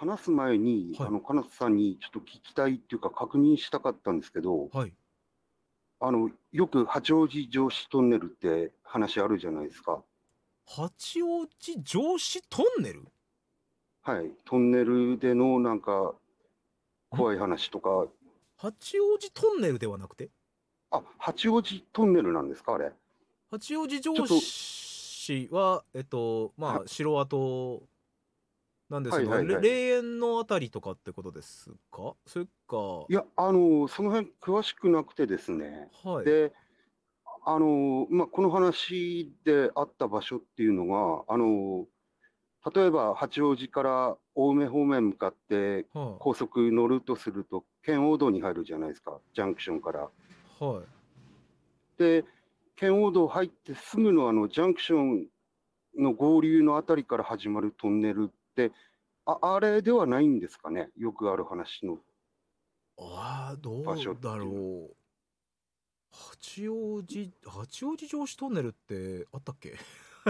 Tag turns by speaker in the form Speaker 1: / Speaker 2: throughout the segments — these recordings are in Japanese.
Speaker 1: 話す前に、はい、あの、金津さんにちょっと聞きたいっていうか確認したかったんですけど、はい。あの、よく八王子城司トンネルって話あるじゃないですか。八王子城司トンネルはい。トンネルでのなんか、怖い話とか。
Speaker 2: 八王子トンネ
Speaker 1: ルではなくてあ、八王子トンネルなんですかあれ。
Speaker 2: 八王子上司は、えっと、まあ、城跡なんですが、はいはいはい霊
Speaker 1: 園のあたりとかってことですかそれかいや、あのその辺詳しくなくてですね、はいで、あのまあ、この話であった場所っていうのが、あの例えば八王子から青梅方面向かっては高速乗るとすると、圏央道に入るじゃないですか、ジャンクションから。はいで、圏央道入ってすぐのあのジャンクションの合流のあたりから始まるトンネルってああれではないんですかねよくある話のああどうだろう
Speaker 2: 八王子八王子城址トンネルってあった
Speaker 1: っけ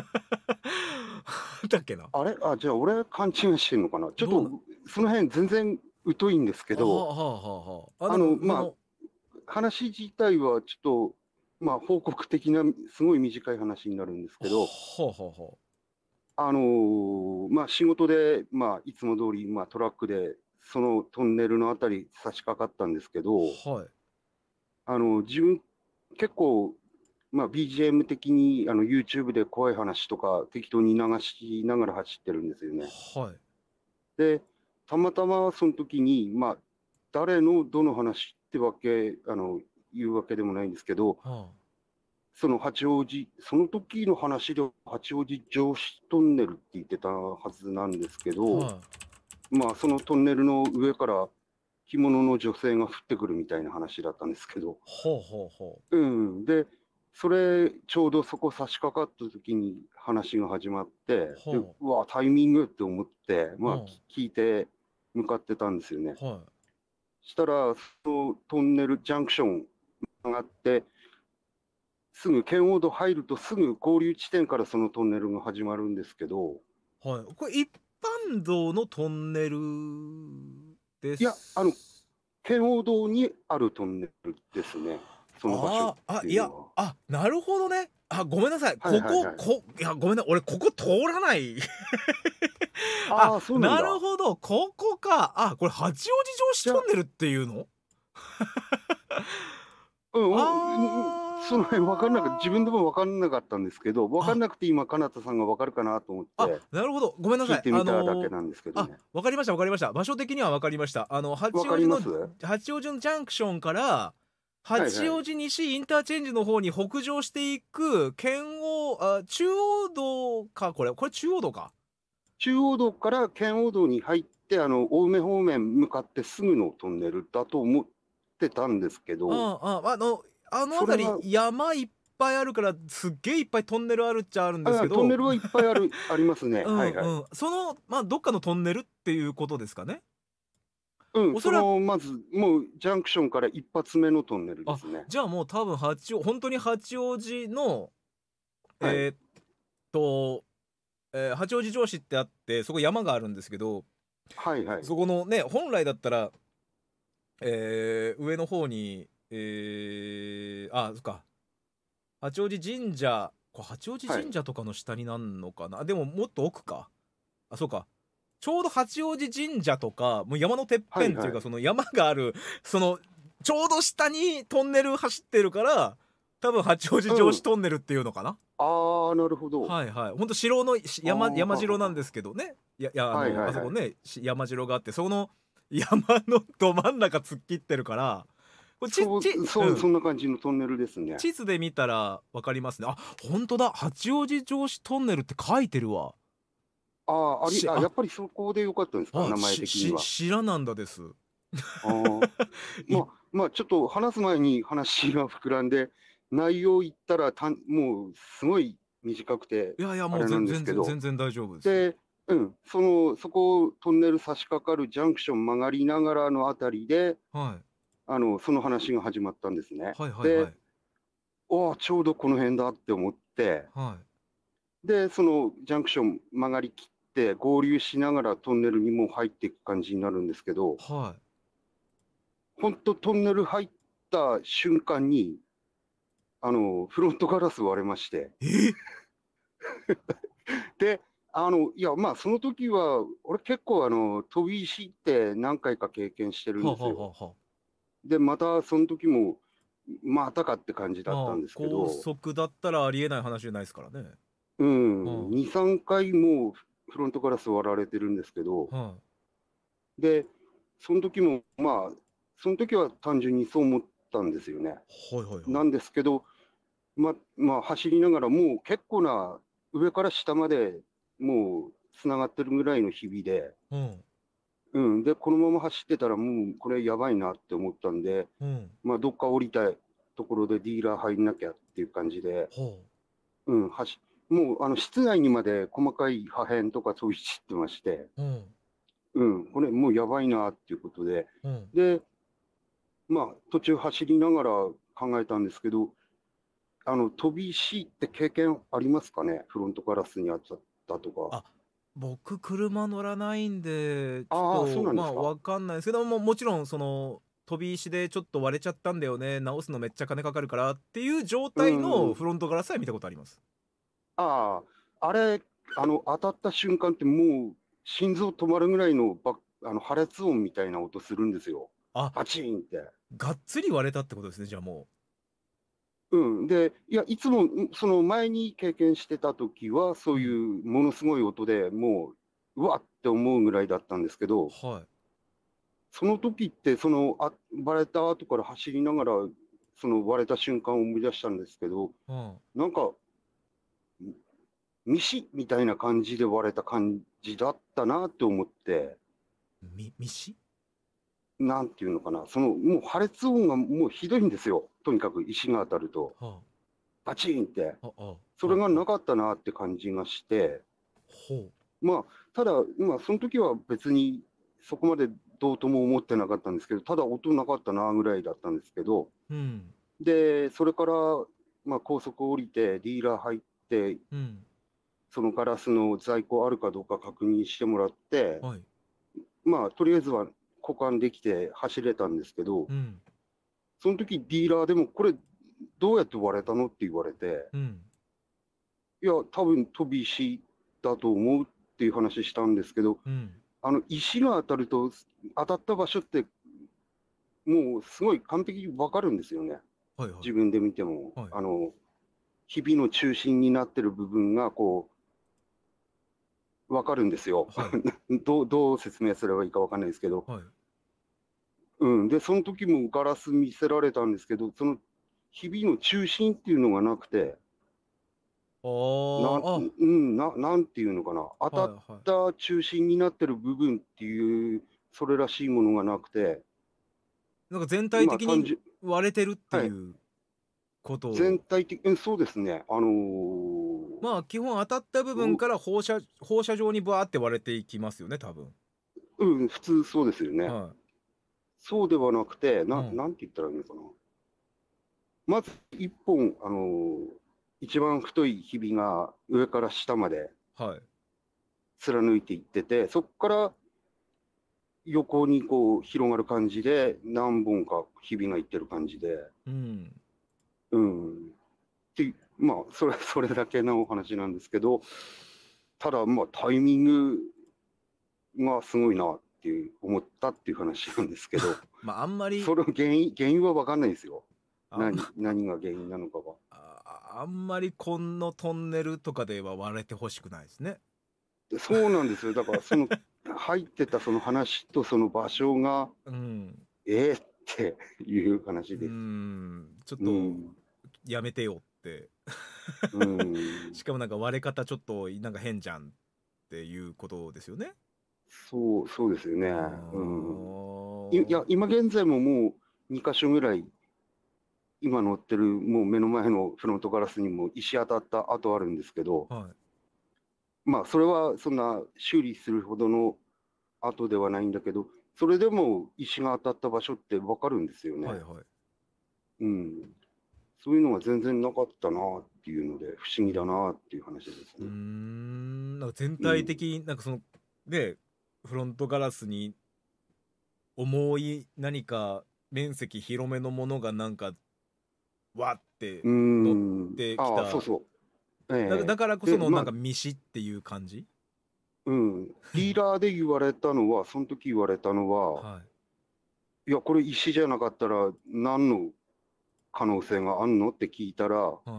Speaker 1: あっけなあれあじゃあ俺勘違いしてんのかなちょっとその辺全然疎いんですけど、
Speaker 3: あはああ、あのまあ
Speaker 1: 話自体はちょっとまあ報告的なすごい短い話になるんですけど、はははあ、あのー、まあ、仕事で、まあ、いつも通り、まあ、トラックで、そのトンネルのあたり差し掛かったんですけど、はい、あの、自分、結構、まあ、BGM 的にあの YouTube で怖い話とか適当に流しながら走ってるんですよね。はい、でたまたまその時に、まあ、誰のどの話ってわけあの言うわけでもないんですけど、はあ、その八王子、その時の話で八王子城址トンネルって言ってたはずなんですけど、はい、まあそのトンネルの上から着物の女性が降ってくるみたいな話だったんですけど。
Speaker 3: ほうほうほ
Speaker 1: う。うん。で、それ、ちょうどそこ差し掛かった時に話が始まって、ううわ、タイミングって思って、まあ、聞いて向かってたんですよね。はい。したら、そのトンネル、ジャンクション上がって、すぐ圏央道入るとすぐ合流地点からそのトンネルが始まるんですけど、はい、
Speaker 2: これ一般道のトン
Speaker 1: ネルですいやあの圏央道にあるトンネルですねその場所あいやあなるほどねあごめんなさい、はいはいはい、こ
Speaker 2: ここいやごめんな俺ここ通らないああそうなんなるほ
Speaker 1: どここかあこれ八王子城址トンネルっていうのうん、ああその辺分かんなく自分でも分かんなかったんですけど分かんなくて今かなたさんが分かるかなと思ってあ
Speaker 2: なるほどごめんなさい聞いてみただけなんですけどね、あのー、分かりました分かりました場所的には分かりましたあの八王子の八王子のジャンクションから八王子西インターチェンジの方に北上していく圏央あ
Speaker 1: 中央道かこれこれ中央道か中央道から圏央道に入ってあの青梅方面向かってすぐのトンネルだと思ってたんですけどあ
Speaker 2: ああのあの辺り山いっぱいあるからすっげえいっぱいトンネルあるっち
Speaker 1: ゃあるんですけどトンネルはいっぱいあるありますね、うん、はいはい、そのまあどっかのトンネルっていうことですかねうん、おそらくまずもうジャンクションから一発目のトンネルですね
Speaker 2: じゃあもう多分八王本当に八王子の、はい、えー、っと、えー、八王子城市ってあってそこ山があるんですけど、はいはい、そこのね本来だったら、えー、上の方にえー、あそっか八王子神社八王子神社とかの下になんのかな、はい、でももっと奥かあそうかちょうど八王子神社とかもう山のてっぺんというか、はいはい、その山があるそのちょうど下にトンネル走ってるから多分八王子城址トンネルっていうのかな、うん、ああなるほどはいはいほんと城の山山城なんですけどねややあの、はいはいはい、あそこね山城があってその山のど真ん中突っ切ってるからそ
Speaker 1: うそう、そんな感じのトンネルですね地
Speaker 2: 図で見たらわかりますねあ本当だ八王子城址トンネルって書いてるわ
Speaker 1: あありあやっ
Speaker 2: ぱりそこでよかったんですか名前的にはらなんだです
Speaker 1: あ まあまあちょっと話す前に話が膨らんで内容言ったらたんもうすごい短くていやいやもう全然全
Speaker 2: 然大丈夫で
Speaker 1: すでうん、そのそこをトンネル差し掛かるジャンクション曲がりながらのあたりで、はい、あのその話が始まったんですね。はいはいはい、でおちょうどこの辺だって思って、はい、でそのジャンクション曲がりきって合流しながらトンネルにもう入っていく感じになるんですけど、はい、ほんとトンネル入った瞬間にあのフロントガラス割れまして。であのいやまあその時は俺結構あの飛び石って何回か経験してるんですよ。はははで、またその時も、またかって感じだったんですけど。高
Speaker 2: 速だったらありえない話じゃないですからね。
Speaker 1: うん、うん、2、3回もうフロントガラス割られてるんですけど、うん、で、その時も、まあ、その時は単純にそう思ったんですよね。はいはいはい、なんですけど、ままあ、走りながら、もう結構な、上から下までもうつながってるぐらいの日々で、うん、うん、でこのまま走ってたらもうこれやばいなって思ったんで、うん、まあ、どっか降りたいところでディーラー入んなきゃっていう感じで、うん、走もうあの室内にまで細かい破片とか飛び散ってまして、うん、うん、これもうやばいなっていうことで、うん、でまあ途中走りながら考えたんですけどあの飛び石って経験ありますかねフロントガラスに当たったとか。
Speaker 2: 僕、車乗らないんで、ちあょっそうと、なまあ、か。わかんないですけども、もちろん、その、飛び石でちょっと割れちゃったんだよね、直すのめっちゃ金かかるからっていう状態のフ
Speaker 1: ロントガラスは見たことあります。ああ、あれ、あの、当たった瞬間ってもう、心臓止まるぐらいの、あの、破裂音みたいな音するんですよ。あ、パチーンって。がっつり割れたってことですね、じゃあもう。うん、で、いや、いつも、その前に経験してた時は、そういうものすごい音でもう、うわって思うぐらいだったんですけど、はい。その時って、その、あ、割れた後から走りながら、その割れた瞬間を思い出したんですけど、うん、なんか、ミシみたいな感じで割れた感じだったなって思って。ミシなんていうのかな、その、もう破裂音がもうひどいんですよ。とにかく石が当たると、バチンって、それがなかったなって感じがして、まあ、ただ、まあ、その時は別にそこまでどうとも思ってなかったんですけど、ただ音なかったなぐらいだったんですけど、で、それから、まあ、高速降りて、ディーラー入って、そのガラスの在庫あるかどうか確認してもらって、はい、まあ、とりあえずは保管できて走れたんですけど、うんその時ディーラーでも、これ、どうやって割れたのって言われて、うん、いや、多分飛び石だと思うっていう話したんですけど、うん、あの石が当たると、当たった場所って、もうすごい完璧に分かるんですよね、はいはい、自分で見ても。はい、あの日々の中心になってる部分がこう分かるんですよ、はい、どう説明すればいいか分かんないですけど、はい、うん、で、その時もガラス見せられたんですけど、その、日々の中心っていうのがなくて、
Speaker 3: なあ
Speaker 1: んうん、ななんていうのかな、当たった中心になってる部分っていう、それらしいものがなくて、なんか全体的に割れてるっていうこと全体的、うんそうですね、あのーま
Speaker 2: あ基本当たった部分から放射放射状にバーって割れていきますよね多分。
Speaker 1: うん、普通そうですよね。はい。そうではなくて、な,、ん、なんて言ったらいいのかな。まず一本、あのー、一番太いひびが上から下まで貫いていってて、はい、そこから横にこう広がる感じで何本かひびがいってる感じで。うん、うんってまあそれそれだけのお話なんですけどただまあタイミングがすごいなっっていう思ったっていう話なんですけど まああんまりその原因原因は分かんないですよ何何が原因なのかは
Speaker 2: ああんまりこのトンネルとかでは割れてほしくないですね
Speaker 1: そうなんですよだからその 入ってたその話とその場所が、うん、ええー、っていう話ですうんちょっと、
Speaker 2: やめてよっ
Speaker 1: て
Speaker 2: しかもなんか割れ方ちょっとなんか変じゃんっていうことですよね
Speaker 1: そう、そうですよね。うん。いや、今現在ももう2箇所ぐらい、今乗ってる、もう目の前のフロントガラスにも石当たった跡あるんですけど、はい、まあ、それはそんな修理するほどの跡ではないんだけど、それでも石が当たった場所って分かるんですよね。はいはい、うん。そういうのが全然なかったなっていうので、不思議だなっていう話ですね。
Speaker 2: うん。なんか全体的に、なんかその、で、フロントガラスに重い何か面積広めのものがなんかわって
Speaker 1: 乗ってきたそうそう、えー、だだか
Speaker 2: らこそのなんかミシっていう感じ、
Speaker 1: まあ、うんディーラーで言われたのはその時言われたのは、はい、いやこれ石じゃなかったら何の可能性があんのって聞いたら、はい、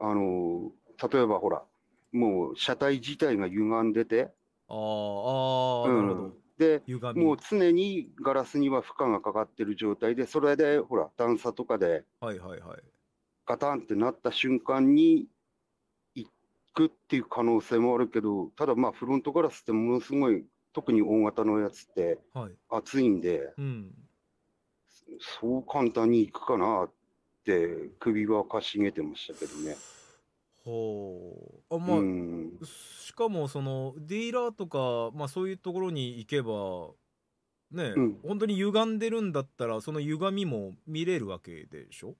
Speaker 1: あの例えばほらもう車体自体が歪んでて、ああ、なるほど。で、もう常にガラスには負荷がかかってる状態で、それでほら、段差とかで、はいはいはい。ガタンってなった瞬間に行くっていう可能性もあるけど、ただまあ、フロントガラスってものすごい、特に大型のやつって熱いんで、はいうん、そう簡単に行くかなって首はかしげてましたけどね。
Speaker 2: ほうあまあ、うん、しかもそのディーラーとか、まあ、そういうところに行けばね、うん、本当に歪んでるんだったらその歪みも見れるわけでしょ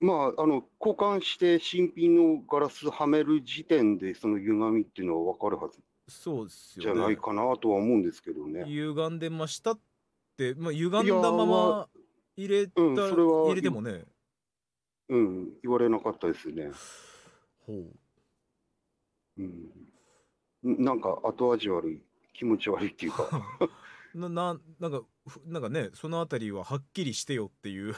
Speaker 1: まあ、あの交換して新品のガラスはめる時点でその歪みっていうのは分かるはずそうですよ、ね、じゃないかなとは思うんですけどね。
Speaker 2: 歪んでましたって、まあ、歪んだまま入れた、まあうん、入れても
Speaker 1: ね。うん、言われなかったですね。ほう。うん。なんか後味悪い、気持ち悪いっていうか。
Speaker 2: な、な、なんか、なんかね、そのあたりははっきりしてよっていう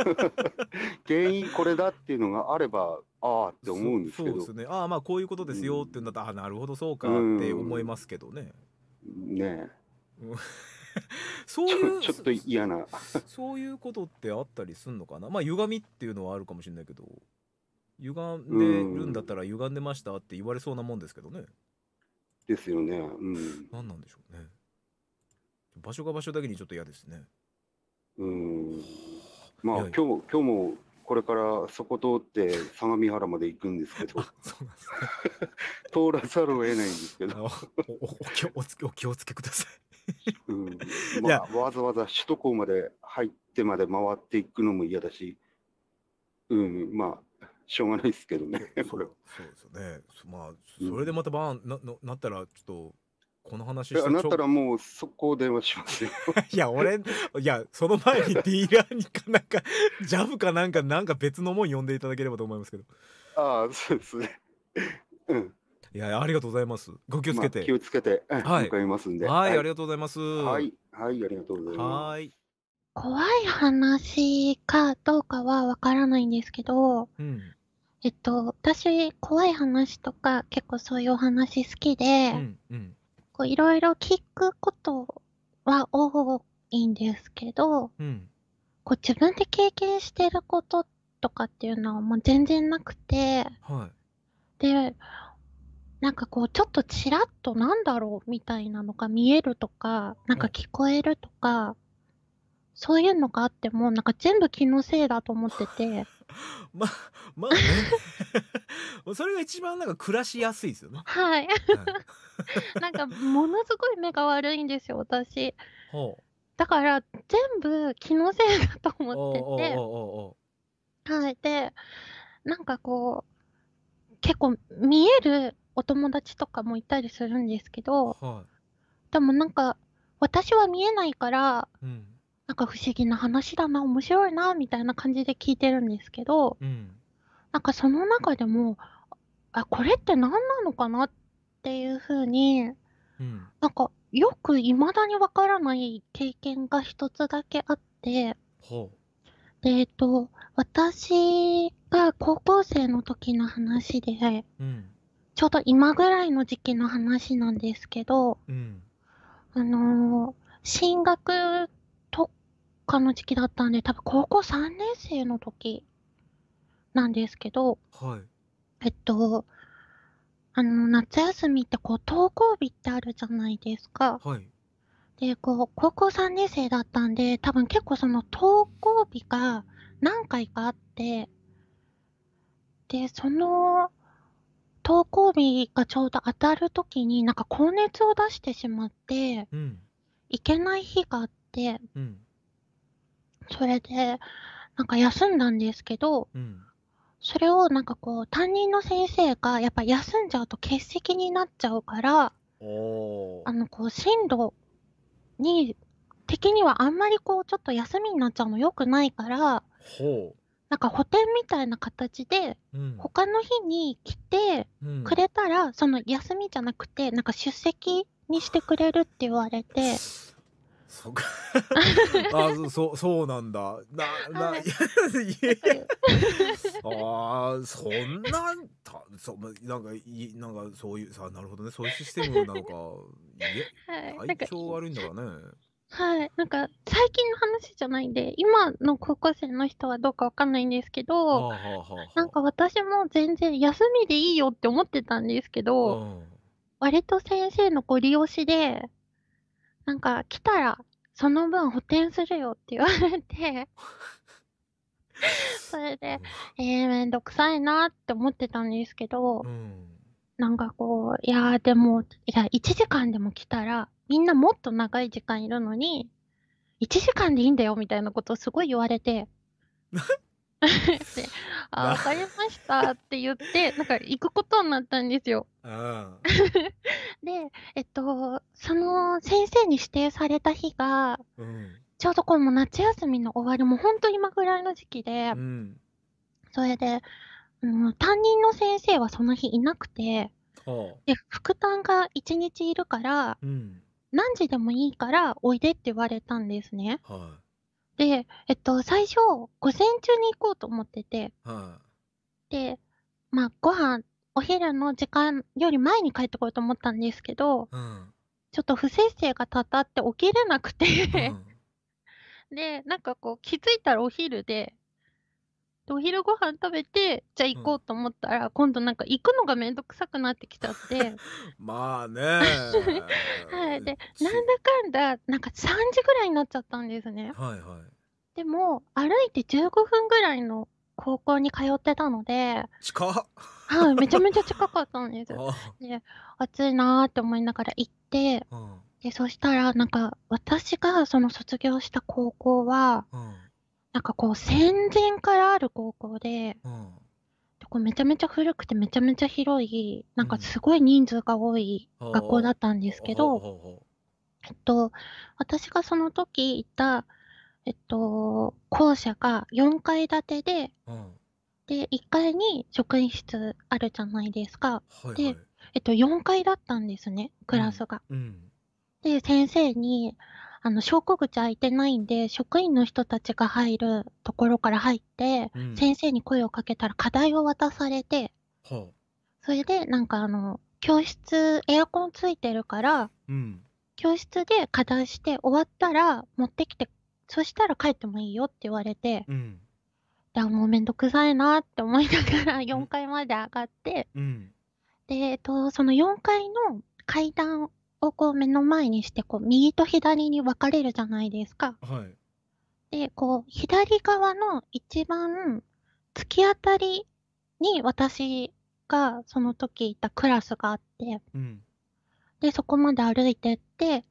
Speaker 1: 原因これだっていうのがあれば、ああって思うんですけど。そうです
Speaker 2: ね。ああ、まあこういうことですよってなったら、うん、ああ、なるほどそうかって思いますけどね。
Speaker 1: ねえ。
Speaker 2: そういうちょっと嫌なそういうことってあったりすんのかなまあ歪みっていうのはあるかもしれないけど歪んでるんだったら歪んでましたって言われそうなもんですけどね。
Speaker 1: ですよね。うん。何なんでしょうね。場
Speaker 2: 所が場所だけにちょっと嫌ですね。
Speaker 1: うん。まあ今日今日もこれからそこ通って相模原まで行くんですけど、ね、通らざるを得ないんですけど
Speaker 2: お気をつけくださ
Speaker 1: いうんまあ、わざわざ首都高まで入ってまで回っていくのも嫌だし、うん、まあしょうがないですけどね、これは。
Speaker 2: そうですよね。まあ、それでまたバーン、うん、なななったら、ちょっと。この話なったら
Speaker 1: もう速攻電話しますよ いや俺いやその前にディーラーにかなん
Speaker 2: か ジャブかなんかなんか別のもん呼んでいただければと思いますけど
Speaker 1: ああそうですねうんいやありがとうございますご気をつけて、まあ、気をつけて、はい、向かいますんではい、はい、あり
Speaker 2: がとうございますはい
Speaker 1: はいありがとうございま
Speaker 2: すはい
Speaker 4: 怖い話かどうかはわからないんですけど、うん。えっと、私、怖い話とか結構そういうお話好きで、こういろいろ聞くことは多いんですけど、うん。こう自分で経験してることとかっていうのはもう全然なくて、はい。で、なんかこう、ちょっとちらっとなんだろうみたいなのが見えるとか、なんか聞こえるとか、そういうのがあっても、なんか全部気のせいだと思ってて。ま、まあね。
Speaker 2: それが一番なんか暮らしやすいですよね。はい。はい、なんかものすごい
Speaker 4: 目が悪いんですよ、私。だから全部気のせいだと思ってて。はい。で、なんかこう、結構見えるお友達とかもいたりするんですけど、はい、でもなんか私は見えないから、うんなんか不思議な話だな、面白いな、みたいな感じで聞いてるんですけど、うん、なんかその中でも、あ、これって何なのかなっていうふうに、ん、なんかよく未だにわからない経験が一つだけあって、で、えっと、私が高校生の時の話で、うん、ちょうど今ぐらいの時期の話なんですけど、うん、あのー、進学かの時期だったんで、多分高校3年生の時なんですけど、はい。えっと、あの、夏休みってこう、登校日ってあるじゃないですか。はい。で、こう、高校3年生だったんで、多分結構その登校日が何回かあって、で、その、登校日がちょうど当たる時に、なんか高熱を出してしまって、うん、行けない日があって、うん、それで、なんか休んだんですけど、うん、それをなんかこう、担任の先生が、やっぱ休んじゃうと欠席になっちゃうから、あの、こう、進路に、的にはあんまりこう、ちょっと休みになっちゃうの良くないから、なんか補填みたいな形で、他の日に来てくれたら、うん、その休みじゃなくて、なんか出席にしてくれるって言われて、
Speaker 2: そうか。あ、そ、う、そうなんだ。な、な、い、や、いや。ああ、そんな、た、そ、う、なんか、い、なんか、そういう、さ、なるほどね、そういうシステムなのか。い
Speaker 4: はい、体調悪いんだからね。はい、なんか最近の話じゃないんで今の高校生の人はどうかわかんないんですけど、はあ
Speaker 2: はあはあ、
Speaker 4: なんか私も全然休みでいいよって思ってたんですけど、割と先生のご利用しでなんか来たらその分補填するよって言われて それで、えー、めんどくさいなって思ってたんですけど、うん、なんかこう、いやでも、いや、1時間でも来たら、みんなもっと長い時間いるのに、1時間でいいんだよみたいなことをすごい言われて。あ、わかりましたって言って、なんか行くことになったんですよ。うん、で、えっと、その先生に指定された日が、うん、ちょうどこも夏休みの終わりも本当今ぐらいの時期で、うん、それで、うん、担任の先生はその日いなくて、で副担が1日いるから、何時でもいいからおいでって言われたんですね。はで、えっと、最初、午前中に行こうと思ってて、はで、まあ、ご飯、お昼の時間より前に帰ってこようと思ったんですけど、うんちょっと不摂生がたたって起きれなくうて、んで、なんかこう、気づいたらお昼で、お昼ご飯食べてじゃあ行こうと思ったら、うん、今度なんか行くのがめんどくさくなってきちゃって
Speaker 2: まあね
Speaker 4: はいでなんだかんだなんか3時ぐらいになっちゃったんですねはいはいでも歩いて15分ぐらいの高校に通ってたので近っはいめちゃめちゃ近かったんです で暑いなーって思いながら行って、うん、でそしたらなんか私がその卒業した高校は、うんなんかこう戦前からある高校で、うんこうめちゃめちゃ古くてめちゃめちゃ広いなんかすごい人数が多い学校だったんですけど、えっと、私がその時いた、えっと、校舎が4階建てで、うん、で1階に職員室あるじゃないですか、はいはい、で、えっと、4階だったんですねクラスが。うんうん、で先生にあの、証拠口開いてないんで、職員の人たちが入るところから入って、うん、先生に声をかけたら課題を渡されて、
Speaker 3: はあ、
Speaker 4: それで、なんかあの、教室、エアコンついてるから、うん、教室で課題して終わったら持ってきて、そしたら帰ってもいいよって言われて、うんもうめんどくさいなって思いながら4階まで上がって、うん、で、えっと、その4階の階段をこう目の前にしてこう右と左に分かれるじゃないですか。はい、でこう左側の一番突き当たりに私がその時いたクラスがあって、うん、でそこまで歩いてって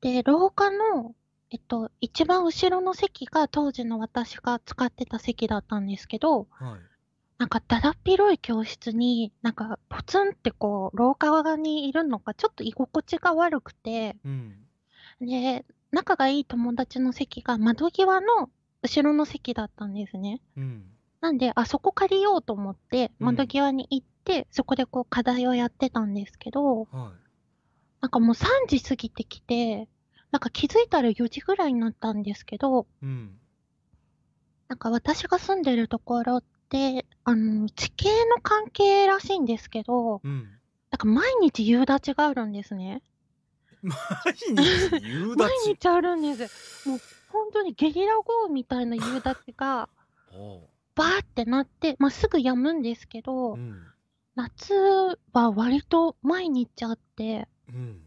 Speaker 4: で廊下の、えっと、一番後ろの席が当時の私が使ってた席だったんですけど、はいなんかだらっ広い教室に、なんかポツンってこう、廊下側にいるのがちょっと居心地が悪くて、うん、で、仲がいい友達の席が窓際の後ろの席だったんですね。うん、なんで、あそこ借りようと思って、窓際に行って、うん、そこでこう課題をやってたんですけど、はい、なんかもう3時過ぎてきて、なんか気づいたら4時ぐらいになったんですけど、うん、なんか私が住んでるところっで、あの、地形の関係らしいんですけど、うん。なんか毎日夕立があるんですね。毎日
Speaker 3: 夕立 毎日
Speaker 4: あるんです。もう本当にゲリラ豪雨みたいな夕立が、バーってなって、まあ、すぐ止むんですけど、うん、夏は割と毎日あって、うん、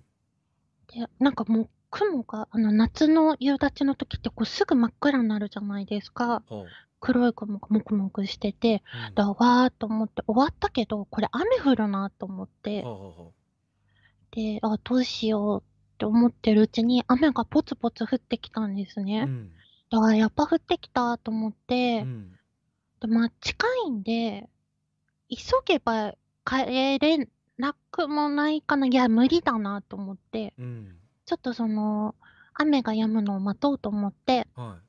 Speaker 4: で、なんかもう雲があの夏の夕立の時ってこうすぐ真っ暗になるじゃないですか、黒い雲がもくもくしてて、うん、だわーっと思って終わったけどこれ雨降るなと思って、うであどうしようって思ってるうちに雨がポツポツ降ってきたんですね、うん、だからやっぱ降ってきたと思って、でまあ近いんで急げば帰れなくもないかないや無理だなと思って、ちょっとその雨が止むのを待とうと思って、はい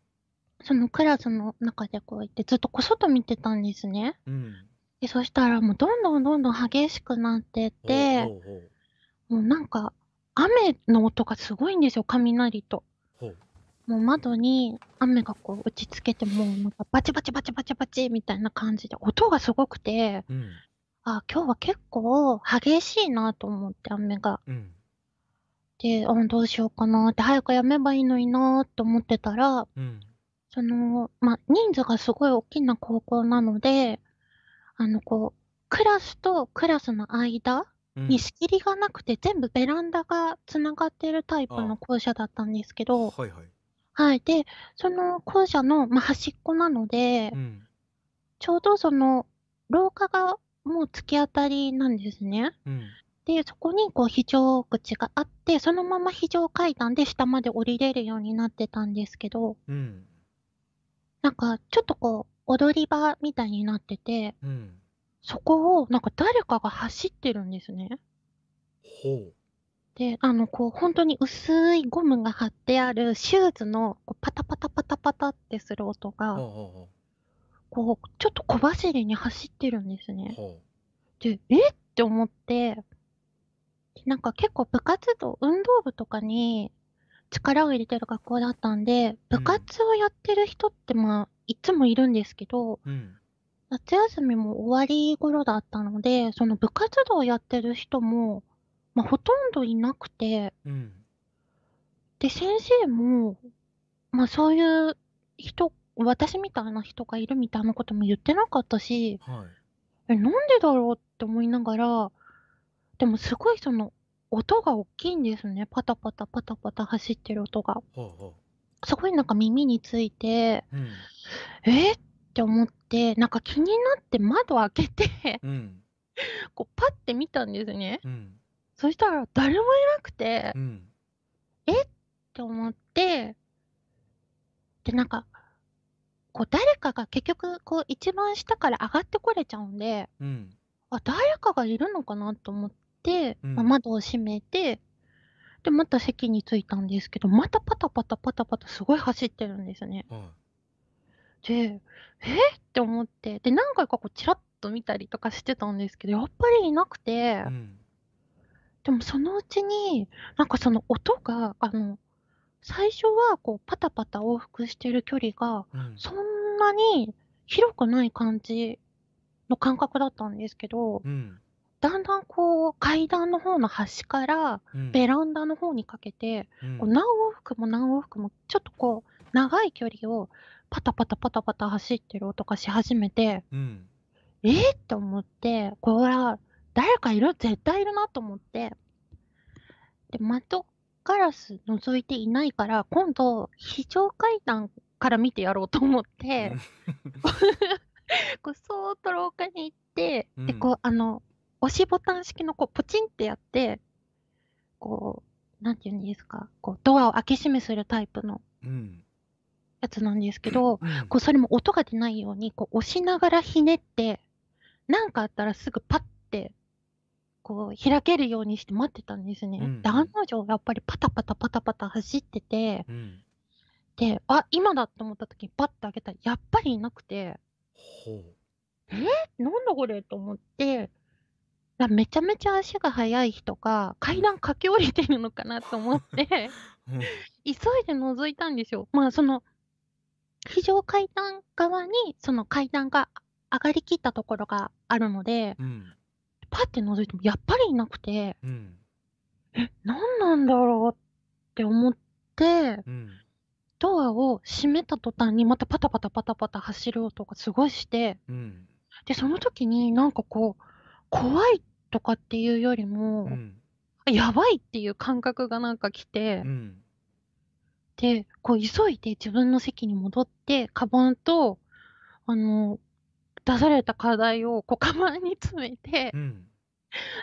Speaker 4: そのクラスの中でこう言ってずっとこそっと見てたんですね。うん、でそしたらもうどんどんどんどん激しくなってってもうなんか雨の音がすごいんですよ雷と。もう窓に雨がこう打ちつけてもうなんかバチバチバチバチバチみたいな感じで音がすごくて、うん、あ今日は結構激しいなと思って雨が。うん、であどうしようかなって早くやめばいいのになと思ってたら、うんその、ま、人数がすごい大きな高校なので、あの、こう、クラスとクラスの間に仕切りがなくて、全部ベランダがつながっているタイプの校舎だったんですけどはいはい。はい、で、その校舎の、ま、端っこなのでうん。ちょうどその、廊下がもう突き当たりなんですね。うん。で、そこにこう非常口があって、そのまま非常階段で下まで降りれるようになってたんですけど。うん。なんか、ちょっとこう、踊り場みたいになってて、うん。そこを、なんか誰かが走ってるんですね。ほう。で、あの、こう、本当に薄いゴムが貼ってあるシューズのこうパタパタパタパタってする音が、こう、ちょっと小走りに走ってるんですね。で、えって思って、なんか結構部活動、運動部とかに、力を入れてる学校だったんで、部活をやってる人って、まあ、いつもいるんですけど、うん、夏休みも終わり頃だったので、その部活動をやってる人も、まあ、ほとんどいなくて、うん、で、先生も、まあ、そういう人、私みたいな人がいるみたいなことも言ってなかったし、はい、え、なんでだろうって思いながら、でもすごいその音が大きいんですね。パタパタパタパタ走ってる音が。そ
Speaker 3: こに
Speaker 4: すごいなんか耳について、う。ん。えっって思って、なんか気になって窓開けてうん。こうパッて見たんですね。うん。そしたら誰もいなくて、っうん。て思って、で、なんか、こう誰かが結局、こう一番下から上がってこれちゃうんで、うん。あ、誰かがいるのかなと思って、うんまあ、窓を閉めて、で、また席に着いたんですけど、またパタパタパタパタすごい走ってるんですね。で、えって思って、で、何回かこう、ちらっと見たりとかしてたんですけど、やっぱりいなくてうんでもそのうちに、なんかその音が、あの、最初はこう、パタパタ往復してる距離が、そんなに広くない感じの感覚だったんですけど、うんだんだんこう階段の方の端からベランダの方にかけて、うん、こう何往復も何往復もちょっとこう長い距離をパタパタパタパタ走ってる音がし始めて、うん、えー、っと思ってこれは誰かいる絶対いるなと思ってで窓ガラス覗いていないから今度非常階段から見てやろうと思って こうそーっと廊下に行って、うん、でこうあの押しボタン式のこうポチンってやって、こう、なんていうんですか、こうドアを開け閉めするタイプのやつなんですけど、うん、こうそれも音が出ないようにこう押しながらひねって、なんかあったらすぐパッてこう開けるようにして待ってたんですね。うん、で、案の定やっぱりパタパタパタパタ走ってて、うん、で、あ、今だと思った時にパッて開けたらやっぱりいなくて、えなんだこれと思って、めちゃめちゃ足が速い人が階段駆け下りてるのかなと思ってうん、急いで覗いたんですよ。まあその非常階段側にその階段が上がりきったところがあるので、うん、パッて覗いてもやっぱりいなくて、うん、え何なんだろうって思って、うん、ドアを閉めた途端にまたパタパタパタパタ走る音がすごいして、うん、でその時になんかこう怖いとかっていうよりも、うん、やばいっていう感覚がなんか来て、うん、でこう急いで自分の席に戻ってカバンとあの出された課題をこうカバンに詰めて、うん、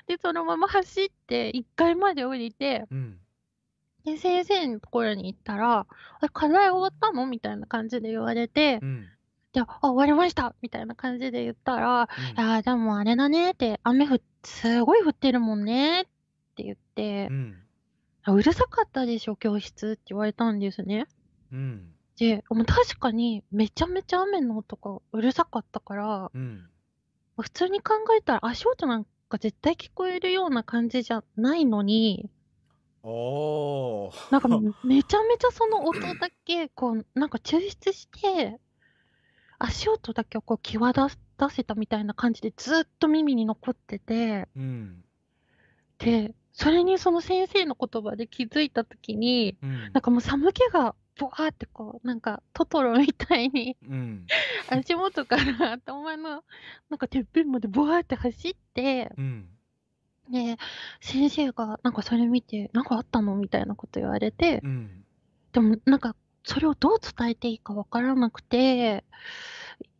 Speaker 4: でそのまま走って1階まで降りて、うん、で先生のところに行ったら「課題終わったの?」みたいな感じで言われて。うんで、あ、終わりましたみたいな感じで言ったら、うん、いや、でもあれだねって、雨降っ、すごい降ってるもんねって言って、うん、うるさかったでしょ、教室って言われたんですね。うん、で、もう確かにめちゃめちゃ雨の音がうるさかったから、うん、普通に考えたら足音なんか絶対聞こえるような感じじゃないのに、おなんかめちゃめちゃその音だけこうなんか抽出して足音だけをこう際立たせたみたいな感じでずっと耳に残ってて、うん、でそれにその先生の言葉で気づいた時に、うん、なんかもう寒気がぼワーってこうなんかトトロみたいに、うん、足元から頭のなんかてっぺんまでぼワーって走って、うん、で先生がなんかそれ見て「なんかあったの?」みたいなこと言われて、うん、でもなんかそれをどう伝えていいか分からなくて、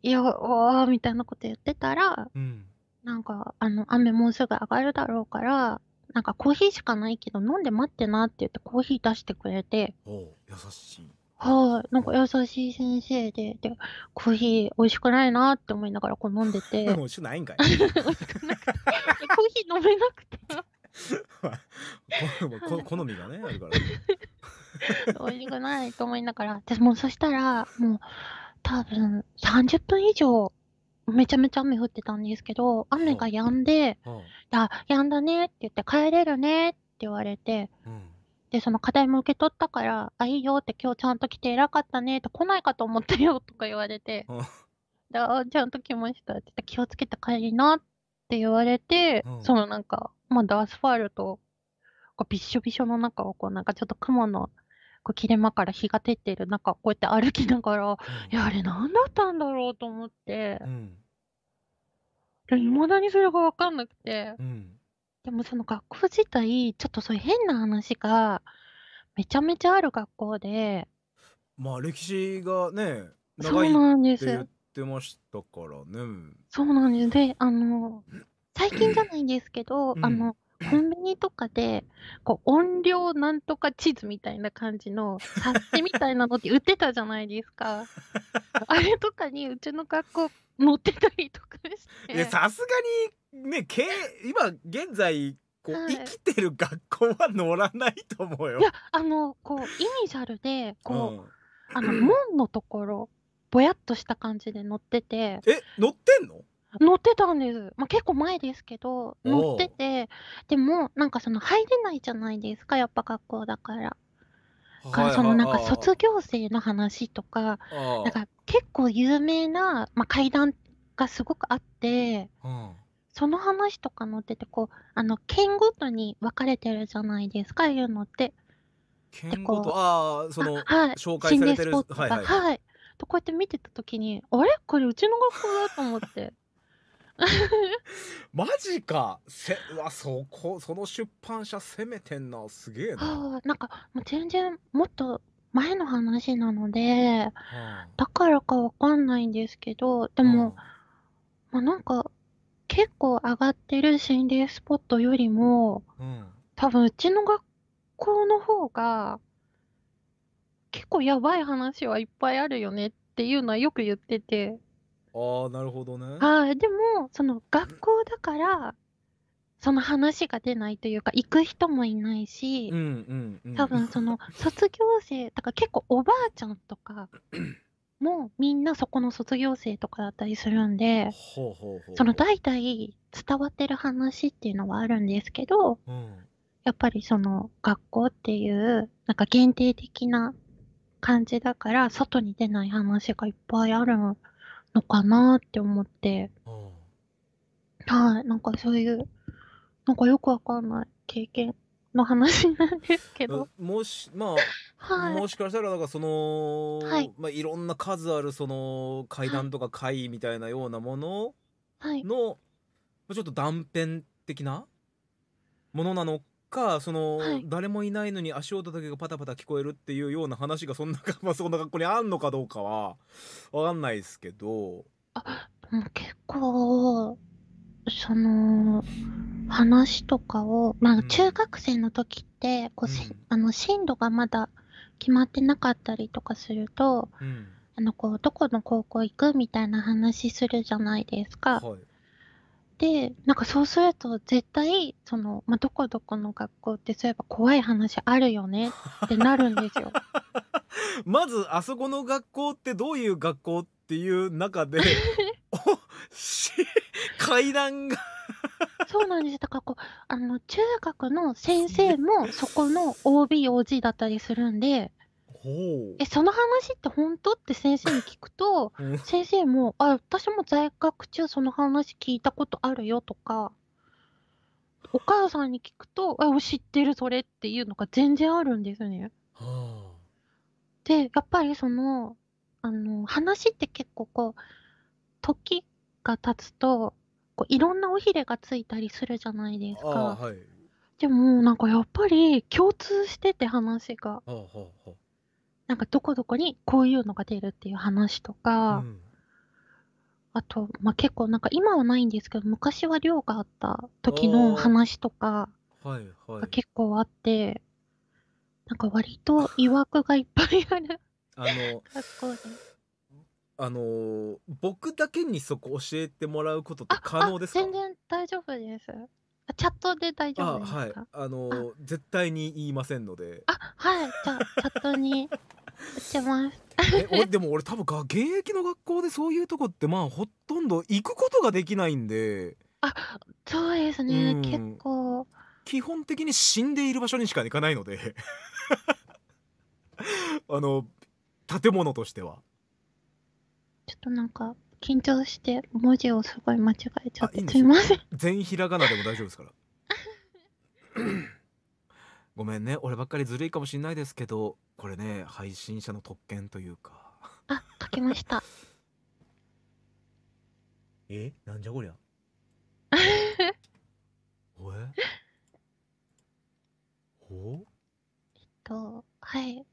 Speaker 4: いや、わーみたいなこと言ってたら、うん、なんか、あの、雨もうすぐ上がるだろうから、なんかコーヒーしかないけど飲んで待ってなって言ってコーヒー出してくれて。
Speaker 3: 優しい。
Speaker 4: はい、なんか優しい先生で、で、コーヒー美味しくないなって思いながらこう飲んでて。美味しくないんかい。コーヒー
Speaker 2: 飲めなくて。好みがね、あるから、ね。
Speaker 4: 美味しくないと思いながら、私もうそしたら、もう多分30分以上、めちゃめちゃ雨降ってたんですけど、雨が止んで、うん、あ、止んだねって言って、帰れるねって言われて、うん、で、その課題も受け取ったから、あ、いいよって今日ちゃんと来て偉かったねって来ないかと思ったよとか言われて、うん、だちゃんと来ましたって言って、気をつけて帰りなって言われて、うん、そのなんか、まだアスファルト、こうびしょびしょの中をこうなんかちょっと雲の構切れ間から日が照っている中、こうやって歩きながら、いや、あれ何だったんだろうと思って、い、う、ま、ん、だにそれが分かんなくて、うん、でもその学校自体、ちょっとそういう変な話が、めちゃめちゃある学校で、
Speaker 2: まあ歴史がね、長いって言ってましたからね。
Speaker 4: そうなんです。で、あの、最近じゃないんですけど、うん、あの、コンビニとかで、こう、音量なんとか地図みたいな感じの、冊子みたいなのって売ってたじゃないですか。あれとかに、うちの学校、乗ってたりとか
Speaker 2: して。さすがに、ね、け今、現在、こう、はい、生きてる学校は乗らないと思うよ。いや、
Speaker 4: あの、こう、イニシャルで、こう、うん、あの、門のところ、ぼやっとした感じで乗ってて。え、乗ってんの乗ってたんです。まあ、結構前ですけど、乗ってて、でも、なんかその入れないじゃないですか、やっぱ学校だから。
Speaker 3: からそのなんか卒
Speaker 4: 業生の話とか、なんか結構有名な、まあ、階段がすごくあって、うん、その話とか載ってて、こう、あの、県ごとに分かれてるじゃないですか、いうのって。
Speaker 2: 県ごと、ああ、その、はい、紹介されてる。心霊スポットが、はい、はい
Speaker 4: はい、こうやって見てた時に、あれこれうちの学校だと思って。
Speaker 2: マジかせうわそこその出版社攻めてんなすげえなあ、
Speaker 4: なんかもう全然もっと前の話なのでだからかわかんないんですけどでも、まあ、なんか結構上がってる心霊スポットよりもうん多分うちの学校の方が結構やばい話はいっぱいあるよねっていうのはよく言ってて
Speaker 2: ああ、なるほどね。
Speaker 4: はい、でも、その学校だから、その話が出ないというか、行く人もいないし、多分その卒業生、だから結構おばあちゃんとかもみんなそこの卒業生とかだったりするんで、その大体伝わってる話っていうのはあるんですけど、うん、やっぱりその学校っていう、なんか限定的な感じだから、外に出ない話がいっぱいある。のかなって思って、はい、なんかそういう、なんかよくわかんない経験の話なんです
Speaker 2: けど。もし、まあ、はい、もしかしたら、なんかその、はい、まあ、いろんな数あるその階段とか会みたいなようなものの、はい、ちょっと断片的なものなのかその、はい、誰もいないのに足音だけがパタパタ聞こえるっていうような話がそんな, まあ、そんな格好にあんのかどうかは分かんないですけど
Speaker 4: あ結構その話とかを、まあ、中学生の時って、こううん、あの進路がまだ決まってなかったりとかすると、うん、あのこうどこの高校行くみたいな話するじゃないですか。はいで、なんかそうすると絶対、その、まあ、どこどこの学校ってそういえば怖い話あるよねってなる
Speaker 2: んですよ。まず、あそこの学校ってどういう学校っていう中で、階段が そう
Speaker 4: なんです。だからこう、あの、中学の先生もそこの OB、OG だったりするんで、え、その話って本当って先生に聞くと、うん、先生も、あ、私も在学中その話聞いたことあるよとか、お母さんに聞くと、あ、知ってるそれっていうのが全然あるんですね。で、やっぱりその、あの、話って結構こう、時が経つと、こういろんな尾ひれがついたりするじゃないですか。はい、でもなんかやっぱり共通してて話が。は
Speaker 3: あはあ
Speaker 4: なんかどこどこにこういうのが出るっていう話とか、うんあと、まあ、結構なんか今はないんですけど昔は寮があった時の話とかはいはいが結構あってなんか割といわくがいっぱいある
Speaker 2: あの学校で。あのー僕だけにそこ教えてもらうことって可能ですか全
Speaker 4: 然大丈夫です。あチャットで大丈夫ですはい
Speaker 2: あのー絶対に言いませんのであはい、じゃあ
Speaker 4: チャットにってます。
Speaker 2: えでも俺多分現役の学校でそういうとこってまあほとんど行くことができないんで
Speaker 4: あそうですね、うん、結構
Speaker 2: 基本的に死んでいる場所にしか行かないので あの建物としては
Speaker 4: ちょっとなんか緊張して文字をすごい間違えちゃってすいません
Speaker 2: 全ひらがなでも大丈夫ですから ごめんね俺ばっかりずるいかもしんないですけどこれね配信者の特権というか
Speaker 4: あ、書けました。
Speaker 2: えなんじゃこりゃお えお
Speaker 4: と、はい。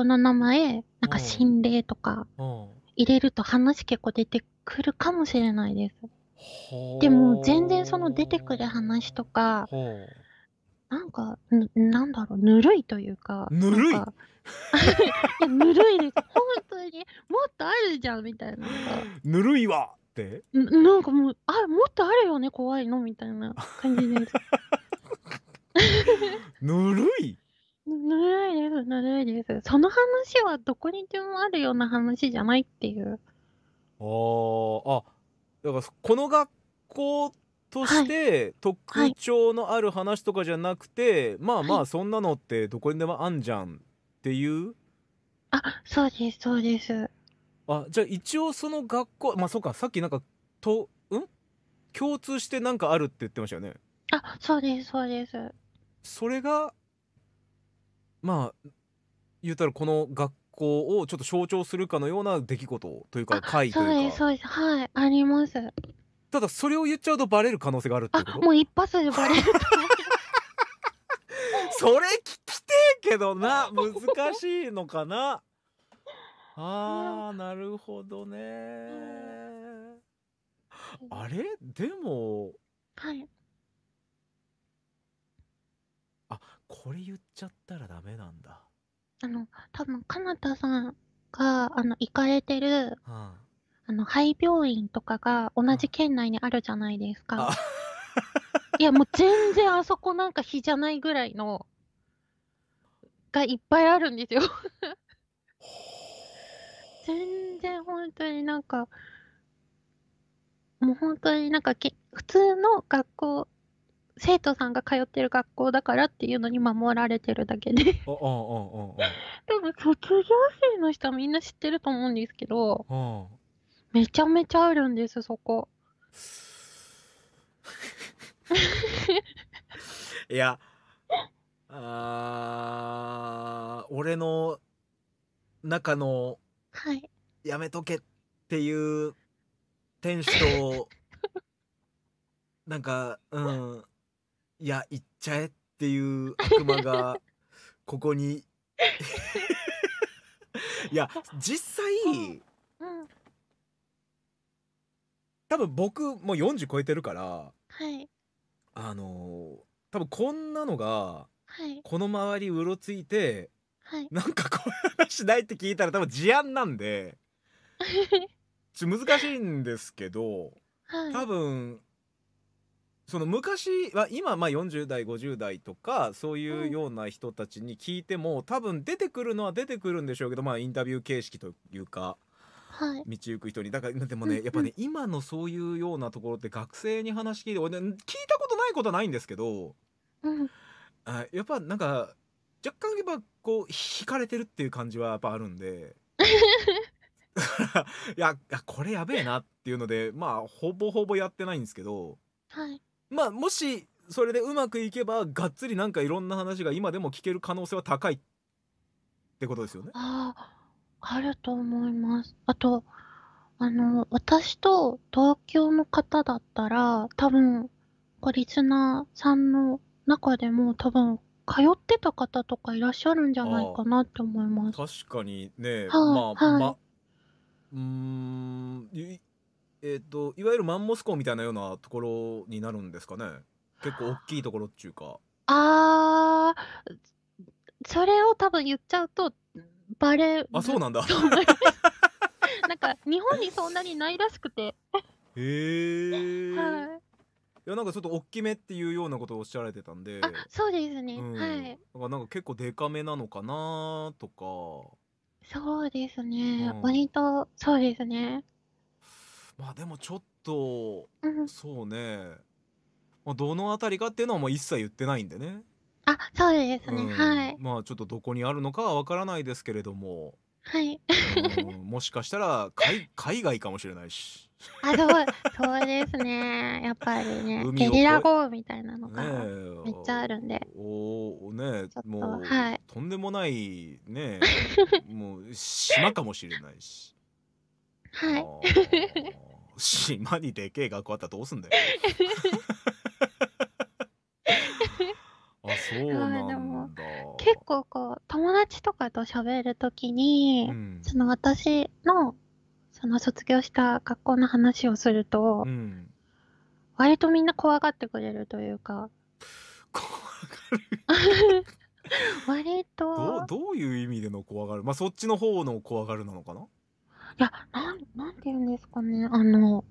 Speaker 4: この名前、なんか心霊とか入れると話結構出てくるかもしれないです。でも全然その出てくる話とか、なんか、なんだろう、ぬるいというか。ぬるいいや ぬるいです。本当に。もっとあるじゃん、みたいな。
Speaker 2: ぬるいわって
Speaker 4: なんかもう、あ、もっとあるよね、怖いの、みたいな感じです。
Speaker 2: ぬるい
Speaker 4: ないです、ないです。その話はどこにでもあるような話じゃないっていう。
Speaker 2: ああだからこの学校として特徴のある話とかじゃなくて、はい、まあまあそんなのってどこにでもあんじゃんっていう、あそうですそうですあじゃあ一応その学校まあそうかさっきなんかとうん共通してなんかあるって言ってましたよね
Speaker 4: あそうですそうです
Speaker 2: それがまあ言うたらこの学校をちょっと象徴するかのような出来事というか会とそういでうす
Speaker 4: そうですはいあります
Speaker 2: ただそれを言っちゃうとバレる可能性があるっていうあもう一発でバレる それ聞きてえけどな難しいのかなあーなるほどねあれでもはいこれ言っちゃったらダメなんだ
Speaker 4: あの多分かなたさんがあの行かれてる、うん、あの廃病院とかが同じ県内にあるじゃないですか、いやもう全然あそこなんか日じゃないぐらいのがいっぱいあるんですよ 全然本当になんかもう本当になんかけ普通の学校生徒さんが通ってる学校だからっていうのに守られてるだけで多分 卒業生の人はみんな知ってると思うんですけど、めちゃめちゃあるんですそこ
Speaker 2: いやあ俺の中の、はい、やめとけっていう天使と なんかうんいや行っちゃえっていう悪魔が ここに いや実際、うん、多分僕もう40超えてるからはいあの多分こんなのがはいこの周りうろついて
Speaker 3: はいなんか
Speaker 2: こういう話ないって聞いたら多分事案なんで ちょっと難しいんですけどはい多分その昔は今まあ40代50代とかそういうような人たちに聞いても、多分出てくるのは出てくるんでしょうけど、まあ、インタビュー形式というか。はい、道行く人にだからでもね、うんうん、やっぱね今のそういうようなところって学生に話聞いて俺、ね、聞いたことないことはないんですけど、うん、あやっぱなんか若干やっぱこう引かれてるっていう感じはやっぱあるんで いやこれやべえなっていうのでまあほぼほぼやってないんですけど、はい、まあもしそれでうまくいけばがっつりなんかいろんな話が今でも聞ける可能性は高いってことですよね。
Speaker 4: ああ、あると思います。あと、あの、私と東京の方だったら、多分、リスナーさんの中でも多分、通ってた方とかいらっしゃるんじゃないかなって思いま
Speaker 2: す。確かにね、はあ、まあ、はい、ま、うん、えっ、ー、といわゆるマンモス校みたいなようなところになるんですかね結構大きいところっちゅうか
Speaker 4: あーそれを多分言っちゃうとバレあそうなんだなんか日本にそんなにないらしくて
Speaker 2: へえ、はい、いやなんかちょっと大きめっていうようなことをおっしゃられてたんで
Speaker 4: そうですね、うん、はい
Speaker 2: だかなんか結構デカめなのかなとか
Speaker 4: そうですね、うん、割とそうですね
Speaker 2: まあでもちょっとうん。そうね、ま、どの辺りかっていうのはもう一切言ってないんでね。
Speaker 4: あ、そうですうね、ん、はい。
Speaker 2: まあちょっとどこにあるのかはわからないですけれども、はい。うん、もしかしたら海 外かもしれないし。
Speaker 4: あ、そう、そうですね。やっぱりね、ゲリラ豪雨みたいなのえねがえ、めっちゃあるんで。
Speaker 2: おおね、もうはい。とんでもないね、もう島かもしれないし。
Speaker 4: はい。
Speaker 2: 島にでけえ学校あったらどうすんだよ あそうな
Speaker 4: んだ結構こう友達とかと喋るときに、うん、その私のその卒業した学校の話をすると、うん、割とみんな怖がってくれるというか怖がる 割と
Speaker 2: どどういう意味での怖がるまあそっちの方の怖がるなのかな
Speaker 4: いや、なん、なんて言うんですかね、あの、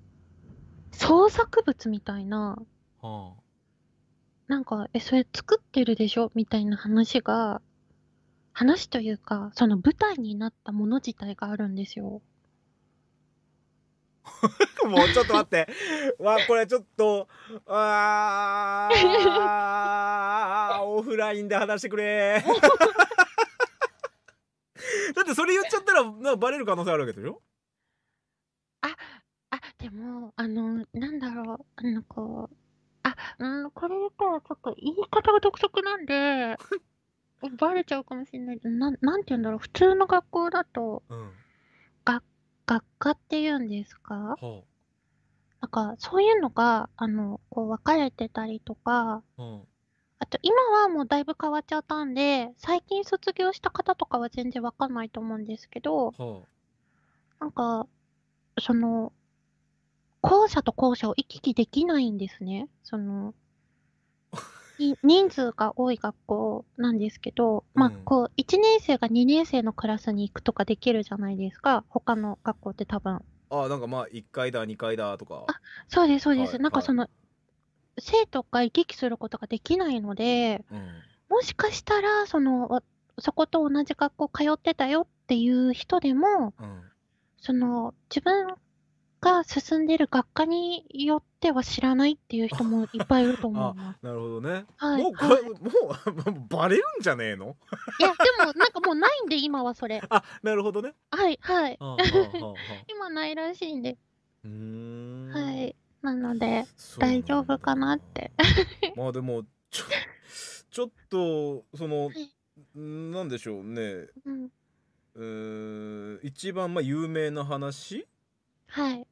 Speaker 4: 創作物みたいな、はあ、なんか、え、それ作ってるでしょみたいな話が、話というか、その舞台になったもの自体があるんですよ。
Speaker 2: もうちょっと待って。わ、これちょっと、あー、オフラインで話してくれ。だってそれ言っちゃったらなバレる可能性あるわけでしょ
Speaker 4: ああでもあのなんだろうあのこうあうんこれ言ったらちょっと言い方が独特なんで バレちゃうかもしれないななんて言うんだろう普通の学校だと、うん、が学科って言うんですか、なんかそういうのがあのこう分かれてたりとか、うんあと、今はもうだいぶ変わっちゃったんで、最近卒業した方とかは全然わかんないと思うんですけど、はなんか、その、校舎と校舎を行き来できないんですね。その、人数が多い学校なんですけど、まあ、こう、1年生が2年生のクラスに行くとかできるじゃないですか、他の学校って多分。
Speaker 2: ああなんかまあ1階だ2階だとか
Speaker 4: そうです、そうです。はいなんかその、生徒が行き来することができないので、うん、もしかしたらそのそこと同じ学校通ってたよっていう人でも、うん、その自分が進んでる学科によっては知らないっていう人もいっぱいいると思う なるほどね、はい、もうれ、はい、
Speaker 2: もうバレるんじゃねえの
Speaker 4: いやでもなんかもうないんで今はそれ あなるほどねはいはい今ないらしいんでう
Speaker 2: ん
Speaker 4: はいなので大丈夫かなって
Speaker 2: まあでもちょ ちょっとその、何なんでしょうね、うん、え一番まあ有名な話はい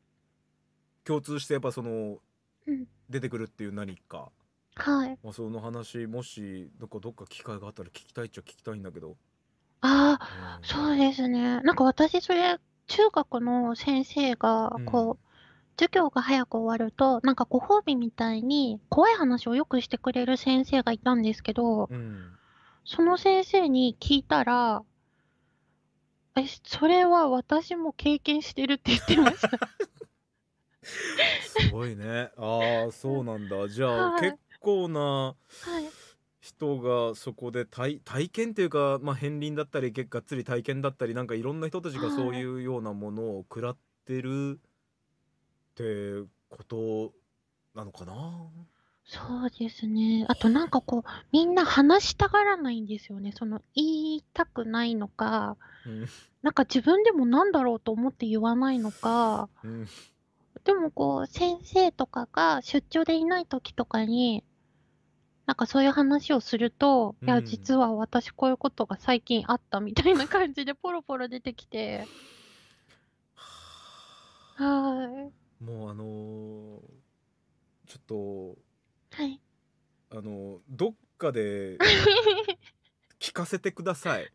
Speaker 2: 共通してやっぱその、うん、出てくるっていう何かはい、まあ、その話もしどっかどっか機会があったら聞きたいっちゃ聞きたいんだけど
Speaker 4: ああ、うん、そうですねなんか私それ中学の先生がこう、うん授業が早く終わると、なんかご褒美みたいに怖い話をよくしてくれる先生がいたんですけど、うん、その先生に聞いたら、え、それは私も経験してるって言ってました。
Speaker 2: すごいね。ああ、そうなんだ。じゃあ、はい、結構な人がそこで体体験っていうか、まあ、片鱗だったり、がっつり体験だったり、なんかいろんな人たちがそういうようなものを食らってるってことなのかな。
Speaker 4: そうですね。あとなんかこう、みんな話したがらないんですよね。その言いたくないのか、うん、なんか自分でも何だろうと思って言わないのか、うん、でもこう、先生とかが出張でいない時とかに、なんかそういう話をすると、うん、いや、実は私こういうことが最近あったみたいな感じでポロポロ出てきて、はい。
Speaker 2: もうあのーちょっ
Speaker 3: と
Speaker 4: はい。
Speaker 2: あのーどっかで 聞かせてください。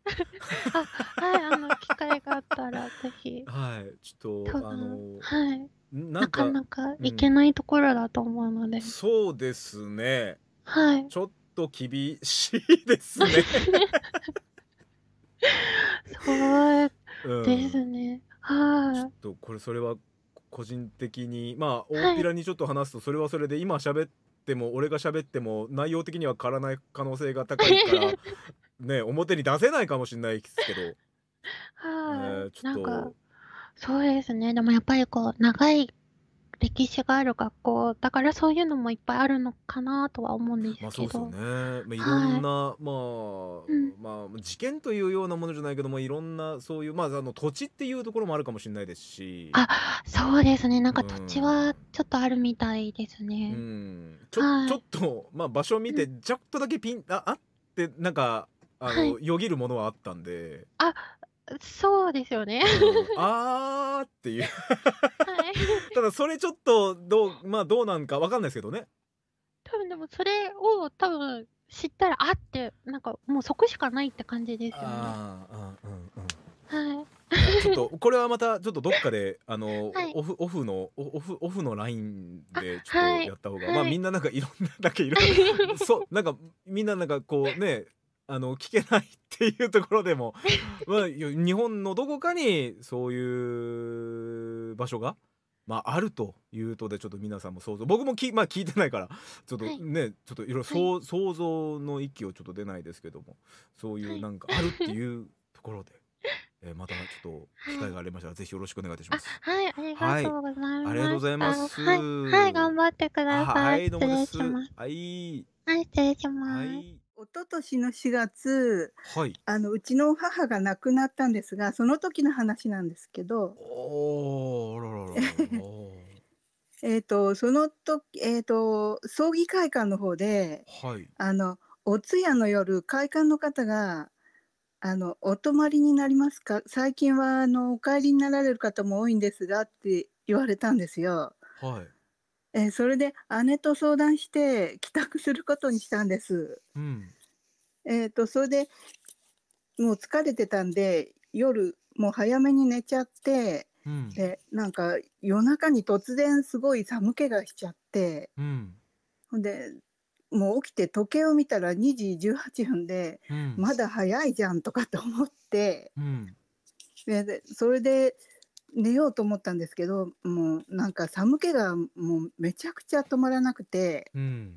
Speaker 4: はい、あの、機会があったら、ぜひ。
Speaker 2: はい、ちょっとあのーはい。なかなか行け
Speaker 4: ないところだと思うので。
Speaker 2: そうですね。はい。ちょっと厳しいですね。
Speaker 3: そううんですね。ちょっ
Speaker 2: とこれそれは個人的にまあ大っぴらにちょっと話すとそれはそれで今喋っても俺が喋っても内容的には変わらない可能性が高いから ね表に出せないかもしれないですけど。
Speaker 4: はい、ね、ちょっとそうですねでもやっぱりこう
Speaker 2: 長い歴
Speaker 4: 史がある学校だからそういうのもいっぱいあるのかなとは思うんですけど、まあ、そうですよね、
Speaker 2: まあ、いろんな、はい、まあ、うん、まあ事件というようなものじゃないけどもいろんなそういう、まあ、あの土地っていうところもあるかもしれないですしあ
Speaker 4: そうですねなんか土地はちょっとあるみたいですね、う
Speaker 2: ん、うん、ちょはい、ちょっと、まあ、場所を見てちょっとだけピン、うん、ああってなんかあの、はい、よぎるものはあったんで
Speaker 4: あそうですよね。う
Speaker 2: ん、あーっていうはい。ただそれちょっとどうまあどうなんかわかんないですけどね。
Speaker 4: 多分でもそれを多分知ったらあってなんかもうそこしかないって感じですよね。うんうんうん。はい。
Speaker 2: ちょっとこれはまたちょっとどっかであの、はい、オフオフのオフオフのラインでちょっとやった方が、はい、まあみんななんかいろんなだけいろんな そうなんかみんななんかこうねあの聞けないっていうところでも、まあ、日本のどこかにそういう場所が、まあ、あるというとでちょっと皆さんも想像僕もき、まあ、聞いてないからちょっとね、はい、ちょっといろいろ想像の域をちょっと出ないですけどもそういうなんかあるっていうところで。えー、またちょっと機会がありましたら、はい、ぜひよろしくお願いいたします。はい、ありがとうございます。はい、ありがとうございます。はい、はい、頑張ってください。はい、どうもです。はい、
Speaker 5: はい、失礼します。はい一昨年の4月、はい。あのうちの母が亡くなったんですが、その時の話なんですけど、えっ、とその時えっ、ー、と葬儀会館の方で、はい、あのお通夜の夜会館の方があのお泊まりになりますか最近はあのお帰りになられる方も多いんですがって言われたんですよ。はい、えー、それで姉と相談して帰宅することにしたんです。うん、えーと、それでもう疲れてたんで夜もう早めに寝ちゃって、うん、でなんか夜中に突然すごい寒気がしちゃって、うん、ほんでもう起きて時計を見たら2時18分で、うん、まだ早いじゃんとかと思って、でそれで寝ようと思ったんですけどもうなんか寒気がもうめちゃくちゃ止まらなくて、うん、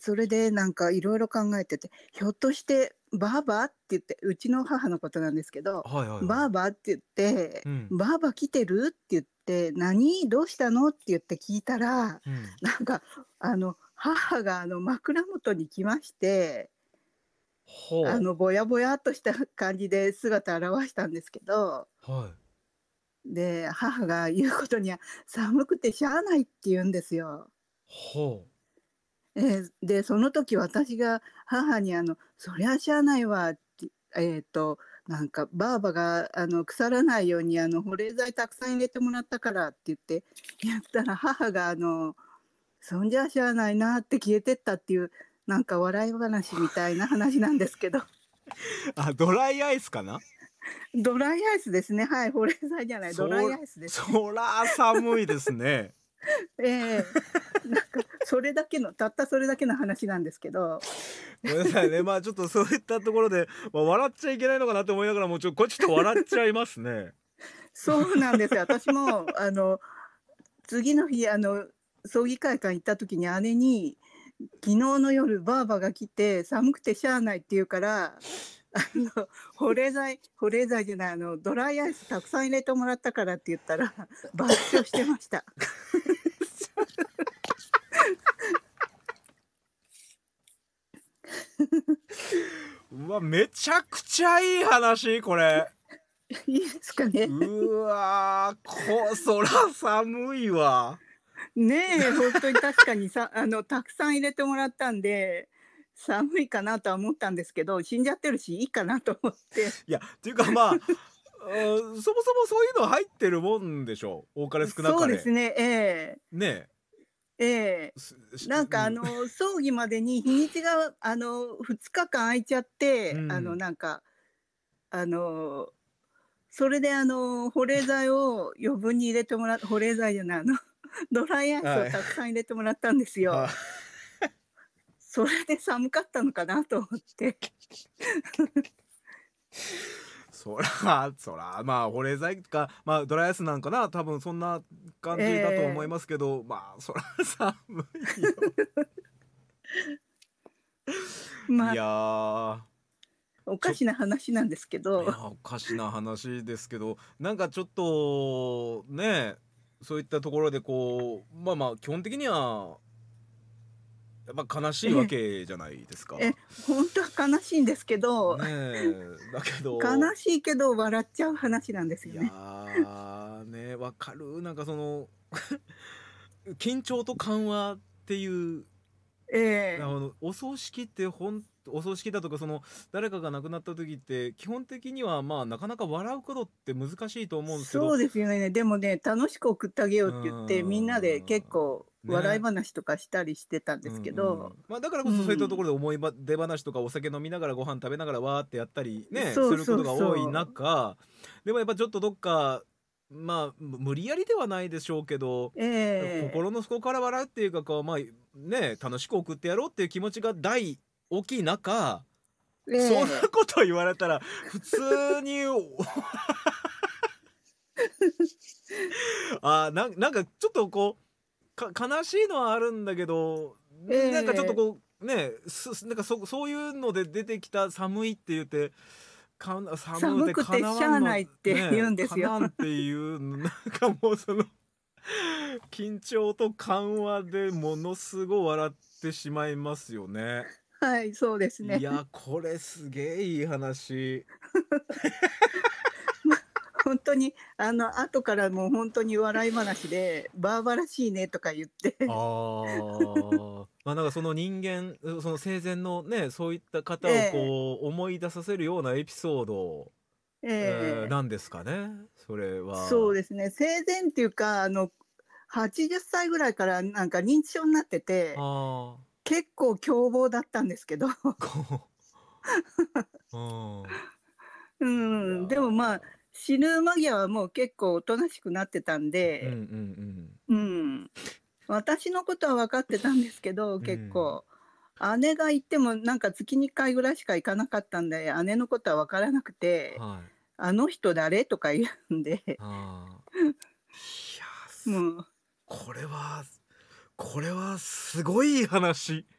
Speaker 5: それでなんかいろいろ考えててひょっとしてばあばって言ってうちの母のことなんですけど「ばあば」って言って「ばあば来てる?」って言って「何どうしたの?」って言って聞いたら、うん、なんかあの母があの枕元に来まして。あのぼやぼやっとした感じで姿を現したんですけど、はい、で母が言うことには寒くてしゃあないって言うんですよ。ほうえー、でその時私が母にあの「そりゃしゃあないわ」ってえっ、ー、となんかばあばがあの腐らないようにあの保冷剤たくさん入れてもらったからって言ってやったら母があの「そんじゃしゃあないな」って消えてったっていうなんか笑い話みたいな話なんですけど
Speaker 2: あドライアイスかな
Speaker 5: ドライアイスですね。はい、保冷剤じゃない、ドライアイ
Speaker 2: スです、ね。そら寒いですね。
Speaker 5: ええー、なんかそれだけのたったそれだけの話なんですけど。
Speaker 2: ごめんなさいね、まあちょっとそういったところで、まあ、笑っちゃいけないのかなと思いながらもうちょこっちっと笑っちゃいますね。
Speaker 5: そうなんですよ。私もあの次の日あの葬儀会館行った時に姉に昨日の夜ばあばが来て寒くてしゃあないって言うから。あの保冷剤保冷剤じゃないあのドライアイスたくさん入れてもらったからって言ったら
Speaker 2: 爆笑してました。うわめちゃくちゃいい話これ。いいですかね。うわこ
Speaker 5: そら寒いわ。ねえ本当に確かにさあのたくさん入れてもらったんで寒いかなとは思ったんですけど死んじゃってるしいいかなと思
Speaker 2: っていやっていうかまあそもそもそういうの入ってるもんでしょう多かれ少なかれそうですね
Speaker 5: ええー、ねええー、なんかあの葬儀までに日にちがあの2日間空いちゃって、うん、あのなんかあのそれであの保冷剤を余分に入れてもら保冷剤じゃないあのドライアイスをたくさん入れてもらったんですよ。はいそれで寒かったのかなと思って
Speaker 2: そらそらまあ保冷剤かまあドライアイスなんかな多分そんな感じだと思いますけど、えー、まあそら寒いよ まあ、いや
Speaker 5: おかしな話
Speaker 2: なんですけどおかしな話ですけどなんかちょっとねそういったところでこうまあまあ基本的にはやっぱ悲しいわけじゃないですか。え
Speaker 5: 本当は悲しいんですけど、ね
Speaker 2: え、だけど悲
Speaker 5: しいけど笑っちゃう話なんですよね。い
Speaker 2: やねわかるなんかその 緊張と緩和っていう、ええー、あのお葬式って本お葬式だとかその誰かが亡くなった時って基本的にはまあなかなか笑うことって難しいと思うんですけどそうです
Speaker 5: よねでもね楽しく送ってあげようって言ってみんなで結構笑い話とかしたりしてた
Speaker 2: んですけど、うんうん、まあ、だからこそそういったところで思い出話とかお酒飲みながらご飯食べながらわーってやったりねすることが多い中でもやっぱちょっとどっかまあ無理やりではないでしょうけど、えー、心の底から笑うっていうかこうまあね楽しく送ってやろうっていう気持ちが第大きい中、そんなこと言われたら普通に あななんかちょっとこうか悲しいのはあるんだけど、えー、なんかちょっとこうねすなんかそそういうので出てきた寒いって言ってか寒くてしゃあないって言うんですよ。ね、っていうなんかもうその 緊張と緩和でものすごい笑ってしまいますよね。
Speaker 5: はい、そうですね。いや、
Speaker 2: これすげえいい話。
Speaker 5: 本当にあの後からもう本当に笑い話で「バーバらしいね」とか言って
Speaker 2: あまあなんかその人間その生前のねそういった方をこう思い出させるようなエピソード、
Speaker 5: えー、えー、
Speaker 2: なんですかねそれは。そう
Speaker 5: ですね生前っていうかあの80歳ぐらいからなんか認知症になってて。あ結構凶暴だったんですけど うん、でもまあ死ぬ間際はもう結構おとなしくなってたんで、うんうん、うん、私のことは分かってたんですけど結構、うん、姉が行ってもなんか月2回ぐらいしか行かなかったんで姉のことは分からなくて「はい、あの人誰?」とか言うんで
Speaker 2: もうこれはこれはすごい話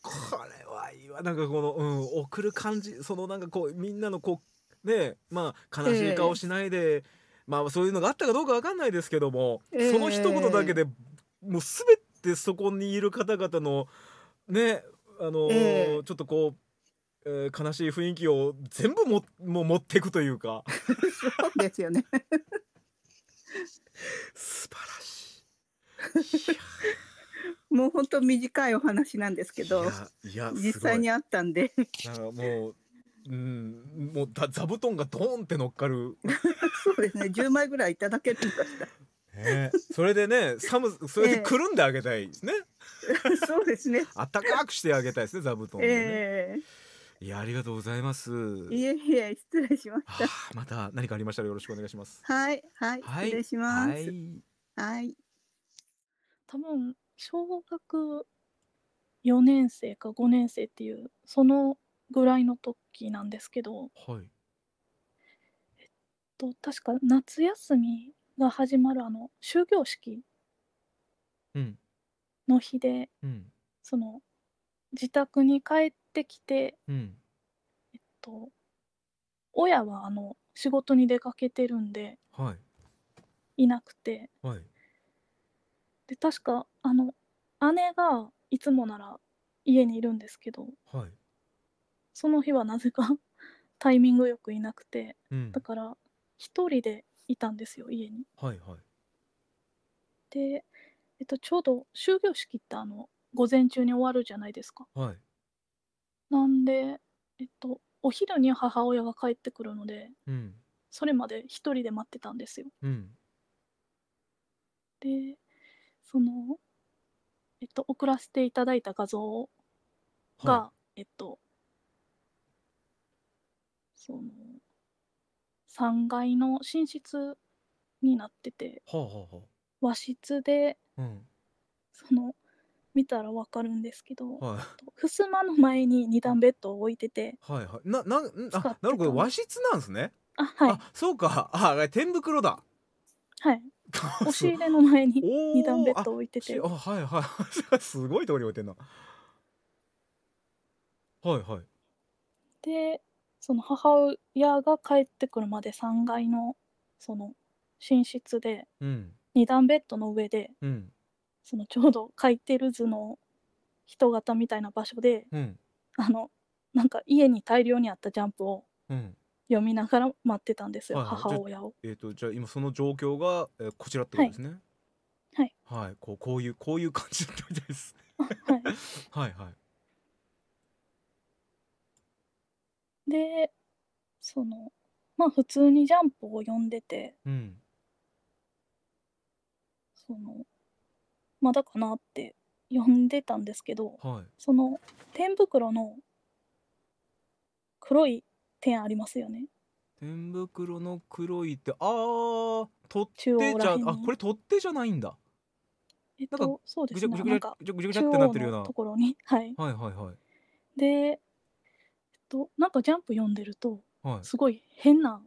Speaker 2: これはいいわなんかこの、うん、送る感じそのなんかこうみんなのこうねまあ悲しい顔しないで、えー、まあそういうのがあったかどうかわかんないですけども、えー、その一言だけでもう全てそこにいる方々のねあのーえー、ちょっとこうえー、悲しい雰囲気を全部もも持っていくというか そうですよね
Speaker 5: 素晴らしい。いもう本当短いお話なんですけど、いや実際にあったんで。
Speaker 2: なんかもう、うん、もう座布団がドーンって乗っかる。
Speaker 5: そうですね、10枚ぐらいいただけるかした。
Speaker 2: ね、それでね、寒、それでくるんであげたいですね。
Speaker 5: えー、そうですね。
Speaker 2: あったかくしてあげたいですね、座布団で、ね。えーいや、ありがとうございます。い
Speaker 5: やいや失礼しました。
Speaker 2: また何かありましたらよろしくお願いします。
Speaker 6: はい、はい、はい、失礼します。はい。はい、多分、小学四年生か五年生っていう、そのぐらいの時なんですけど、はい。えっと、確か夏休みが始まるあの、終業式の日で、うん、うん、その、自宅に帰ってってきて、うん、えっと、親はあの仕事に出かけてるんで、はい、いなくて、はい、で確かあの姉がいつもなら家にいるんですけど、はい、その日はなぜか タイミングよくいなくて、うん、だから1人でいたんですよ家に。はいはい、で、えっと、ちょうど終業式ってあの午前中に終わるじゃないですか。はいなんで、えっと、お昼に母親が帰ってくるので、うん。それまで一人で待ってたんですよ。うん。で、その、えっと、送らせていただいた画像はい。が、えっと、その、3階の寝室になってて、はあはあ和室で、うん。その見たらわかるんですけど、はい。襖の前に二段ベッドを置いてて
Speaker 2: はいはい。な、なん、あ、なるほど、和室なんですね。あ、はい。あ、そうか。あ、天袋だ。
Speaker 6: はい。押し入れの前に二段ベッドを置いてて、てあ、
Speaker 2: はいはい。すごいとこに置いてんな。はいはい。
Speaker 6: で、その母親が帰ってくるまで三階のその寝室でうん。2段ベッドの上でうん。そのちょうど書いてる図の人型みたいな場所で、うん、あのなんか家に大量にあったジャンプを読みながら待ってたんですよ、うん、母親を。
Speaker 2: えっ、ー、とじゃあ今その状況が、えー、こちらってことですね。はい。はい、はい、こうこういうこういう感じだったみたいです。はい、はいはい
Speaker 6: でそのまあ普通にジャンプを読んでて、うん、そのまだかなって読んでたんですけど、はい、その天袋の黒い点ありますよね。
Speaker 2: 天袋の黒いってああ取ってじゃあこれ取ってじゃないんだ。
Speaker 6: えっとそうですね。ぐちゃぐちゃぐちゃってなってるようなところに、はい、
Speaker 2: はいはいはい
Speaker 6: でえっとなんかジャンプ読んでると、はい、すごい変な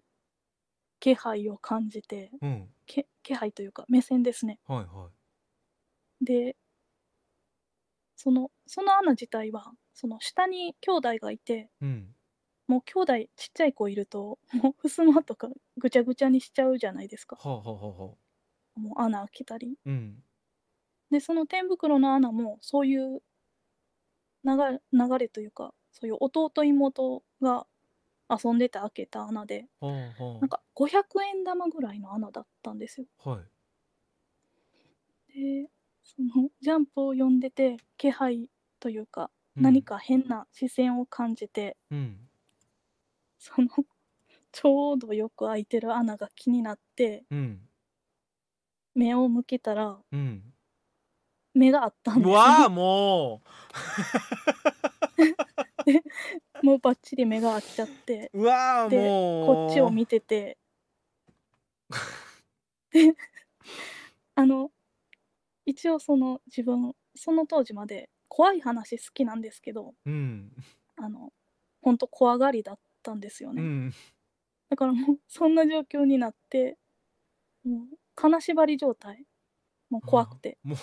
Speaker 6: 気配を感じて、うん、け気配というか目線ですね。はいはい。でそのその穴自体はその下に兄弟がいて、うん、もう兄弟ちっちゃい子いるともうふすまとかぐちゃぐちゃにしちゃうじゃないですか。は
Speaker 3: あはあはあ、
Speaker 6: もう穴開けたり。うん、でその天袋の穴もそういう流れというかそういう弟妹が遊んでて開けた穴で、
Speaker 3: はあはあ、なん
Speaker 6: か500円玉ぐらいの穴だったんですよ。はい、でそのジャンプを読んでて気配というか、うん、何か変な視線を感じて、うん、その ちょうどよく開いてる穴が気になって、うん、目を向けたら、目があったんですわ
Speaker 2: あも
Speaker 6: う もうばっちり目が合っちゃってう
Speaker 2: わでこっちを見
Speaker 6: てて であの一応その自分その当時まで怖い話好きなんですけど、うん、あの本当怖がりだったんですよね、うん、だからもうそんな状況になってもう金縛り状態もう怖くて、もう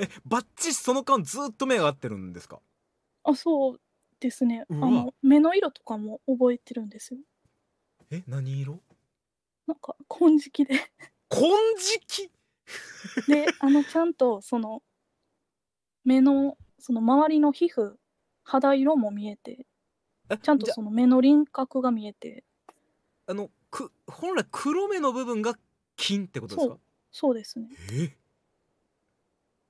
Speaker 2: えバッチその間ずっと目が合ってるんですか
Speaker 6: あそうですねあの目の色とかも覚えてるんですよ
Speaker 2: え何色
Speaker 6: なんか金色で金色 であのちゃんとその目のその周りの皮膚肌色も見えてちゃんとその目の輪郭が見えて
Speaker 2: あのく本来黒目の部分が金ってことですか
Speaker 6: そうですね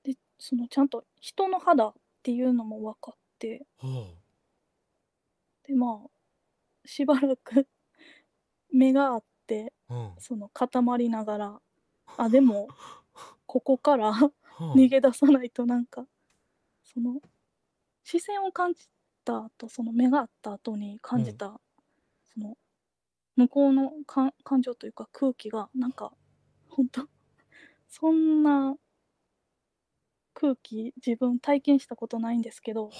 Speaker 6: でそのちゃんと人の肌っていうのも分かって、はあ、でまあしばらく 目があって、その固まりながら あでもここから逃げ出さないとなんかその視線を感じた後その目があった後に感じた、うん、その向こうの感情というか空気がなんか本当そんな空気自分体験したことないんですけど、はい、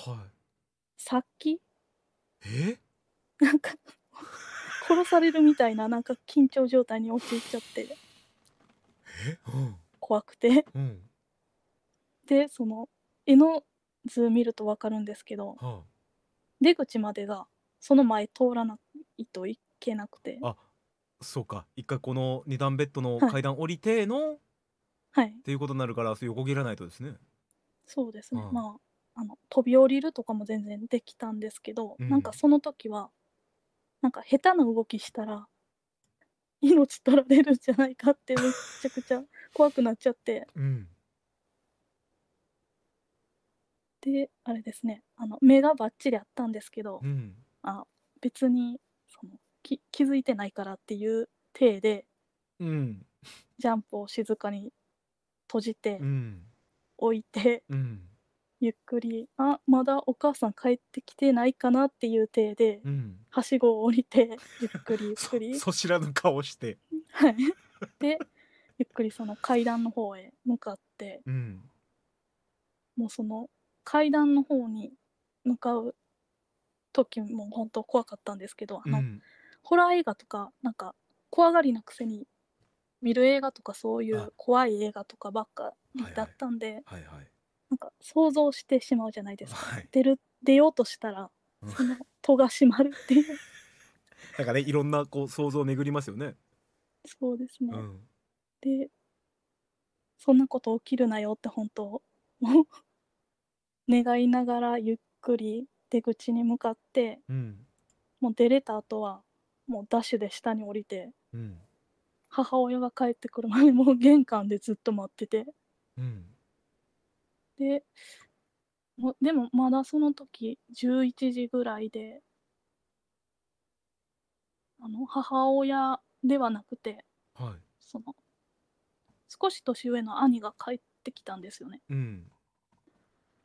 Speaker 6: 殺気えなんか殺されるみたいななんか緊張状態に陥っちゃって怖くて、うん、でその絵の図見ると分かるんですけど、はあ、出口までがその前通らないといけなく
Speaker 2: てあそうか一回この二段ベッドの階段降りての、はい、っていうことになるから横切らないとですね
Speaker 6: そうですね、はあ、まああの飛び降りるとかも全然できたんですけど、うん、なんかその時はなんか下手な動きしたら命取られるんじゃないかってめちゃくちゃ怖くなっちゃって、うん、であれですねあの目がばっちりあったんですけど、うん、あ別にそのき気づいてないからっていう体で、うん、ジャンプを静かに閉じて、置いて、うんゆっくりあまだお母さん帰ってきてないかなっていう体で、うん、はしごを降りてゆっくり ゆっくり
Speaker 2: そちらの顔して
Speaker 6: はいでゆっくりその階段の方へ向かって、うん、もうその階段の方に向かう時も本当怖かったんですけどあの、うん、ホラー映画とかなんか怖がりなくせに見る映画とかそういう怖い映画とかばっかりだったんで、はいはいはいはい、なんか想像してしまうじゃないですか、はい出る出ようとしたらその戸が閉まるっていう
Speaker 2: なんかねいろんなこう想像を巡りますよね。
Speaker 6: そうですね、うん、でそんなこと起きるなよって本当もう願いながらゆっくり出口に向かってうん、もう出れた後はもうダッシュで下に降りてうん、母親が帰ってくるまでもう玄関でずっと待っててうん、でもでもまだその時11時ぐらいであの母親ではなくて、はい、その少し年上の兄が帰ってきたんですよね。うん、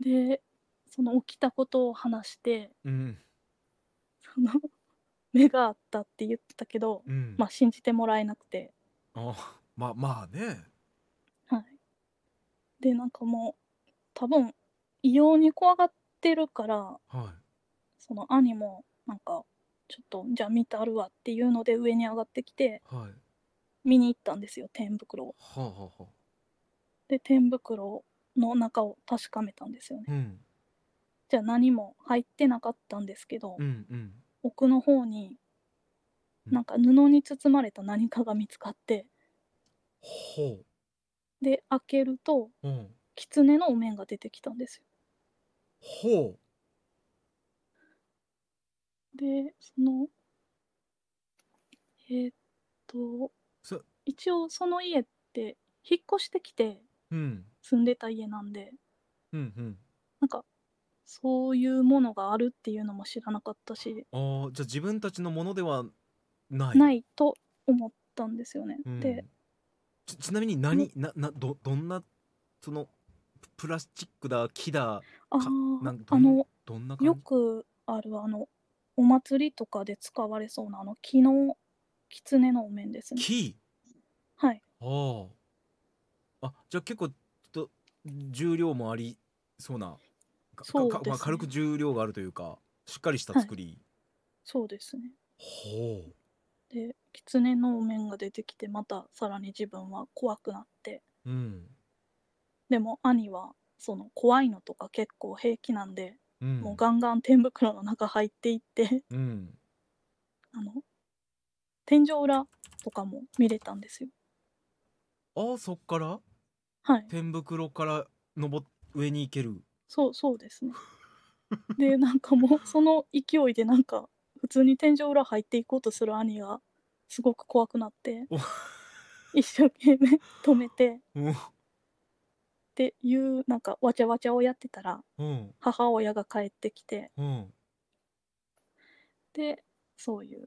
Speaker 6: でその起きたことを話して、うん、その目があったって言ってたけど、うん、まあ信じてもらえなくて。
Speaker 2: あまあまあね。
Speaker 6: はい、でなんかもう多分異様に怖がってるからはその兄もなんかちょっとじゃあ見てあるわっていうので上に上がってきてはい見に行ったんですよ天袋を。はあはあで天袋の中を確かめたんですよね。うんじゃあ何も入ってなかったんですけど、うんうん奥の方になんか布に包まれた何かが見つかってで開けるとうん狐のお面が出てきたんですよ。ほう。でそのえーっとそ一応その家って引っ越してきてうん。住んでた家なんでうんなんかそういうものがあるっていうのも知らなかったし、
Speaker 2: ああ、じゃあ自分たちのものではない。な
Speaker 6: いと思ったんですよね。うんで
Speaker 2: ちちなみに何ななどどんなそのプラスチックだ木だあなんあのどんな感
Speaker 6: じよくあるあのお祭りとかで使われそうなあの木の狐のお面ですね。木はい。
Speaker 2: あああじゃあ結構ちょっと重量もありそうな
Speaker 6: そうかかまあ軽く
Speaker 2: 重量があるというかしっかりした作り、そうですね。ほう
Speaker 6: で狐のお面が出てきてまたさらに自分は怖くなってうんでも兄はその怖いのとか結構平気なんで、うん、もうガンガン天袋の中
Speaker 2: 入っていってうん、
Speaker 6: あの天井裏とかも見れたんですよ。
Speaker 2: ああそっからはい天袋から登上に行ける
Speaker 6: そうそうですね。でなんかもうその勢いでなんか普通に天井裏入っていこうとする兄がすごく怖くなって一生懸命止めてっていうなんかわちゃわちゃをやってたらうん母親が帰ってきてうんでそういう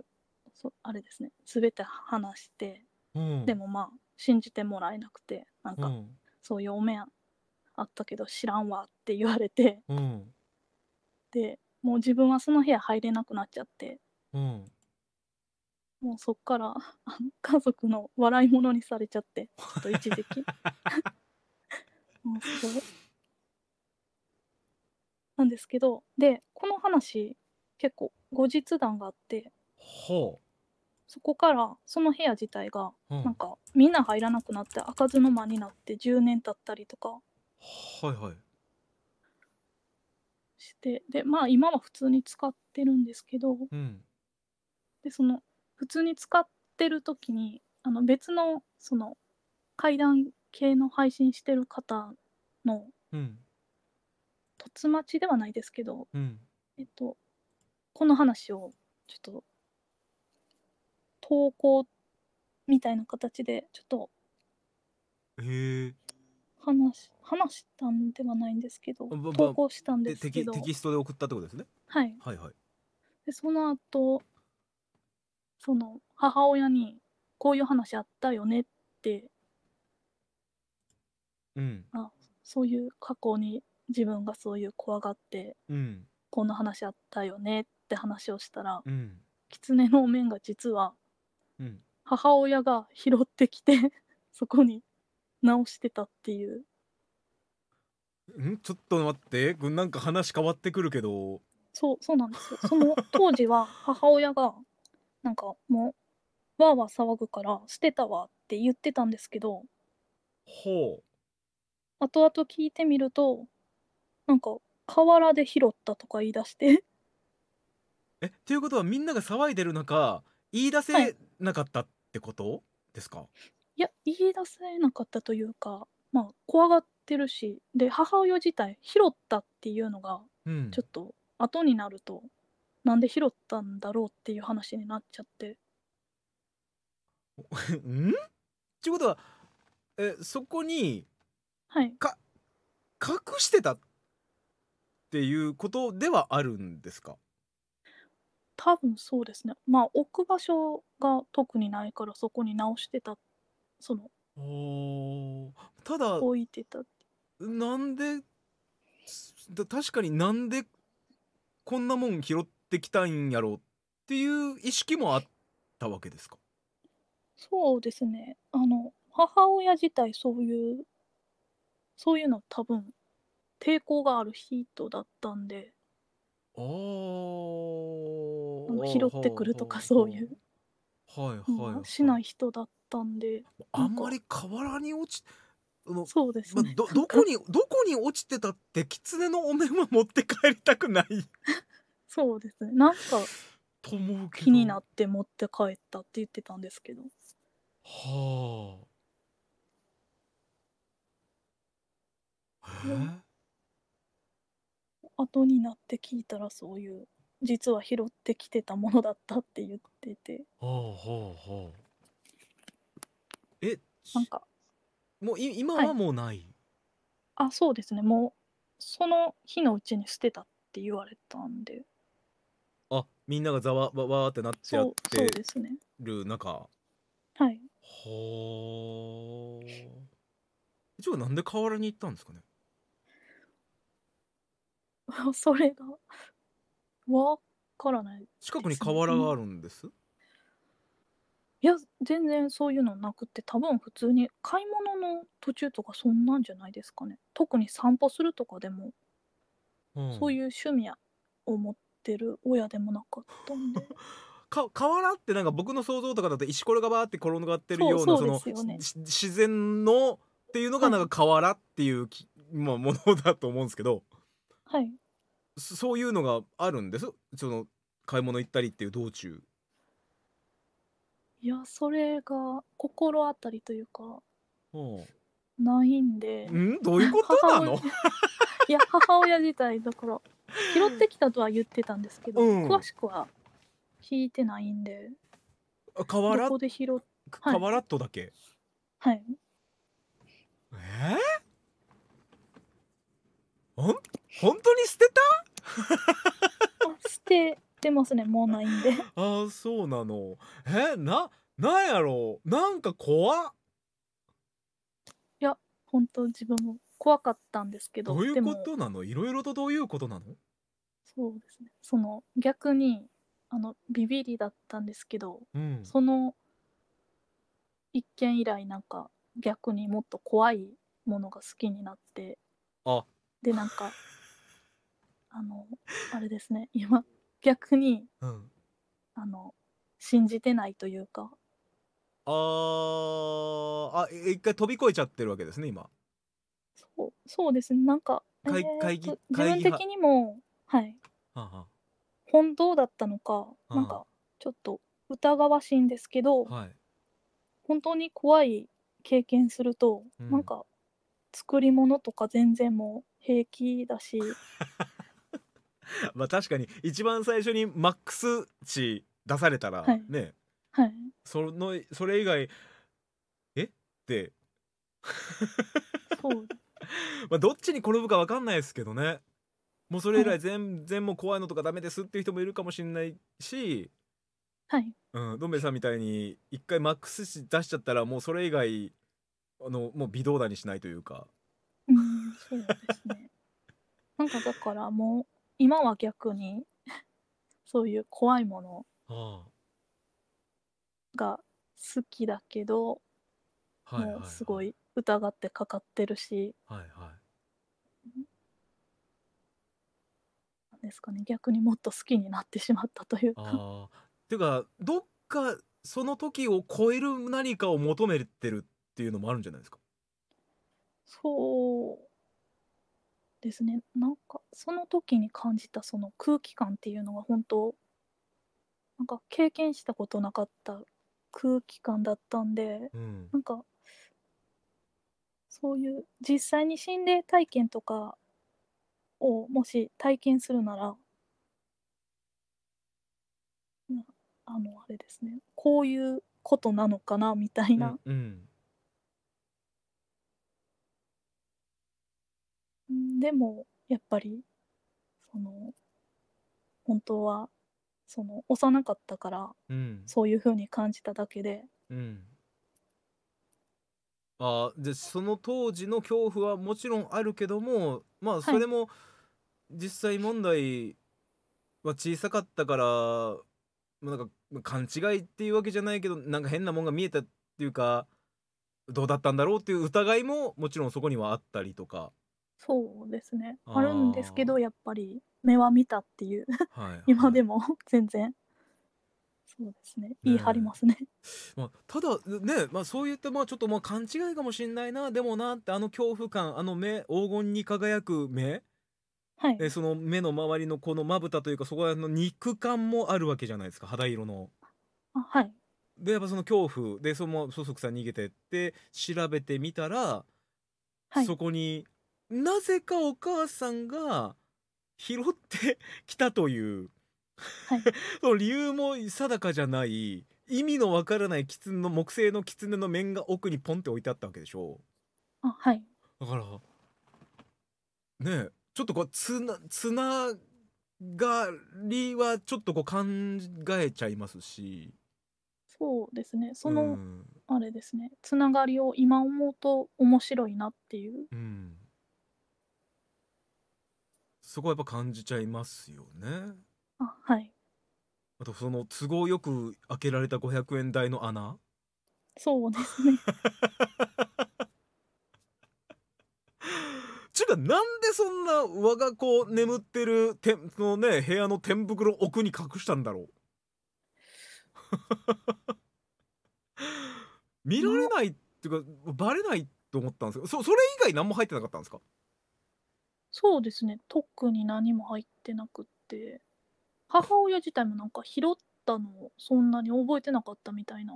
Speaker 6: そあれですね全て話してうんでもまあ信じてもらえなくてなんうかんそういうお面あったけど知らんわって言われてうんでもう自分はその部屋入れなくなっちゃってうんもうそっから家族の笑いのにされちゃってちょっと一時期 なんですけどでこの話結構後日談があって
Speaker 3: ほう
Speaker 6: そこからその部屋自体が、うんなんかみんな入らなくなって開かずの間になって10年経ったりとかはいはいしてでまあ今は普通に使ってるんですけどうんでその普通に使ってる時にあの別のその階段系の配信してる方のうんつ待ちではないですけど、うんえっと、この話をちょっと投稿みたいな形でちょっとへえ話話したんではないんですけど投稿したんでテすキけどテキス
Speaker 2: トで送ったってことですねはいはいはい
Speaker 6: でその後その母親にこういう話あったよねってん、あそういう過去に自分がそういう怖がって、うん、こんな話あったよねって話をしたら、うん、狐の面が実は、母親が拾ってきて そこに直してたっていう。
Speaker 2: んちょっと待ってなんか話変わってくるけど
Speaker 6: そうそうなんですよその当時は母親がなんかもうわーわー騒ぐから捨てたわって言ってたんですけど
Speaker 3: ほう
Speaker 6: 後々聞いてみるとなんか河原で拾ったとか言い出して
Speaker 2: えっていうことはみんなが騒いでる中言い出せなかったってことですか、はい、
Speaker 6: いや言い出せなかったというかまあ怖がってるしで母親自体拾ったっていうのが、ちょっと後になると、なんで拾ったんだろうっていう話になっちゃって。
Speaker 2: んっていうことはえそこにはい。か隠してたっていうことではあるんですか
Speaker 6: 多分そうですねまあ置く場所が特にないからそこに直してたそのおただ置いてた
Speaker 2: なんで確かになんでこんなもん拾ってきたいんやろうっていう意識もあったわけですか
Speaker 6: そうですねあの母親自体そういうそういうの多分抵抗がある人だったんでああ拾ってくるとかそういう
Speaker 3: はいはい、
Speaker 6: しない人
Speaker 2: だったんであんまり河原に落ちそうですまね、どどこに どこに落ちてたって狐のお面は持って帰りたくないそうで
Speaker 6: すねなんか気になって持って帰ったって言ってたんですけど
Speaker 3: はあ
Speaker 6: 後になって聞いたらそういう実は拾ってきてたものだったって言ってて
Speaker 2: ほうほうほうえなんかもうい今はもうない、はい、
Speaker 6: あそうですねもうその日のうちに捨てたって言われたんで
Speaker 2: あみんながざわわわってなっちゃってる中そうですね、はいほうじゃあなんで河原に行ったんですかね
Speaker 6: それがわからない、近くに河原があるんです、いや全然そういうのなくて多分普通に買い物の途中とかそんなんじゃないですかね特に散歩するとかでも、うんそういう趣味やを持ってる親でもなかったんで
Speaker 2: か河原ってなんか僕の想像とかだと石ころがバーって転がってるようなそうそうですよね自然のっていうのがなんか河原っていうまあものだと思うんですけどはいそういうのがあるんですその買い物行ったりっていう道中
Speaker 6: いやそれが心当たりというかないんでうんどういうことなのいや母親自体だから拾ってきたとは言ってたんですけど、うん詳しくは聞いてないんで
Speaker 2: あ河原で拾っ河原っとだけ、
Speaker 6: はいえー、
Speaker 2: ほん本当に捨てた
Speaker 6: して出ますねもうないんで
Speaker 2: ああそうなのえななんやろうなんか怖い
Speaker 6: や本当自分も怖かったんですけどどういうこと
Speaker 2: なのいろいろとどういうことなの
Speaker 6: そうですねその逆にあのビビりだったんですけど、うん、その一件以来なんか逆にもっと怖いものが好きになってあでなんか あのあれですね今逆に、うん、あの信じてないというか
Speaker 2: あーあ一回飛び越えちゃってるわけですね今
Speaker 6: そうそうですねなんか、えー、会議自分的にもはいはは本当だったのかなんかちょっと疑わしいんですけど、はい、本当に怖い経験すると、うん、なんか作り物とか全然もう平気だし
Speaker 2: まあ確かに一番最初にマックス値出されたらはいね、はいそのそれ以外えって、そう まあ、どっちに転ぶか分かんないですけどねもうそれ以来全然もう怖いのとかダメですっていう人もいるかもしれないし、はいうん、どん兵衛さんみたいに一回マックス値出しちゃったらもうそれ以外あのもう微動だにしないというか。
Speaker 6: うんそうですねなんかだからもう今は逆に そういう怖いも
Speaker 4: の
Speaker 6: が好きだけど、もうすごい疑ってかかってるしはいはなんですかね逆にもっと好きになってしまったというか
Speaker 2: ていうかどっかその時を超える何かを求めてるっていうのもあるんじゃないですか
Speaker 6: そうですねなんかその時に感じたその空気感っていうのが本当なんか経験したことなかった空気感だったんで、うん、なんかそういう実際に心霊体験とかをもし体験するならあのあれですねこういうことなのかなみたいな、うんうん、でもやっぱりその本当はその幼かったから、うん、そういうふうに感じただけで、
Speaker 2: うん、あでその当時の恐怖はもちろんあるけどもまあそれも実際問題は小さかったから、はい、なんか勘違いっていうわけじゃないけどなんか変なもんが見えたっていうかどうだったんだろうっていう疑いももちろんそこにはあったりとか。
Speaker 6: そうですねあるんですけどやっぱり目は見たっていうはいはい、今でも全然そうですね言い張りますね、ね、
Speaker 2: まあ、ただね、まあ、そう言ってまあちょっとまあ勘違いかもしんないなでもなってあの恐怖感あの目黄金に輝く目、はい、えその目の周りのこのまぶたというかそこらの肉感もあるわけじゃないですか肌色の。はい、でやっぱその恐怖でそのそそくさん逃げてって調べてみたら、はい、そこになぜかお母さんが拾ってきたという、はい、その理由も定かじゃない意味のわからない狐の木製の狐の面が奥にポンって置いてあったわけでしょあはいだからねちょっとこうつなつながりはちょっとこう考えちゃいますしそうですねその、うん、
Speaker 6: あれですねつながりを今思うと面白いなっていう、うん、
Speaker 2: そこはやっぱ感じちゃいますよね。あはい。あとその都合よく開けられた500円台の穴。
Speaker 6: そうですね。
Speaker 2: ちゅうかなんでそんな我が子眠ってるてのね部屋の天袋奥に隠したんだろう 見られないっていうかバレないと思ったんですけどそそれ以外何も入ってなかったんですか
Speaker 6: そうですね特に何も入ってなくって母親自体もなんか拾ったのをそんなに覚えてなかったみたいな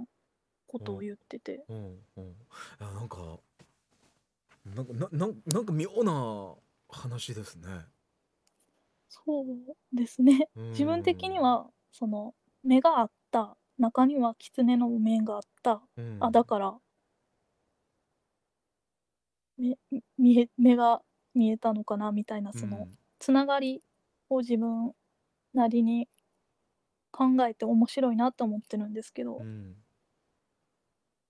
Speaker 6: ことを言って
Speaker 2: て、うんうんいやなんかなんかななんか妙な話ですね。
Speaker 6: そうですね、うん、自分的にはその目があった中には狐の面があった、うん、あだから目目目が見えたのかなみたいなそのつながりを自分なりに考えて面白いなと思ってるんですけど、うん、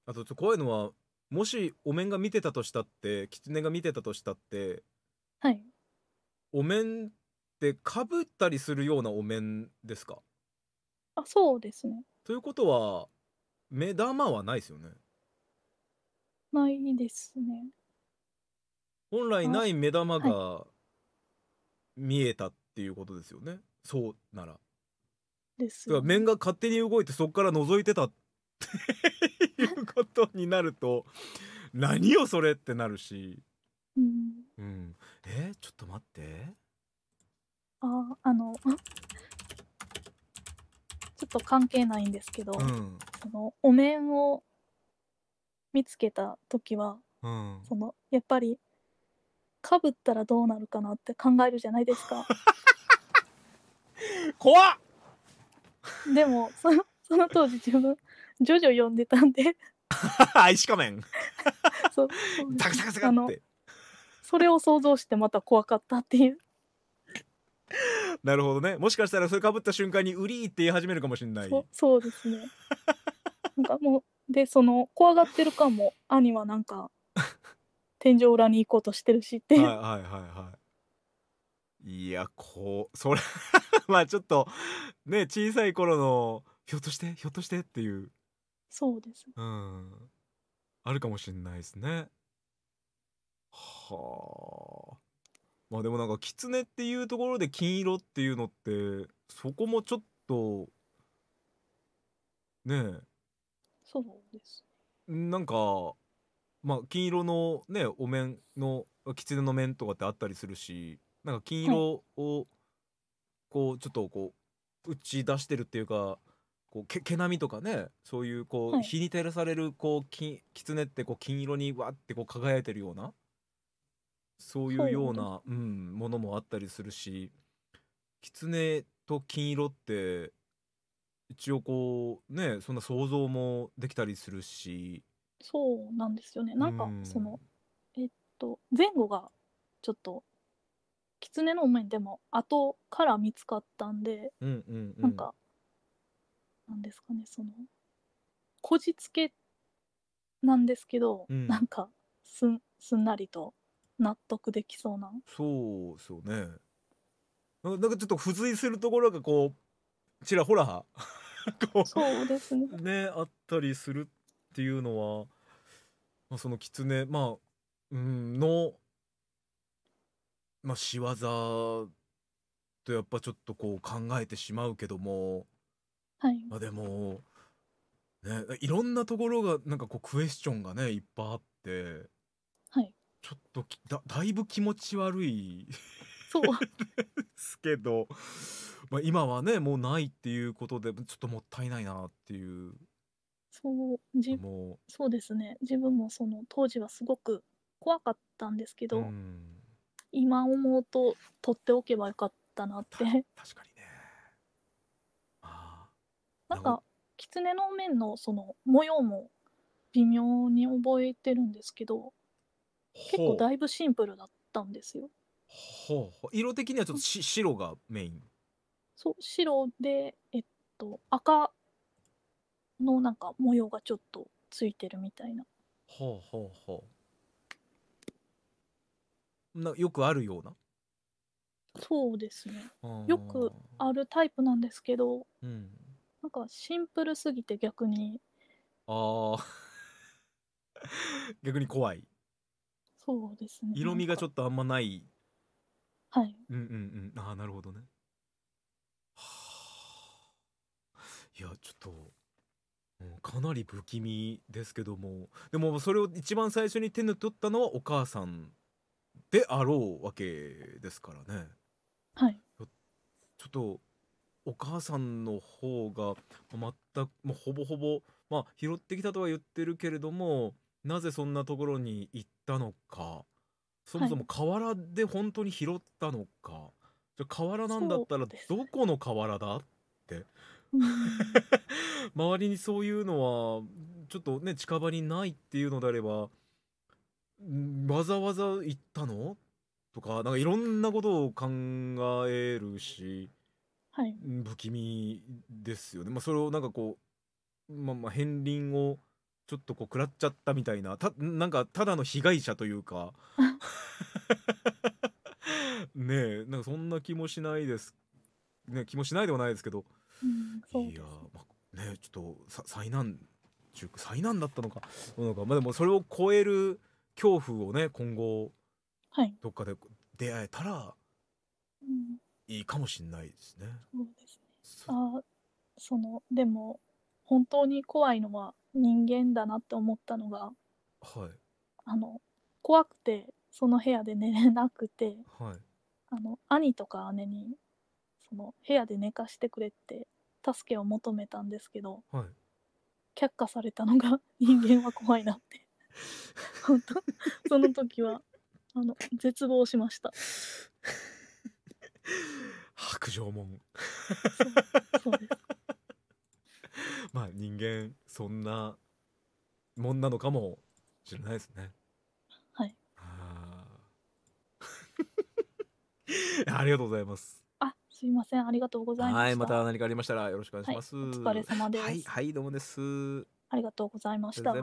Speaker 2: あと怖いのはもしお面が見てたとしたって狐が見てたとしたってはいお面ってかぶったりするようなお面ですか
Speaker 6: あそうですね
Speaker 2: ということは目玉はないですよね
Speaker 6: ないですね
Speaker 2: 本来ない目玉が見えたっていうことですよね、はい、そうなら。
Speaker 3: ですね、面
Speaker 2: が勝手に動いてそこから覗いてたっていうことになると何よそれってなるし。うん、えー、ちょっと待って。
Speaker 6: ああのちょっと関係ないんですけど、うん、そのお面を見つけた時は、うん、そのやっぱりかぶったらどうなるかなって考えるじゃないですか 怖っでもそのその当時自分ジョジョ読んでたんで
Speaker 2: ア愛し仮面
Speaker 6: そう ザクザクザクってそれを想像してまた怖かったっていう
Speaker 2: なるほどねもしかしたらそれかぶった瞬間に「ウリー」って言い始めるかもしれないそ
Speaker 6: そうですねなんかもうでその怖がってる感も兄はなんか天井裏に行こうとしてるしってはいはいはい
Speaker 2: はいいやこうそれ まあちょっとね小さい頃のひょっとしてひょっとしてっていうそうですうんあるかもしんないですねはあまあでもなんか狐っていうところで金色っていうのってそこもちょっとねえそうですなんかまあ、金色のねお面の狐の面とかってあったりするしなんか金色をこうちょっとこう打ち出してるっていうかこうけ毛並みとかねそういうこう、日に照らされるこうき狐ってこう金色にわってこう輝いてるようなそういうようなう、ん、ものもあったりするし狐と金色って一応こうねそんな想像もできたりするし。
Speaker 6: そうなんですよねなんかその、えっと前後がちょっと狐の面でも後から見つかったんで、うんうんうん、なんかなんですかねそのこじつけなんですけど、うん、なんかすんすんなりと納得できそうな
Speaker 2: そうですよねなんかちょっと付随するところがこうちらほらそうですね ねあったりするっていうのはまあ、その狐、まあ、うん、の、まあ、仕業とやっぱちょっとこう考えてしまうけども、はい、まあでも、ね、いろんなところがなんかこうクエスチョンがねいっぱいあって、はい、ちょっとだだいぶ気持ち悪いそう ですけど、まあ、今はねもうないっていうことでちょっともったいないなっていう
Speaker 6: そうじもそうですね自分もその当時はすごく怖かったんですけど、うん、今思うと取っておけばよかったなって確かにね。あなんか狐の面のその模様も微妙に覚えてるんですけど結構だいぶシンプルだったんですよ。
Speaker 2: ほうほう色的にはちょっとし白がメイン。
Speaker 6: そう白で、えっと、赤のなんか模様がちょっとついてるみたいな
Speaker 2: ほうほうほうなよくあるような
Speaker 6: そうですねよくあるタイプなんですけど、うん、なんかシンプルすぎて逆に
Speaker 2: ああ 逆に怖い
Speaker 6: そうですね色味が
Speaker 2: ちょっとあんまないはいうんうんうんああなるほどねはあいやちょっとかなり不気味ですけどもでもそれを一番最初に手に取ったのはお母さんであろうわけですからね。はい、ちょっとお母さんの方が全くもほぼほぼ、まあ、拾ってきたとは言ってるけれどもなぜそんなところに行ったのかそもそも河原で本当に拾ったのか、はい、じゃ河原なんだったらどこの河原だって。周りにそういうのはちょっとね近場にないっていうのであればわざわざ行ったのとかなんかいろんなことを考えるし、はい、不気味ですよね。まあ、それをなんかこう、まあ、まあ片鱗をちょっとこう食らっちゃったみたいなたなんかただの被害者というか ねえなんかそんな気もしないです、ね、気もしないではないですけど、うん、いや、まあ、ねちょっと災難中災難だったのかのかまあでもそれを超える恐怖をね今後、はい、どっかで出会えたら、うん、いいかもしれないですね。
Speaker 6: そうですねあそのでも本当に怖いのは人間だなって思ったのが、はい、あの怖くてその部屋で寝れなくて、はい、あの兄とか姉にその部屋で寝かしてくれって助けを求めたんですけど、はい、却下されたのが 人間は怖いなって本当 その時はあの絶望しました
Speaker 2: 白状門そうです まあ人間そんなもんなのかもしれないですねありがとうございます
Speaker 6: すみません、ありがとうございましはい、また
Speaker 2: 何かありましたらよろしくお願いします。はい、お疲れ様です。はい、はい、どうもです。
Speaker 6: ありがとうございました。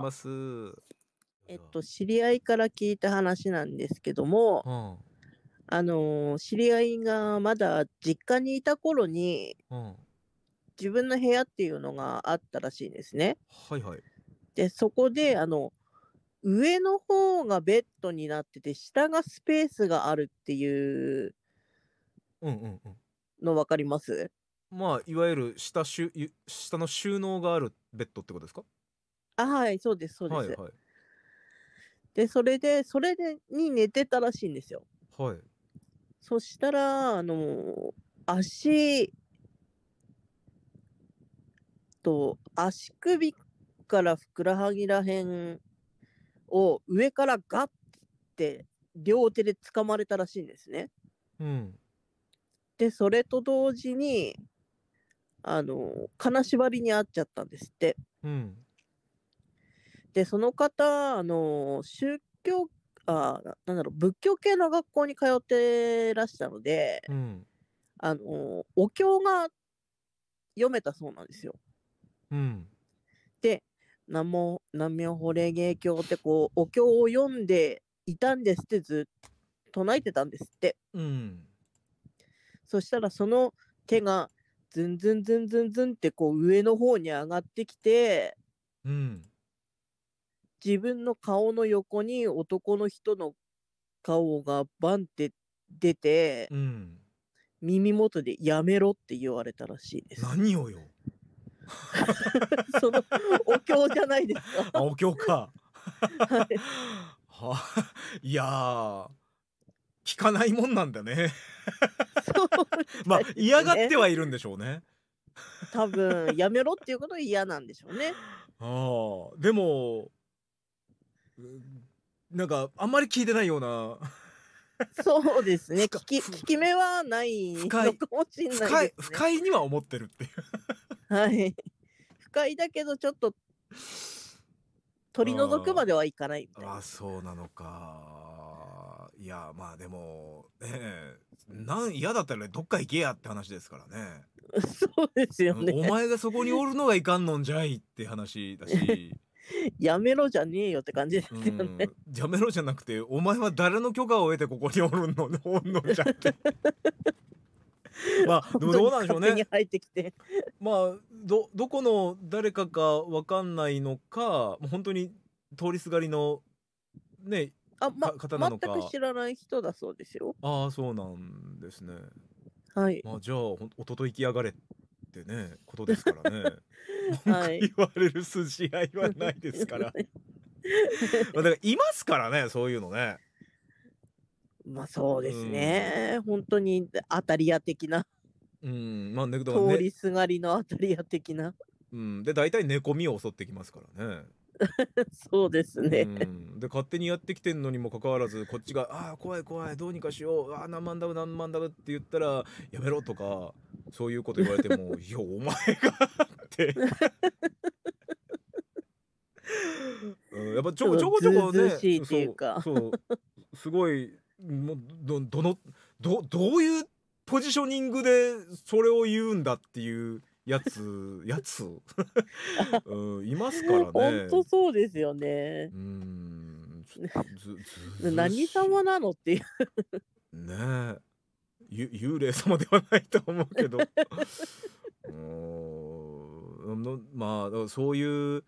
Speaker 7: えっと、知り合いから聞いた話なんですけども、うん、あの、知り合いがまだ実家にいた頃に、うん、自分の部屋っていうのがあったらしいんですね。はいはい。で、そこで、あの、上の方がベッドになってて、下がスペースがあるってい
Speaker 3: う、うんうんうん、
Speaker 7: の分かります
Speaker 2: まあいわゆる下しゅ下の収納があるベッドってことですか
Speaker 7: あはいそうですそうです、はいはい、でそれでそれでに寝てたらしいんですよはいそしたらあのー、足と足首からふくらはぎらへんを上からガッて両手で掴まれたらしいんですね。うん、でそれと同時にあの金縛りに遭っちゃったんですって。うん、でその方あの宗教あなんだろう仏教系の学校に通ってらしたので、うん、あのお経が読めたそうなんですよ。うん、で「南無南法霊芸経」ってこうお経を読んでいたんですってずっと唱えてたんですって。うんそしたらその手がズンズンズンズンズンってこう上の方に上がってきて、うん、自分の顔の横に男の人の顔がバンって出て、うん、耳元で「やめろ」って言われたらしいです。
Speaker 2: 何をよ そのお経じゃないですかお経か。はい、はあ、いや聞かないもんなんだねまあ嫌がってはいるんでしょうね
Speaker 7: 多分やめろっていうこと嫌なんでしょうね
Speaker 2: ああでもなんかあんまり聞いてないようなそうですね聞き聞き目はないのかもい、ね、深い深いには思ってるってい
Speaker 7: うはい不快だけどちょっと
Speaker 2: 取り除くまではいかないみたいなああそうなのかいやまあでもねなん嫌だったらどっか行けやって話ですからね
Speaker 3: そうです
Speaker 7: よねお前がそこにおるのがいかんのんじゃいっ
Speaker 2: て話だし やめ
Speaker 7: ろじゃねえよって感じです
Speaker 2: よね、やめろじゃなくてお前は誰の許可を得てここにおるの おんのんじゃってまあでもどうなんでしょうね
Speaker 7: 入ってきて
Speaker 2: まあどどこの誰かかわかんないのか本当に通りすがりのねあ、ま、方なのか全く知
Speaker 7: らない人だそうですよ。
Speaker 2: ああそうなんですね。はい。まあじゃあおとといきやがれってねことですからね。はい、言われる筋合いはないですから。まあだからいますからねそういうのね。
Speaker 7: まあそう
Speaker 5: で
Speaker 2: すね、
Speaker 7: うん、本当に当たり屋的な。
Speaker 2: うん、まあね、ね通り
Speaker 7: すがりの当たり屋的な。
Speaker 2: うん、で大体寝込みを襲ってきますからね。
Speaker 7: そ
Speaker 2: うですね、うん、で勝手にやってきてんのにもかかわらずこっちが「ああ怖い怖いどうにかしようああ何万だ何万だ」って言ったら「やめろ」とかそういうこと言われても「いやお前が」って。うん、やっぱちょちょこちょこねそうすごいもうどどのどどういうポジショニングでそれを言うんだっていうやつやつ、うん、いますからね。本当
Speaker 7: そうですよね。う
Speaker 2: ん。ずず 何
Speaker 7: 様なのっていう。
Speaker 2: ねえ。ゆ幽霊様ではないと思うけど。うんまあそういう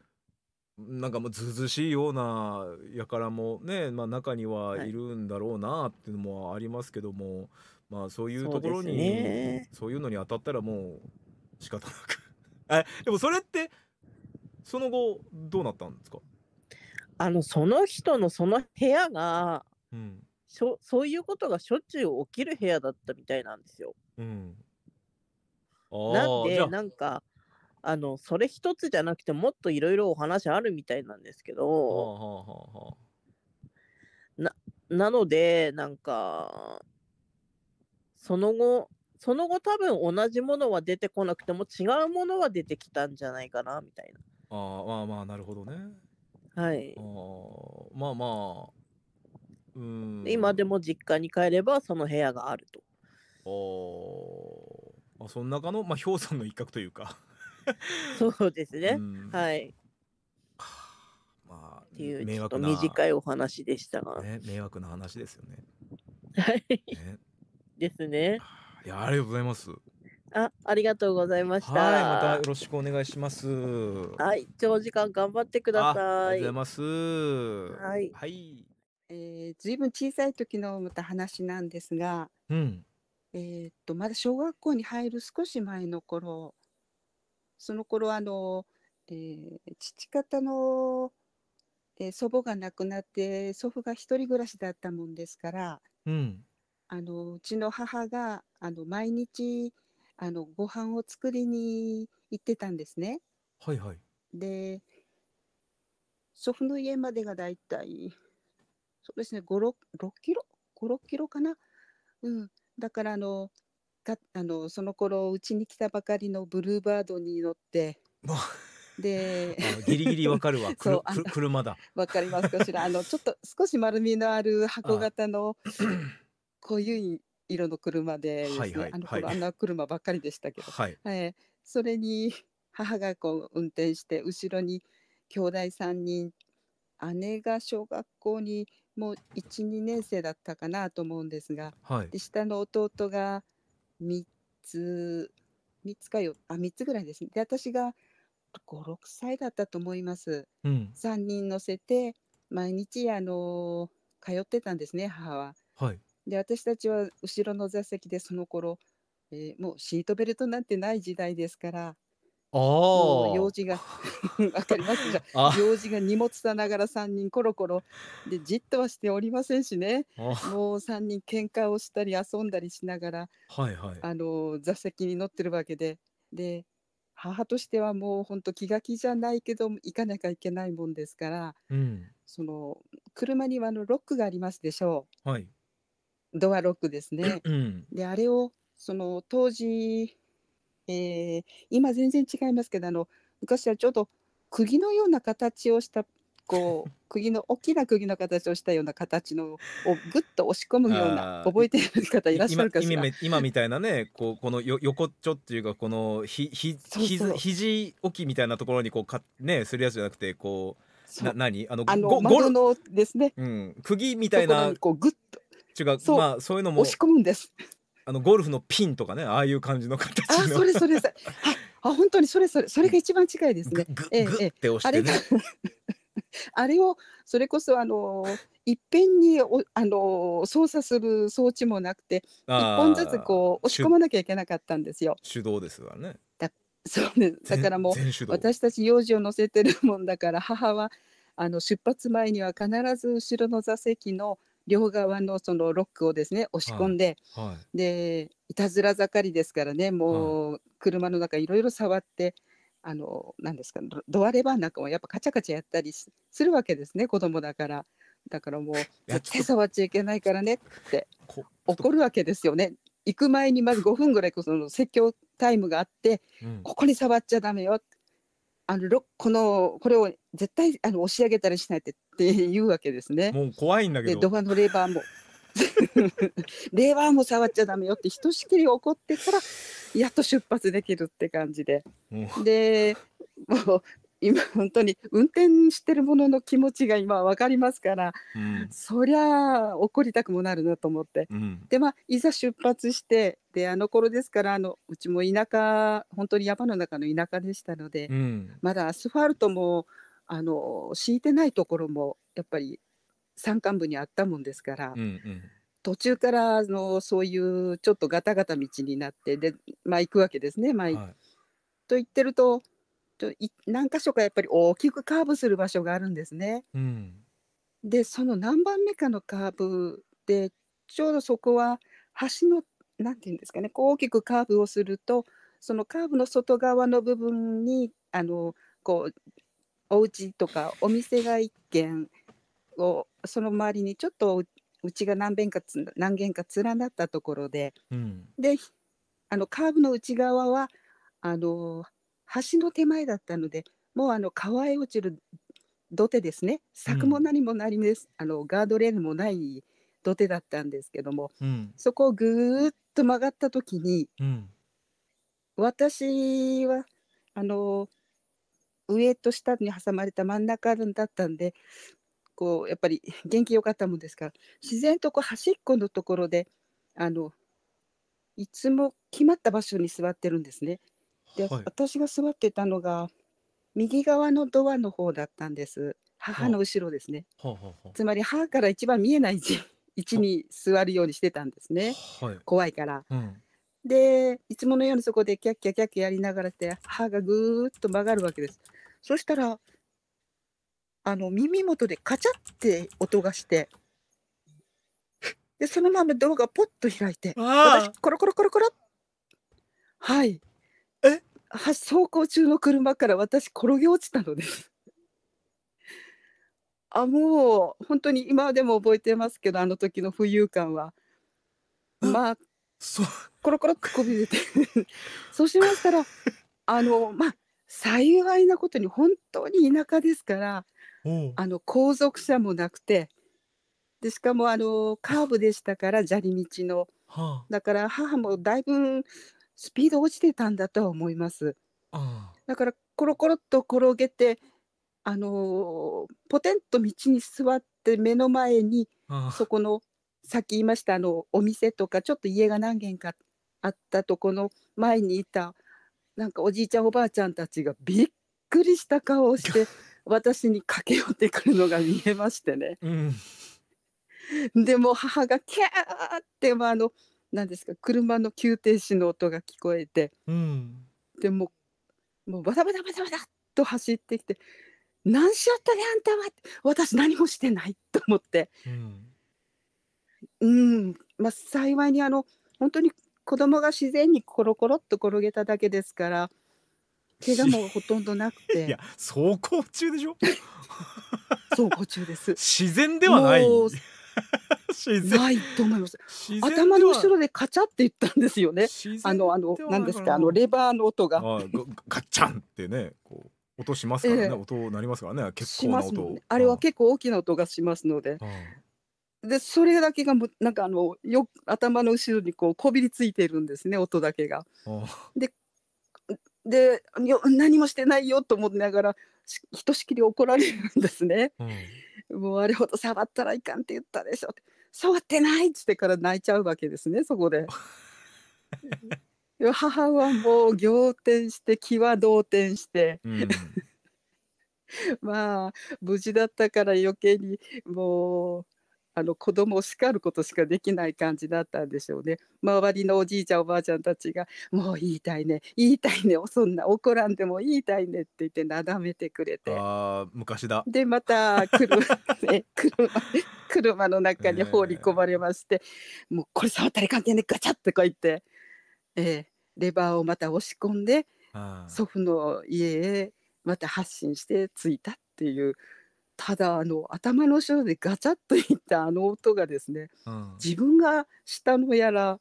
Speaker 2: なんかもうずずしいようなやからもね、まあ、中にはいるんだろうなっていうのもありますけども、はい、まあそういうところにそう、ね,、いうのに当たったらもう仕方なく えでもそれってその後どうなったんですか
Speaker 7: あのその人のその部屋が、うん、しょそういうことがしょっちゅう起きる部屋だったみたいなんですよ。
Speaker 3: うん、なんでな
Speaker 7: んかあのそれ一つじゃなくてもっといろいろお話あるみたいなんですけど、はあはあはあ、ななのでなんかその後その後多分同じものは出てこなくても違うものは出てきたんじゃないかなみたいな。
Speaker 2: ああまあまあなるほどね。はい。あまあまあ。うん今
Speaker 7: でも実家に帰ればそ
Speaker 2: の部屋があると。おあその中の、まあ、氷山の一角というかそうですね。
Speaker 7: はい。まあ、っていうっと短
Speaker 2: いお話でしたが、ね、迷惑な話ですよね。
Speaker 7: はい、ね、ですね。
Speaker 2: いや、ありがとうございます。
Speaker 7: あ、ありがとうございましはい、またよ
Speaker 2: ろしくお願いします。は
Speaker 8: い、長時間頑張ってく
Speaker 7: だありがさとうござい
Speaker 2: ます。
Speaker 8: はい。はい。えー、ずいぶん小さい時のまた話なんですが、うん。えーっと、まだ小学校に入る少し前の頃、その頃あの、えー、父方の、えー祖母が亡くなって祖父が一人暮らしだったもんですから、うん。あのうちの母があの毎日あのご飯を作りに行ってたんですね。はいはい。で祖父の家までがだいたいそうですね56キロ56キロかな。うん、だからあのがあのその頃うちに来たばかりのブルーバードに乗ってまでギリギリわ
Speaker 2: かるわ。そう車だ。
Speaker 8: わかりますかしらあのちょっと少し丸みのある箱型の濃い色の車でですね、はいはい、あの頃、はい、あんな車ばっかりでしたけど、はい、それに母がこう運転して後ろに兄弟3人姉が小学校にもう12年生だったかなと思うんですが、はい、で下の弟が3つ3つかよあ3つぐらいですねで私が56歳だったと思います、うん、3人乗せて毎日あの通ってたんですね母は。はい、で私たちは後ろの座席でその頃、えー、もうシートベルトなんてない時代ですから用事が わかりますじゃ用事が荷物さながら3人コロコロでじっとはしておりませんしねもう3人喧嘩をしたり遊んだりしながら、
Speaker 3: はいはい、あ
Speaker 8: の座席に乗ってるわけでで母としてはもう本当気が気じゃないけど行かなきゃいけないもんですから、うん、その車にはあのロックがありますでしょう。はいドアロックですね。であれをその当時、えー、今全然違いますけどあの昔はちょうど釘のような形をしたこう 釘の大きな釘の形をしたような形のをぐっと押し込むような覚えてる方いらっしゃるかしら
Speaker 2: 今みたいなねこうこのよ横っちょっていうかこのひひひ肘置きみたいなところにこうかねするやつじゃなくてこうな何あのあの窓
Speaker 8: のですね、
Speaker 2: うん、釘みたいなこうぐっと違うそう,、まあ、そういうのも押し込むんですあのゴルフのピンとかねああいう感じの形あそ
Speaker 8: れそれそれあ本当にそれそれそれが一番近いですね。グッグって押してね。あれ をそれこそあのいっぺんにおあの操作する装置もなくて一本ずつこう押し込まなきゃいけなかったんですよ。
Speaker 2: 手動ですわね。
Speaker 8: だそうねだからもう私たち幼児を乗せてるもんだから母はあの出発前には必ず後ろの座席の両側のそのロックをですね押し込んで、はいはい、でいたずら盛りですからねもう車の中いろいろ触って。あの何ですかドアレバーなんかもやっぱカチャカチャやったりするわけですね子供だからだからもう絶対触っちゃいけないからねって怒るわけですよね行く前にまず5分ぐらいその説教タイムがあって、うん、ここに触っちゃダメよあのこのこれを絶対あの押し上げたりしないってっていうわけですね。もう怖いんだけど。ドアのレバーも レバーも触っちゃダメよってひとしきり怒ってからやっと出発できるって感じで。でもう今本当に運転してるものの気持ちが今分かりますから、うん、そりゃ怒りたくもなるなと思って、うん、でまあいざ出発してであの頃ですからあのうちも田舎本当に山の中の田舎でしたので、うん、まだアスファルトもあの敷いてないところもやっぱり山間部にあったもんですから、うんうん、途中からあのそういうちょっとガタガタ道になってで、まあ、行くわけですね。まあ、はい、と言ってるとい何箇所かやっぱり大きくカーブする場所があるんですね。うん、でその何番目かのカーブでちょうどそこは橋の何て言うんですかねこう大きくカーブをするとそのカーブの外側の部分にあのこうお家とかお店が1軒をその周りにちょっとうちが何軒か何軒か連なったところで、うん、であのカーブの内側はあの橋の手前だったのでもうあの川へ落ちる土手ですね柵も何も何もです、うん、あのガードレールもない土手だったんですけども、うん、そこをぐーっと曲がった時に、私はあの上と下に挟まれた真ん中だったんでこうやっぱり元気良かったもんですから自然とこう端っこのところであのいつも決まった場所に座ってるんですね。で、はい、私が座ってたのが右側のドアの方だったんです。母の後ろですね。
Speaker 3: はあはあ、つま
Speaker 8: り母から一番見えない位置に座るようにしてたんですね。はい、怖いから。うん、でいつものようにそこでキャッキャッキャッキャやりながらって母がぐーっと曲がるわけです。そしたらあの耳元でカチャって音がしてでそのまま動画ポッと開いて私コロコロコロコロはいえ走行中の車から私転げ落ちたのですあもう本当に今でも覚えてますけどあの時の浮遊感はまあ コロコロってこびれて そうしましたらあのまあ幸いなことに本当に田舎ですから、うん、あの後続車もなくてでしかもあのカーブでしたから砂利道の、はあ、だから母もだいぶスピード落ちてたんだとは思います。ああだからコロコロっと転げてあのポテンと道に座って目の前にそこのさっき言いましたあのお店とかちょっと家が何軒かあったとこの前にいたなんかおじいちゃんおばあちゃんたちがびっくりした顔をして 私に駆け寄ってくるのが見えましてね。うん、でも母がキャーってまああのんですか車の急停止の音が聞こえて、うん、でももうバタバタバタバタと走ってきて「何しよったねあんたは」私何もしてないと思って、うん、うん、まあ幸いにあの本当に子供が自然にコロコロっと転げただけですから怪我もほとんどなく
Speaker 2: て いや走行中でしょ 走行中です自然ではない
Speaker 8: ないと思います頭の後ろでカチャって言ったんですよねあのあの何ですかあのレバーの音がガ
Speaker 2: ッチャンってねこう音しますからね、えー、音なりますからね結構な音、ね、
Speaker 8: あれは結構大きな音がしますので、でそれだけがなんかあのよ頭の後ろにこうこびりついてるんですね音だけが。ででよ何もしてないよと思いながらひとしきり怒られるんですね。うん、もうあれほど触ったらいかんって言ったでしょって触ってないっつってから泣いちゃうわけですねそこで。母はもう仰天して気は動転して、うん、まあ無事だったから余計にもうあの子供を叱ることしかできない感じだったんでしょうね周りのおじいちゃんおばあちゃんたちが「もう言いたいね言いたいねそんな怒らんでも言いたいね」って言ってなだめてくれ
Speaker 2: てあ昔だ
Speaker 8: でまた車 車車の中に放り込まれまして、えー、もうこれ触ったりいかんんねガチャってこう言って、えー、レバーをまた押し込んで祖父の家へまた発進して着いたっていうただあの頭の後ろでガチャッといったあの音がですね、うん、自分がしたのやら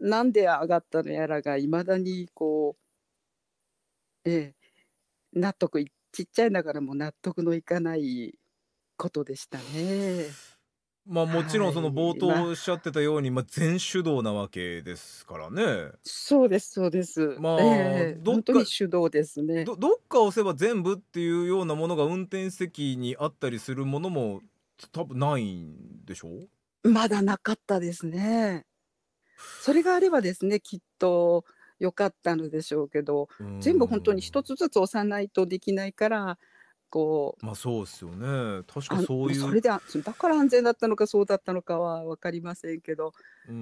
Speaker 8: なんで上がったのやらがいまだにこう、ええ、納得いちっちゃいながらも納得のいかないことでしたね。
Speaker 2: まあもちろんその冒頭おっしゃってたように、まあ、全手動なわけですからね。
Speaker 8: そうですそうです。まあ、えー、どっ本当かに手動
Speaker 2: ですね。どどっか押せば全部っていうようなものが運転席にあったりするものも多分ないんでしょ
Speaker 8: うまだなかったですね。それがあればですねきっと良かったのでしょうけど全部本当に一つずつ押さないとできないから構
Speaker 2: まあそうですよね。確かそういうそれ
Speaker 8: であだから安全だったのかそうだったのかは分かりませんけどうんう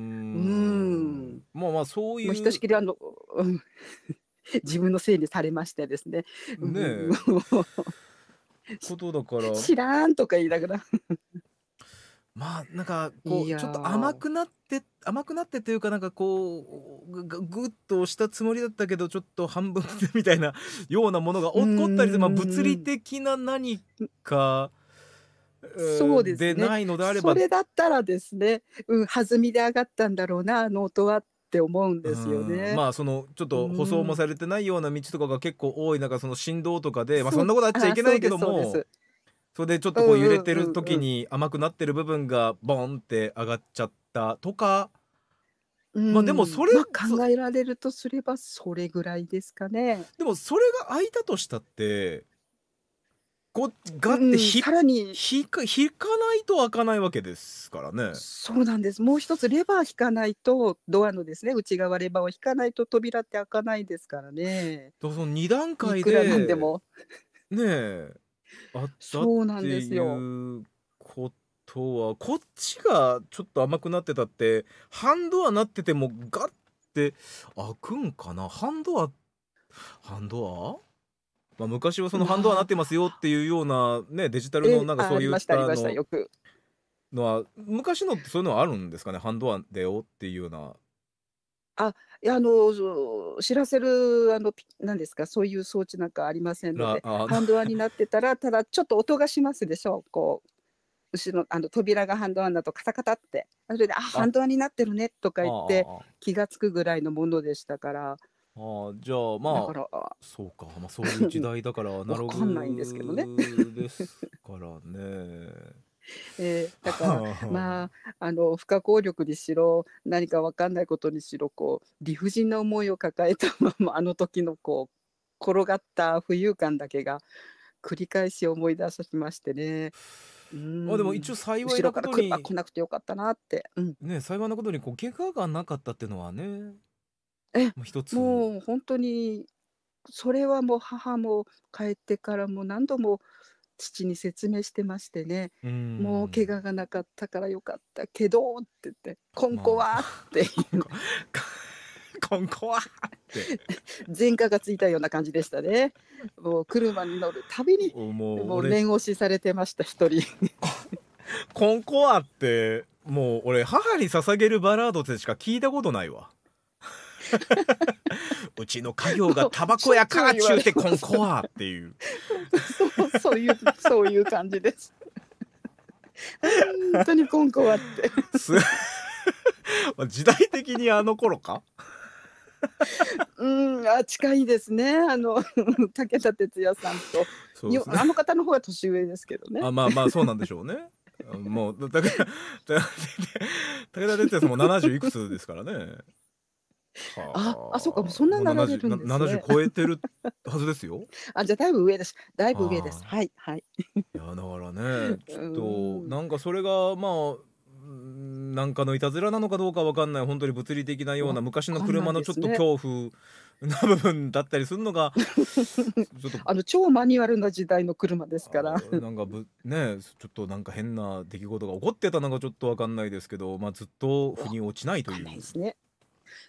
Speaker 8: んまあまあそういうひとしきりあのうん 自分のせいにされましてですねね
Speaker 2: え、ことだから、知ら
Speaker 8: んとか言いながら
Speaker 2: まあなんかこうちょっと甘くなって甘くなってというかなんかこうぐっと押したつもりだったけどちょっと半分みたいなようなものが起こったりまあ、物理的な何か。そうですね、でないのであればそれ
Speaker 8: だったらですね、うん、弾みで上がったんだろうなあの音はって思うんですよね。
Speaker 2: まあそのちょっと舗装もされてないような道とかが結構多い中その振動とかで、まあ、そんなことあっちゃいけないけども。それでちょっとこう揺れてる時に甘くなってる部分がボンって上がっちゃったとか、
Speaker 8: まあでもそれ、まあ、考えられるとすればそれぐらいですかね。でも
Speaker 2: それが開いたとしたってこうガッてひ、さらに引か引かないと開かないわけですからね。そ
Speaker 8: うなんです。もう一つレバー引かないとドアのですね内側レバーを引かないと扉って開かないですからね。
Speaker 2: その二段階で。いくらなんでも。ねえ。あったっそうなんてですいうことはこっちがちょっと甘くなってたってハンドアなっててもガッて開くんかなハンドアハンドア、まあ、昔はそのハンドアなってますよっていうような、ね、デジタルのなんかそういうた、のよく。のは昔のってそういうのはあるんですかねハンドアだよっていうような
Speaker 8: あ、あの、知らせる、あの、何なんですか、そういう装置なんかありませんので、ハンドアになってたら、ただちょっと音がしますでしょう、こう、後ろ、あの、扉がハンドアだとカタカタって、それで、あ、ハンドアになってるねとか言って、気がつくぐらいのものでしたから、
Speaker 2: あじゃあまあそうか、まあ、そういう時代だからアナロかんないんですけどね。グですからね。えー、だから
Speaker 8: まああの不可抗力にしろ何か分かんないことにしろこう理不尽な思いを抱えたままあの時のこう転がった浮遊感だけが繰り返し思い出しましてね。
Speaker 2: あでも一応幸いなことに来
Speaker 8: なくてよかったなって、
Speaker 2: うん、ね幸いなことにこう怪我がなかったっていうのはねえ一
Speaker 8: つもう本当にそれはもう母も帰ってからも何度も父に説明してましてね、うん、もう怪我がなかったからよかったけどって言って「こんこは」っていう。こんこは前科がついたような感じでしたねもう車に乗るたびに
Speaker 2: も
Speaker 8: う念押しされてました一人
Speaker 2: こんこはってもう俺母に捧げるバラードでしか聞いたことないわ うちの家業がタバコやかっちゅうてこんこわっていう
Speaker 8: そうそういうそういう感じです本当にこんこわって
Speaker 2: 時代的にあの頃かう
Speaker 8: ん、あ近いですね。あの武田鉄矢さんと、ね、あの方の方が年上ですけどね。あまあまあそうなんでしょうね。
Speaker 2: もうだから武田鉄矢さんも70いくつですからね。あ、
Speaker 8: あ、そうか、そんなあ。にもうなられるん超え
Speaker 2: てるはずですよ。
Speaker 8: あ、じゃだいぶ上です。だいぶ上です。はい、はい。
Speaker 2: い。や、だからね、ちょっと、なんかそれが、まあ、なんかのいたずらなのかどうかわかんない、本当に物理的なような、昔の車のちょっと恐怖な部分だったりするのが、ち
Speaker 8: ょっと、あの、超マニュアルな時代の車ですから。な
Speaker 2: んかぶねちょっとなんか変な出来事が起こってたのがちょっとわかんないですけど、まあ、ずっと腑に落ちないとかんないう。ですね。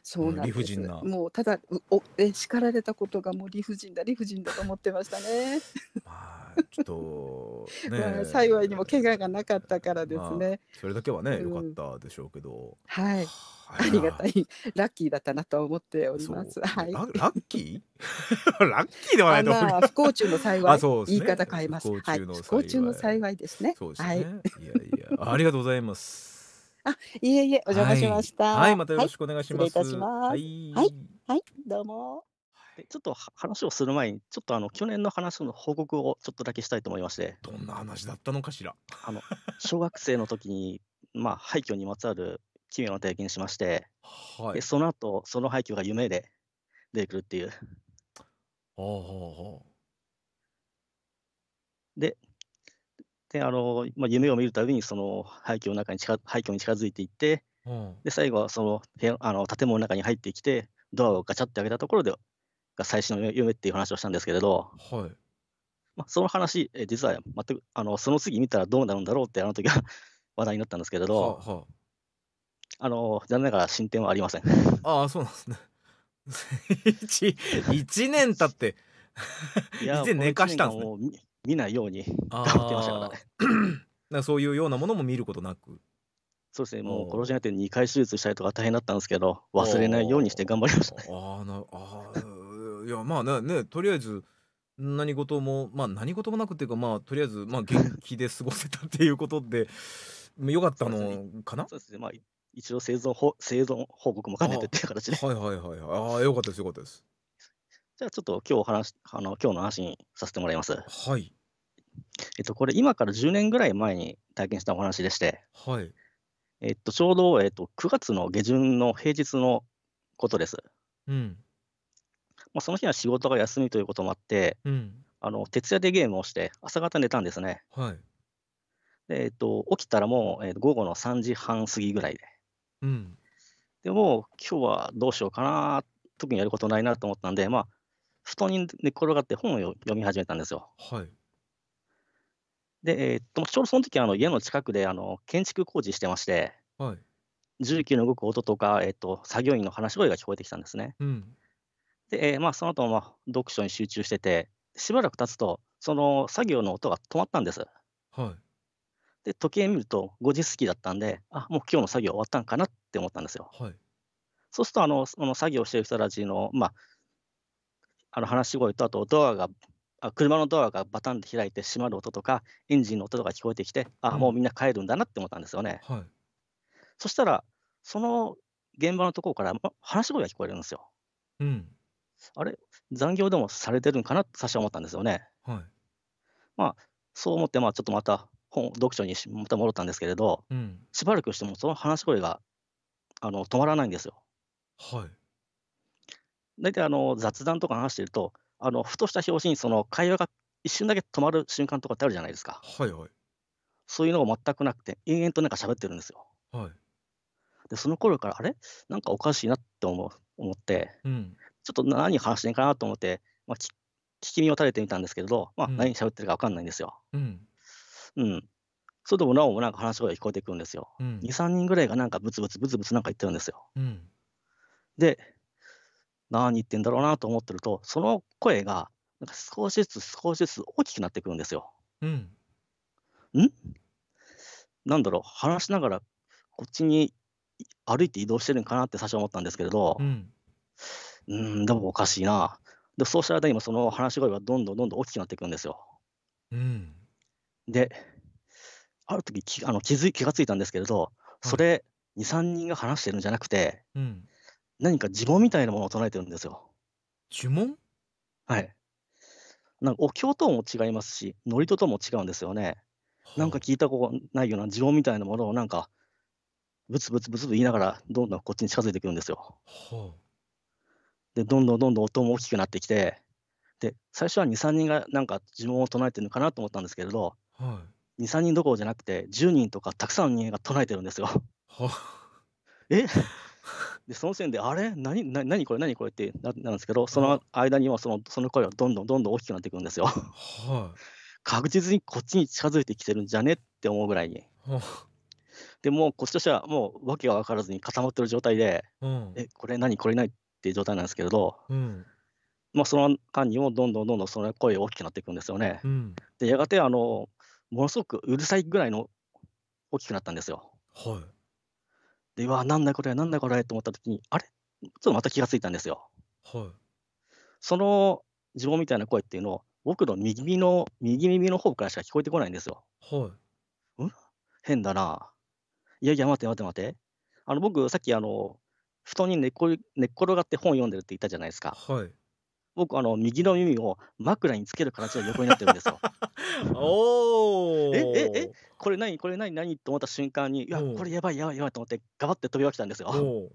Speaker 8: そうなん理不尽なもうただおえ叱られたことがもう理不尽だ理不尽だと思ってましたね。
Speaker 2: まあちょっと、ね あ、幸
Speaker 8: いにも怪我がなかったからですね。ま
Speaker 2: あ、それだけはね良かったでしょうけど、うん、
Speaker 8: はい。ありがたいラッキーだったなと思っております。はい。ラッキ
Speaker 2: ー？ラ
Speaker 3: ッ
Speaker 8: キーではないと思います。あ、不幸中の幸い。あ、そう、ですね、言い方変えます。不幸中の幸い、はい、幸中の幸いですね。そう
Speaker 2: ですね。はい、いやいやありがとうございます。
Speaker 9: あ、いえいえ、お邪魔しました。はい、またよろしくお願いします。はい、いますはい、はい、はい、どうも。ちょっと話をする前に、ちょっとあの去年の話の報告をちょっとだけしたいと思いまして。ど
Speaker 2: んな話だ
Speaker 9: ったのかしら。あの小学生の時に、まあ廃墟にまつわる奇妙な体験しまして、はい、でその後その廃墟が夢で出てくるっていう。で、であの、まあ、夢を見るたびにその廃墟の中に近廃墟に近づいていって、うん、で最後はそのあの建物の中に入ってきてドアをガチャって開けたところでが最初の夢っていう話をしたんですけれど、はいまあ、その話え実は全くあのその次見たらどうなるんだろうってあの時は 話題になったんですけれど、はあ、はあ、あの残念ながら進展はありません。
Speaker 2: ああそうなんですね。
Speaker 9: 1, 1年経って1年寝かしたんで
Speaker 2: すね。見ないように頑張ってましたからね。なそういうようなものも見ることなく。そ
Speaker 9: うですね、もう殺しなって2回手術したりとか大変だったんですけど、忘れないようにして頑張りました、ね、
Speaker 2: あなあいや、まあね、とりあえず、何事も、まあ、何事もなくっていうか、まあ、とりあえず、まあ、元気で過ごせたっていうことで、よかったのかなそうですね、まあ、
Speaker 9: 一応生存ほ、生存報告も兼ねてっていう形で。はいはいはい、ああ、よかったです、よかったです。じゃあ、ちょっと今日話あの今日の話にさせてもらいます。はい。えっと、これ、今から10年ぐらい前に体験したお話でして、はいえっと、ちょうど、えっと、9月の下旬の平日のことです。うんまあ、その日は仕事が休みということもあって、うん、あの徹夜でゲームをして、朝方寝たんですね。はいでえっと、起きたらもう、えっと、午後の3時半過ぎぐらいで。うん、でも、今日はどうしようかな、特にやることないなと思ったんで、まあ、布団に寝転がって本を読み始めたんですよ。はいで、えー、っとちょうどその時あの家の近くであの建築工事してまして、はい、重機の動く音とか、えー、っと作業員の話し声が聞こえてきたんですね。うん、で、えー、まあ、その後、まあ読書に集中してて、しばらく経つと、その作業の音が止まったんです。はい、で、時計見ると5時過ぎだったんで、あもう今日の作業終わったんかなって思ったんですよ。はい、そうするとあの、その作業してる人たちの,、まあ、あの話し声と、あとドアがあ車のドアがバタンと開いて閉まる音とか、エンジンの音とか聞こえてきて、あ、うん、もうみんな帰るんだなって思ったんですよね。はい、そしたら、その現場のところから話し声が聞こえるんですよ。うん、あれ、残業でもされてるんかなって最初は思ったんですよね。はい、まあ、そう思って、まあ、ちょっとまた本、読書にまた戻ったんですけれど、うん、しばらくしてもその話し声があの止まらないんですよ。
Speaker 3: はい、
Speaker 9: 大体あの雑談とか話してると、あのふとした拍子にその会話が一瞬だけ止まる瞬間とかってあるじゃないですか。はいはい。そういうのが全くなくて、延々となんか喋ってるんですよ。はい。で、その頃から、あれなんかおかしいなって思う思って、うん、ちょっと何話してんかなと思って、まあ、聞き耳を垂れてみたんですけれど、まあ、何喋ってるか分かんないんですよ。うん。うん。それでもなおもなんか話し声が聞こえてくるんですよ。うん、2、3人ぐらいがなんかブツブツブツブツなんか言ってるんですよ。うん、で、何言ってんだろうなと思ってると、その声がなんか少しずつ少しずつ大きくなってくるんですよ。うん。んなんだろう、話しながらこっちに歩いて移動してるんかなって最初思ったんですけれど、うん、うんでもおかしいな。で、そうした間にその話し声がどんどんどんどん大きくなっていくんですよ。うん、で、ある時きあの気づ気がついたんですけれど、それ、2、3人が話してるんじゃなくて、うん、何か呪文みたいなものを唱えてるんですよ。呪文はい。なんかお経とも違いますし、祝詞とも違うんですよね。なんか聞いたことないような呪文みたいなものをなんか、ブツブツブツブツ言いながら、どんどんこっちに近づいてくるんですよ。で、どんどんどんどん音も大きくなってきて、で、最初は2、3人がなんか呪文を唱えてるのかなと思ったんですけれど、はい、2、3人どころじゃなくて、10人とかたくさんの人間が唱えてるんですよ。えで、その時点で、あれ何何何これ何これってなるんですけど、その間にはそのその声はどんどんどんどん大きくなっていくんですよ。
Speaker 3: はい、
Speaker 9: 確実にこっちに近づいてきてるんじゃねって思うぐらいに。でもこっちとしてはもう訳が分からずに固まってる状態で、うん、えこれ何これ何っていう状態なんですけれど、うん、まあ、その間にもどんどんどんどんその声が大きくなっていくんですよね。うん、でやがてあのものすごくうるさいぐらいの大きくなったんですよ。はいで、わ、なんだこれ、なんだこれと思った時に、あれちょっとまた気がついたんですよ。はい。その自分みたいな声っていうのを、僕の右耳の、右耳の方からしか聞こえてこないんですよ。はい。うん変だな。いやいや、待て待て待て。あの、僕、さっき、あの、布団に寝っ転がって本読んでるって言ったじゃないですか。はい。僕、あの、右の耳を枕につける形で横になってるんですよ。おえ、え、え、これ何これ何何と思った瞬間に、いや、これやばいやばいやばいと思って、ガバって飛び起きたんですよ。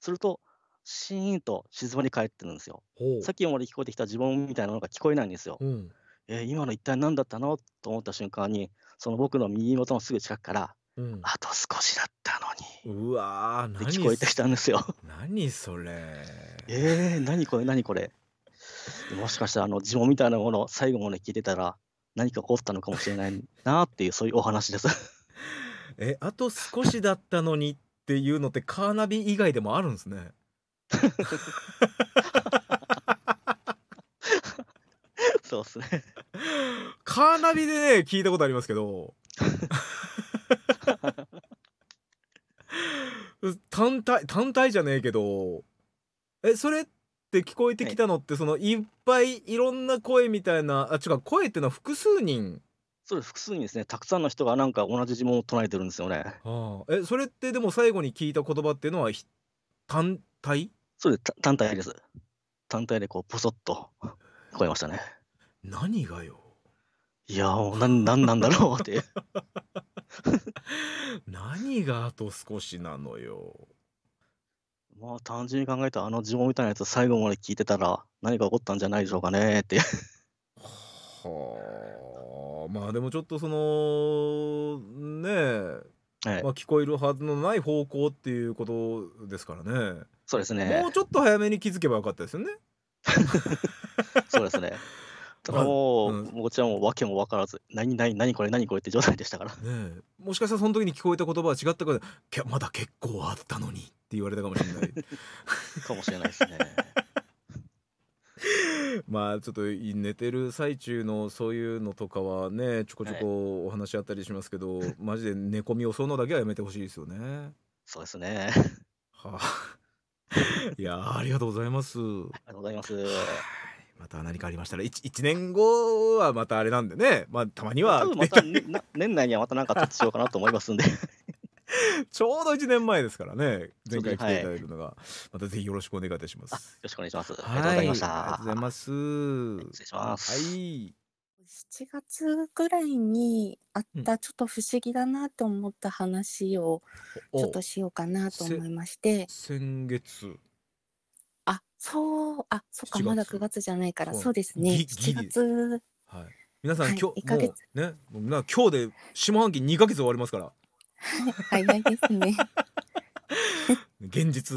Speaker 9: すると、シーンと静まり返ってるんですよ。さっきまで聞こえてきた自分みたいなのが聞こえないんですよ。うん、えー、今の一体何だったのと思った瞬間に、その僕の右元のすぐ近くから、うん、あと少しだったのに。うわー、何聞こえてきたんですよ。何それ。えー、何これ、何これ。もしかしたらあの呪文みたいなもの最後まで聞いてたら何か起こったのかもしれないなっていうそういうお話です えあと少しだったのにっていうのってカーナビ以外でも
Speaker 2: あるんですね そうっすねカーナビでね聞いたことありますけど 単体単体じゃねえけどえそれっって聞こえてきたのって、そのいっぱいいろんな声みたいなあ違う声っていうのは複数人それ複数人ですねたくさんの人がなん
Speaker 9: か同じ呪文を唱えてるんですよね。はあ、えそれってでも最後に聞いた言葉っていうのは単体そうです単体です単体でこうポソッと聞こえましたね。何がよいやーななんなんだろうって 何があと
Speaker 2: 少しなのよ
Speaker 9: まあ、単純に考えたら、あの呪文みたいなやつ最後まで聞いてたら、何か起こったんじゃないでしょうかねって。はあ、まあでもちょっとその、
Speaker 2: ねえ、はいまあ、聞こえるはずのない方向っていうことですか
Speaker 9: らね。そうですね。もうちょっと早めに気づけばよかったですよね。そうですね。ただもう、もちろん訳も分からず「何何何これ何これ」って状態でしたから、ね、
Speaker 2: もしかしたらその時に聞こえた言葉は違ったから「まだ結構あったの
Speaker 9: に」って言われたかもしれ
Speaker 2: ない かもしれないですね まあちょっと寝てる最中のそういうのとかはねちょこちょこお話あったりしますけど、はい、マジで寝込みを襲うのだけはやめてほしいですよね。
Speaker 9: そうですね。はあ、
Speaker 2: いやありがとうございます。ありがとうございます。また何かありましたら 1, 1年後はまたあれなんでね、まあ、たまにはまた 年内にはまた何かちょっとしようかなと思いますんで ちょうど1年前ですからね前回来ていただいるのが、はい、またぜひよろしくお願いいたしますよ
Speaker 9: ろしくお願いします、ありがとうございましたありがとうございます、失礼しますはい
Speaker 10: 7月ぐらいにあったちょっと不思議だなと思った話をちょっとしようかなと思いまして、
Speaker 9: 先
Speaker 2: 月
Speaker 10: そう、あ、そっか、まだ九月じゃないから、そうですね。7月。
Speaker 2: はい。皆さん、はい、今日、もうね、もう今日で下半期二か月終わりますから。
Speaker 3: 早いですね。
Speaker 2: 現実、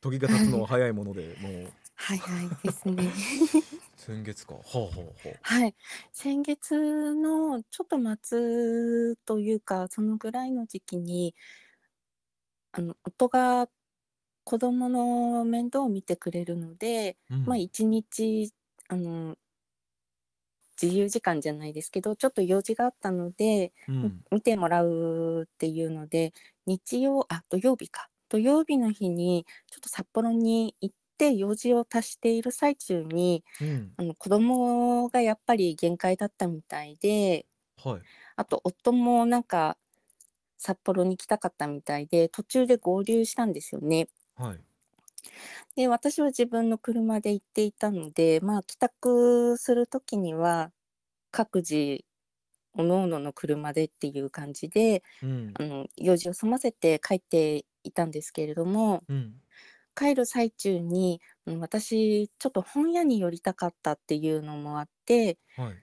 Speaker 2: 時が経つのは早いもので、もう。
Speaker 10: 早いですね。
Speaker 2: 先月か、はあはあはあ、
Speaker 10: はい、先月のちょっと末というか、そのぐらいの時期に。あの夫が子供の面倒を見てくれるので、うんまあ一日あの自由時間じゃないですけどちょっと用事があったので、うん見てもらうっていうので日曜あ土曜日か土曜日の日にちょっと札幌に行って用事を足している最中にうんあの子供がやっぱり限界だったみたいではいあと夫もなんか札幌に来たかったみたいで途中で合流したんですよね。はい。で私は自分の車で行っていたので、まあ、帰宅する時には各自おのおのの車でっていう感じで、うん。あの用事を済ませて帰っていたんですけれども、うん。帰る最中に私ちょっと本屋に寄りたかったっていうのもあってはい。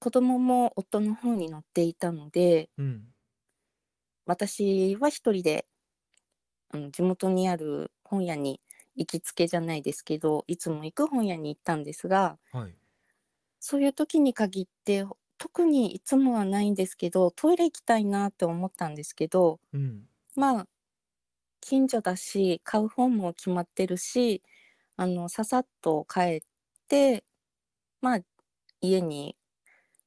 Speaker 10: 子供も夫の方に乗っていたのでうん。私は一人であの地元にある本屋に行きつけじゃないですけどいつも行く本屋に行ったんですが、はい、そういう時に限って特にいつもはないんですけどトイレ行きたいなって思ったんですけど、うん、まあ近所だし買う本も決まってるしあのささっと帰ってまあ家に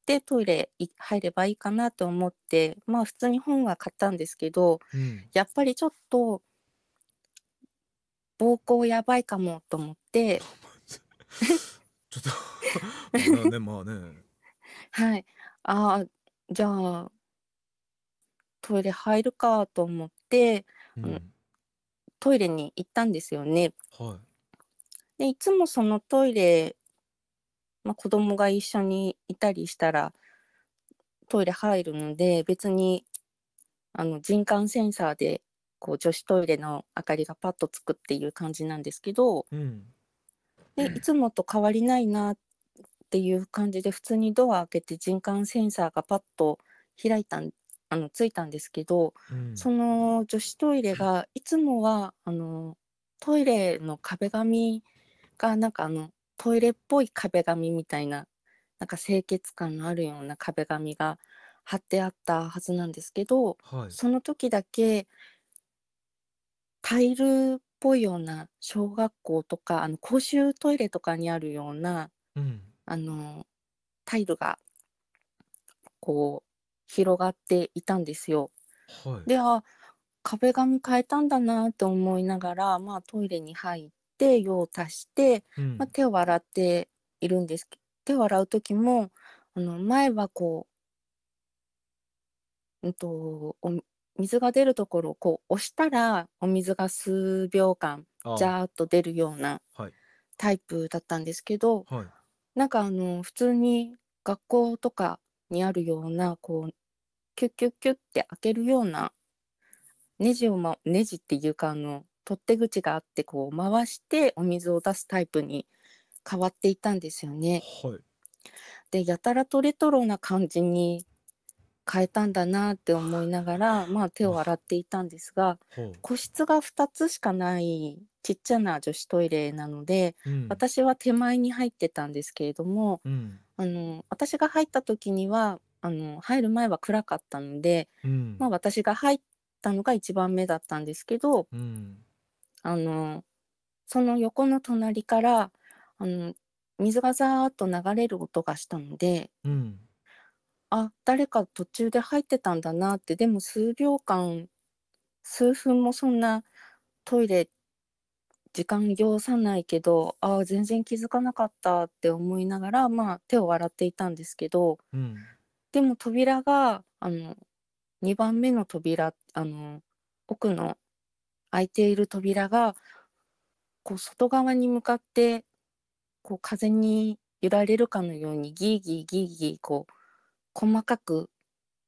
Speaker 10: でトイレ入ればいいかなと思ってまあ普通に本は買ったんですけど、うん、やっぱりちょっと膀胱やばいかもと思って
Speaker 2: ちょっとねまあね
Speaker 10: はいあじゃあトイレ入るかと思って、うん、トイレに行ったんですよね。はい、でいつもそのトイレ、まあ、子供が一緒にいたりしたらトイレ入るので別にあの人感センサーでこう女子トイレの明かりがパッとつくっていう感じなんですけど、うん、でいつもと変わりないなっていう感じで普通にドア開けて人感センサーがパッと開いたあのついたんですけど、うん、その女子トイレがいつもはあのトイレの壁紙がなんかあのトイレっぽい壁紙みたいななんか清潔感のあるような壁紙が貼ってあったはずなんですけど、はい、その時だけタイルっぽいような小学校とかあの公衆トイレとかにあるような、うん、あのタイルがこう広がっていたんですよ。はい、であ壁紙変えたんだなと思いながら、まあ、トイレに入って用を足して、うん、まあ、手を洗っているんですけど手を洗う時もあの前はこう、うんと、と水が出るところをこう押したらお水が数秒間ジャーッと出るようなタイプだったんですけど、はいなんかあの普通に学校とかにあるようなこうキュッキュッキュッって開けるようなネジを、ま、ネジっていうかあの取っ手口があってこう回してお水を出すタイプに変わっていたんですよね。はいでやたらとレトロな感じに変えたんだなって思いながら、まあ、手を洗っていたんですが、個室が2つしかないちっちゃな女子トイレなので、うん、私は手前に入ってたんですけれども、うん、あの私が入った時にはあの入る前は暗かったので、まあ、私が入ったのが1番目だったんですけど、あのその横の隣からあの水がザーッと流れる音がしたので。あ誰か途中で入ってたんだなってでも数秒間数分もそんなトイレ時間要さないけどああ全然気づかなかったって思いながら、まあ、手を洗っていたんですけど、うん、でも扉があの2番目の扉あの奥の開いている扉がこう外側に向かってこう風に揺られるかのようにギーギーギーギーこう細かく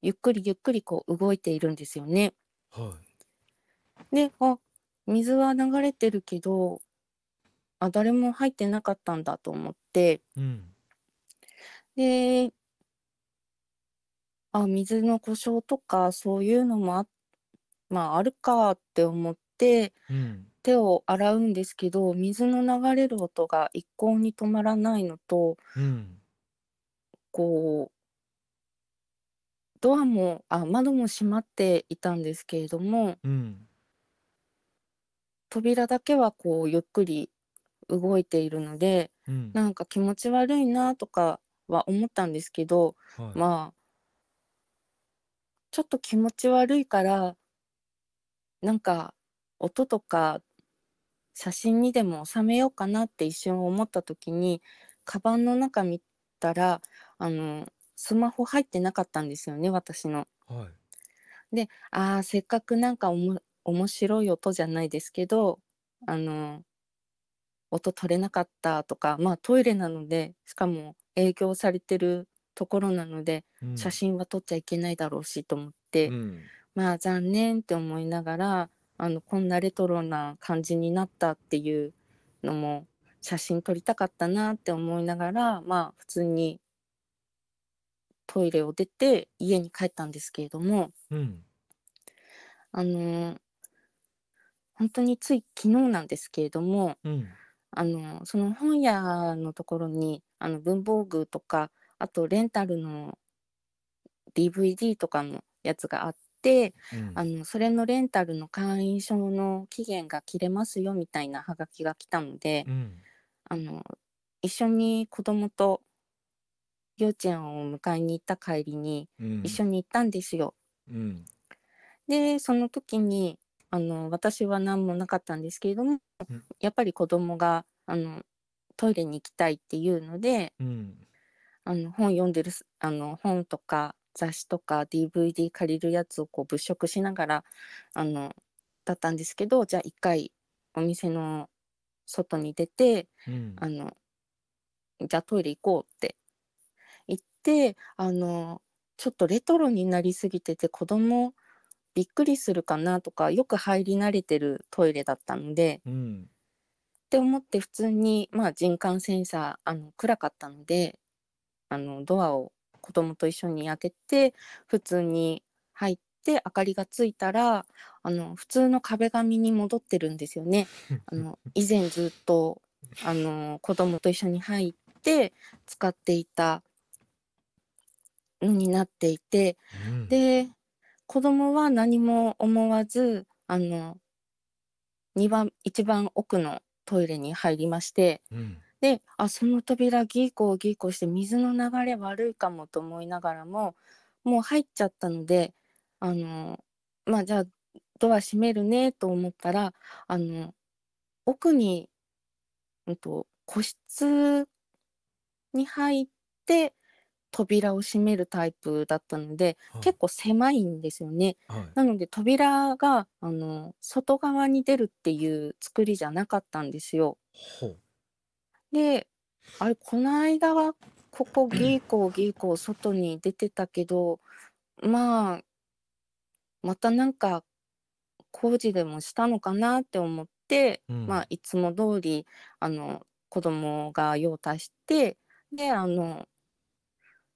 Speaker 10: ゆっくりゆっくりこう動いているんですよね。はい、であ水は流れてるけどあ誰も入ってなかったんだと思って、うん、であ水の故障とかそういうのもあ,、まあ、あるかって思って、うん、手を洗うんですけど水の流れる音が一向に止まらないのと、うん、こうドアもあ窓も閉まっていたんですけれども、うん、扉だけはこうゆっくり動いているので、うん、なんか気持ち悪いなとかは思ったんですけど、はい、まあちょっと気持ち悪いからなんか音とか写真にでも収めようかなって一瞬思った時にカバンの中見たらあのスマホ入ってなかったんですよね私の。はい、でああせっかくなんかおも面白い音じゃないですけどあの音取れなかったとかまあトイレなのでしかも営業されてるところなので、うん、写真は撮っちゃいけないだろうしと思って、うん、まあ残念って思いながらあのこんなレトロな感じになったっていうのも写真撮りたかったなって思いながらまあ普通にトイレを出て家に帰ったんですけれども、うん、あの本当につい昨日なんですけれども、うん、あのその本屋のところにあの文房具とかあとレンタルの DVD とかのやつがあって、うん、あのそれのレンタルの会員証の期限が切れますよみたいなハガキが来たので、うん、あの一緒に子供と幼稚園を迎えに行った帰りに一緒に行ったんですよ。うん、でその時にあの私は何もなかったんですけれども、うん、やっぱり子供があトイレに行きたいっていうので、うん、あの本読んでるあの本とか雑誌とか DVD 借りるやつをこう物色しながらあのだったんですけどじゃあ一回お店の外に出て、あのじゃあトイレ行こうってってあのちょっとレトロになりすぎてて子供びっくりするかなとかよく入り慣れてるトイレだったので、うん、って思って普通に、まあ、人感センサーあの暗かったのであのドアを子供と一緒に開けて普通に入って明かりがついたらあの普通の壁紙に戻ってるんですよね。あの以前ずっとあの子供と一緒に入って使っていたになっていて、うん、で子供は何も思わずあの2番一番奥のトイレに入りまして、うん、であその扉ギーコギーコして水の流れ悪いかもと思いながらももう入っちゃったのであのまあじゃあドア閉めるねと思ったらあの奥に、えっと個室に入って扉を閉めるタイプだったので、はい、結構狭いんですよね、はい、なので扉があの外側に出るっていう作りじゃなかったんですよ。であれこの間はここゲーコーーコ外に出てたけどまあまたなんか工事でもしたのかなって思って、うん、まあいつも通りあの子供が用足してであの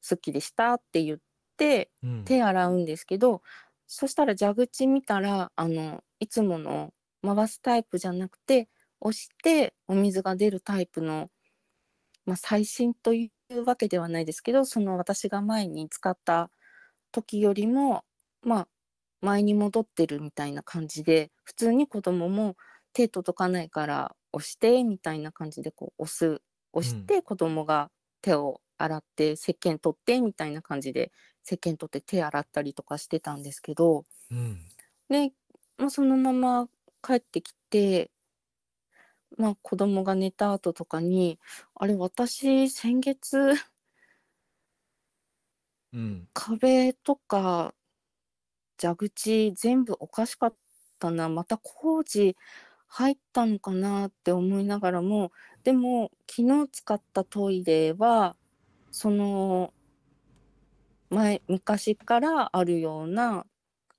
Speaker 10: すっきりしたって言って、手洗うんですけど、そしたら蛇口見たらあのいつもの回すタイプじゃなくて押してお水が出るタイプの、まあ、最新というわけではないですけどその私が前に使った時よりもまあ前に戻ってるみたいな感じで普通に子供も手届かないから押してみたいな感じでこう押す押して子供が手を洗って石鹸取ってみたいな感じで石鹸取って手洗ったりとかしてたんですけど、うん、で、まあ、そのまま帰ってきて、まあ、子供が寝た後とかにあれ私先月うん、壁とか蛇口全部おかしかったなまた工事入ったのかなって思いながらもでも昨日使ったトイレはその前昔からあるような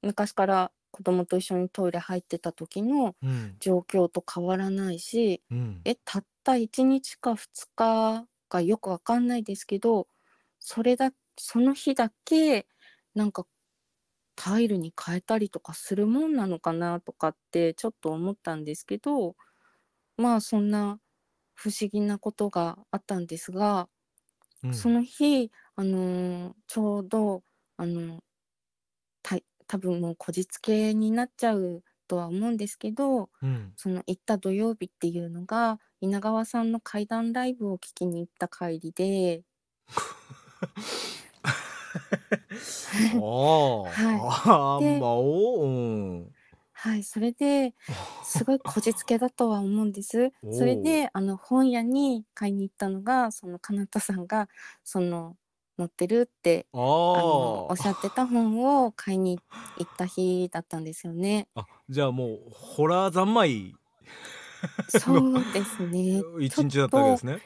Speaker 10: 昔から子供と一緒にトイレ入ってた時の状況と変わらないし、うん、えたった1日か2日かよくわかんないですけどそれだその日だけなんかタイルに変えたりとかするもんなのかなとかってちょっと思ったんですけどまあそんな不思議なことがあったんですがその日、あのー、ちょうど、あのー、多分もうこじつけになっちゃうとは思うんですけど、うん、その行った土曜日っていうのが稲川さんの怪談ライブを聞きに行った帰りで。
Speaker 2: はい、ああ、まあ、うん、
Speaker 10: はい、それですごいこじつけだとは思うんです。それであの本屋に買いに行ったのがそのかなたさんがその載ってるってあのおっしゃってた本を買いに行った日だったんですよね。
Speaker 2: あ、じゃあもうホラー三昧
Speaker 10: のそうですね。一日だったわけですね。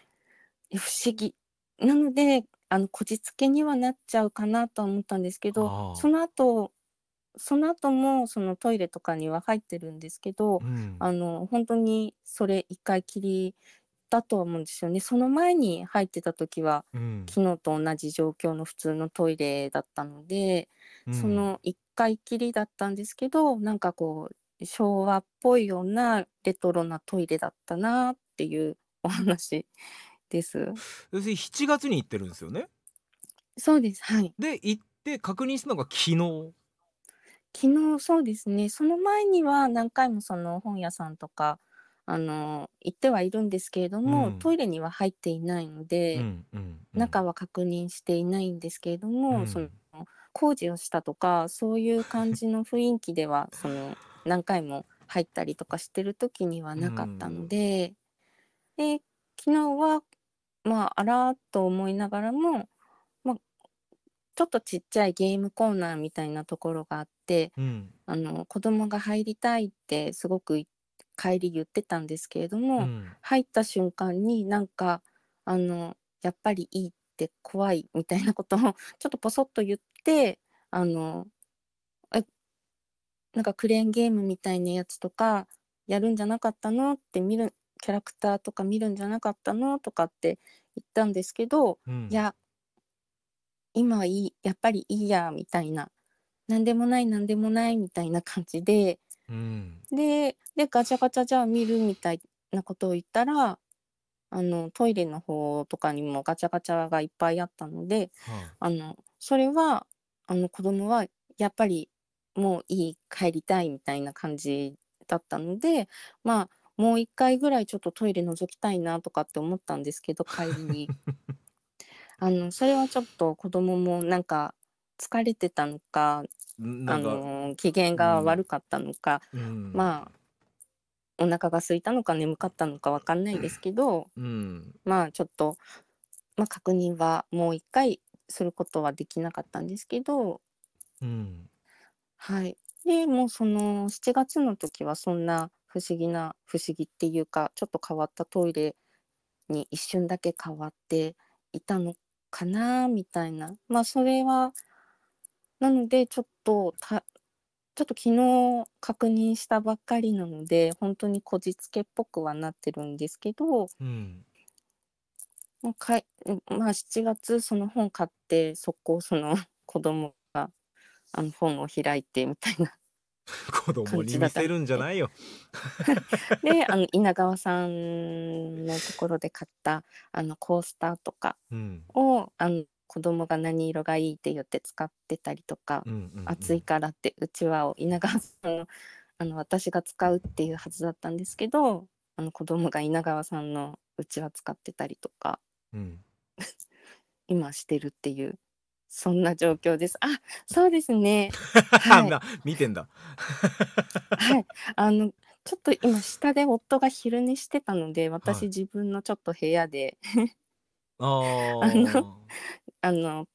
Speaker 10: 不思議。なので、あのこじつけにはなっちゃうかなとは思ったんですけど、その後その後もそのトイレとかには入ってるんですけど、うん、あの本当にそれ一回きりだと思うんですよねその前に入ってた時は、うん、昨日と同じ状況の普通のトイレだったので、うん、その一回きりだったんですけどなんかこう昭和っぽいようなレトロなトイレだったなっていうお話です。
Speaker 2: 要するに7月に行ってるんですよね。そうです。はい。で行って確認したのが昨日。
Speaker 10: 昨日そうですねその前には何回もその本屋さんとかあの行ってはいるんですけれども、うん、トイレには入っていないので、うんうん、中は確認していないんですけれども、その工事をしたとかそういう感じの雰囲気ではその何回も入ったりとかしてる時にはなかったので、で昨日はまああらと思いながらも、まあ、ちょっとちっちゃいゲームコーナーみたいなところがあっ、うん、あの子供が入りたいってすごく帰り言ってたんですけれども、うん、入った瞬間になんかあのやっぱりいいって怖いみたいなことを ちょっとポソッと言ってあのなんかクレーンゲームみたいなやつとかやるんじゃなかったのって見るキャラクターとか見るんじゃなかったのとかって言ったんですけど、うん、いや今はいいやっぱりいいやみたいな何でもない何でもないみたいな感じで、うん、ででガチャガチャじゃあ見るみたいなことを言ったらあのトイレの方とかにもガチャガチャがいっぱいあったので、うん、あのそれはあの子供はやっぱりもういい帰りたいみたいな感じだったのでまあもう一回ぐらいちょっとトイレ覗きたいなとかって思ったんですけど帰りに あのそれはちょっと子供もなんか疲れてたのかあの機嫌が悪かったのか、う
Speaker 3: ん、ま
Speaker 10: あお腹が空いたのか眠かったのか分かんないですけど、うん、まあちょっと、まあ、確認はもう一回することはできなかったんですけど、うん、はいでもうその7月の時はそんな不思議な不思議っていうかちょっと変わったトイレに一瞬だけ変わっていたのかなみたいなまあそれはなのでちょっとたちょっと昨日確認したばっかりなので本当にこじつけっぽくはなってるんですけど、うんかいまあ7月その本買って速攻その 子供があの本を開いてみたいな
Speaker 2: 子供に見せるんじゃないよ。
Speaker 10: であの稲川さんのところで買ったあのコースターとか
Speaker 2: を、
Speaker 10: うん、あの子供が何色がいいって言って使ってたりとか、ううんうん、暑いからってうちわを稲川さんの あの私が使うっていうはずだったんですけどあの子供が稲川さんのうちわ使ってたりとか、うん、今してるっていうそんな状況です。あ、そうですね。
Speaker 2: はい、見てんだ。
Speaker 10: はい、あの、ちょっと今下で夫が昼寝してたので、私自分のちょっと部屋で
Speaker 2: あ。あ
Speaker 10: の、あの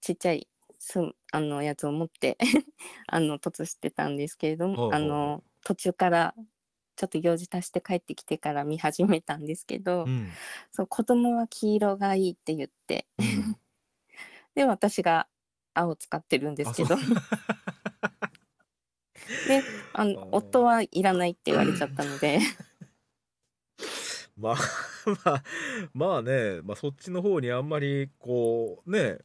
Speaker 10: ちっちゃいすあのやつを持って あの突してたんですけれども、あの途中からちょっと行事足して帰ってきてから見始めたんですけど、うん、そう子供は黄色がいいって言って、うん、で私が青使ってるんですけど であの夫はいらないって言われちゃったので
Speaker 2: まあ まあまあね、まあ、そっちの方にあんまりこうね、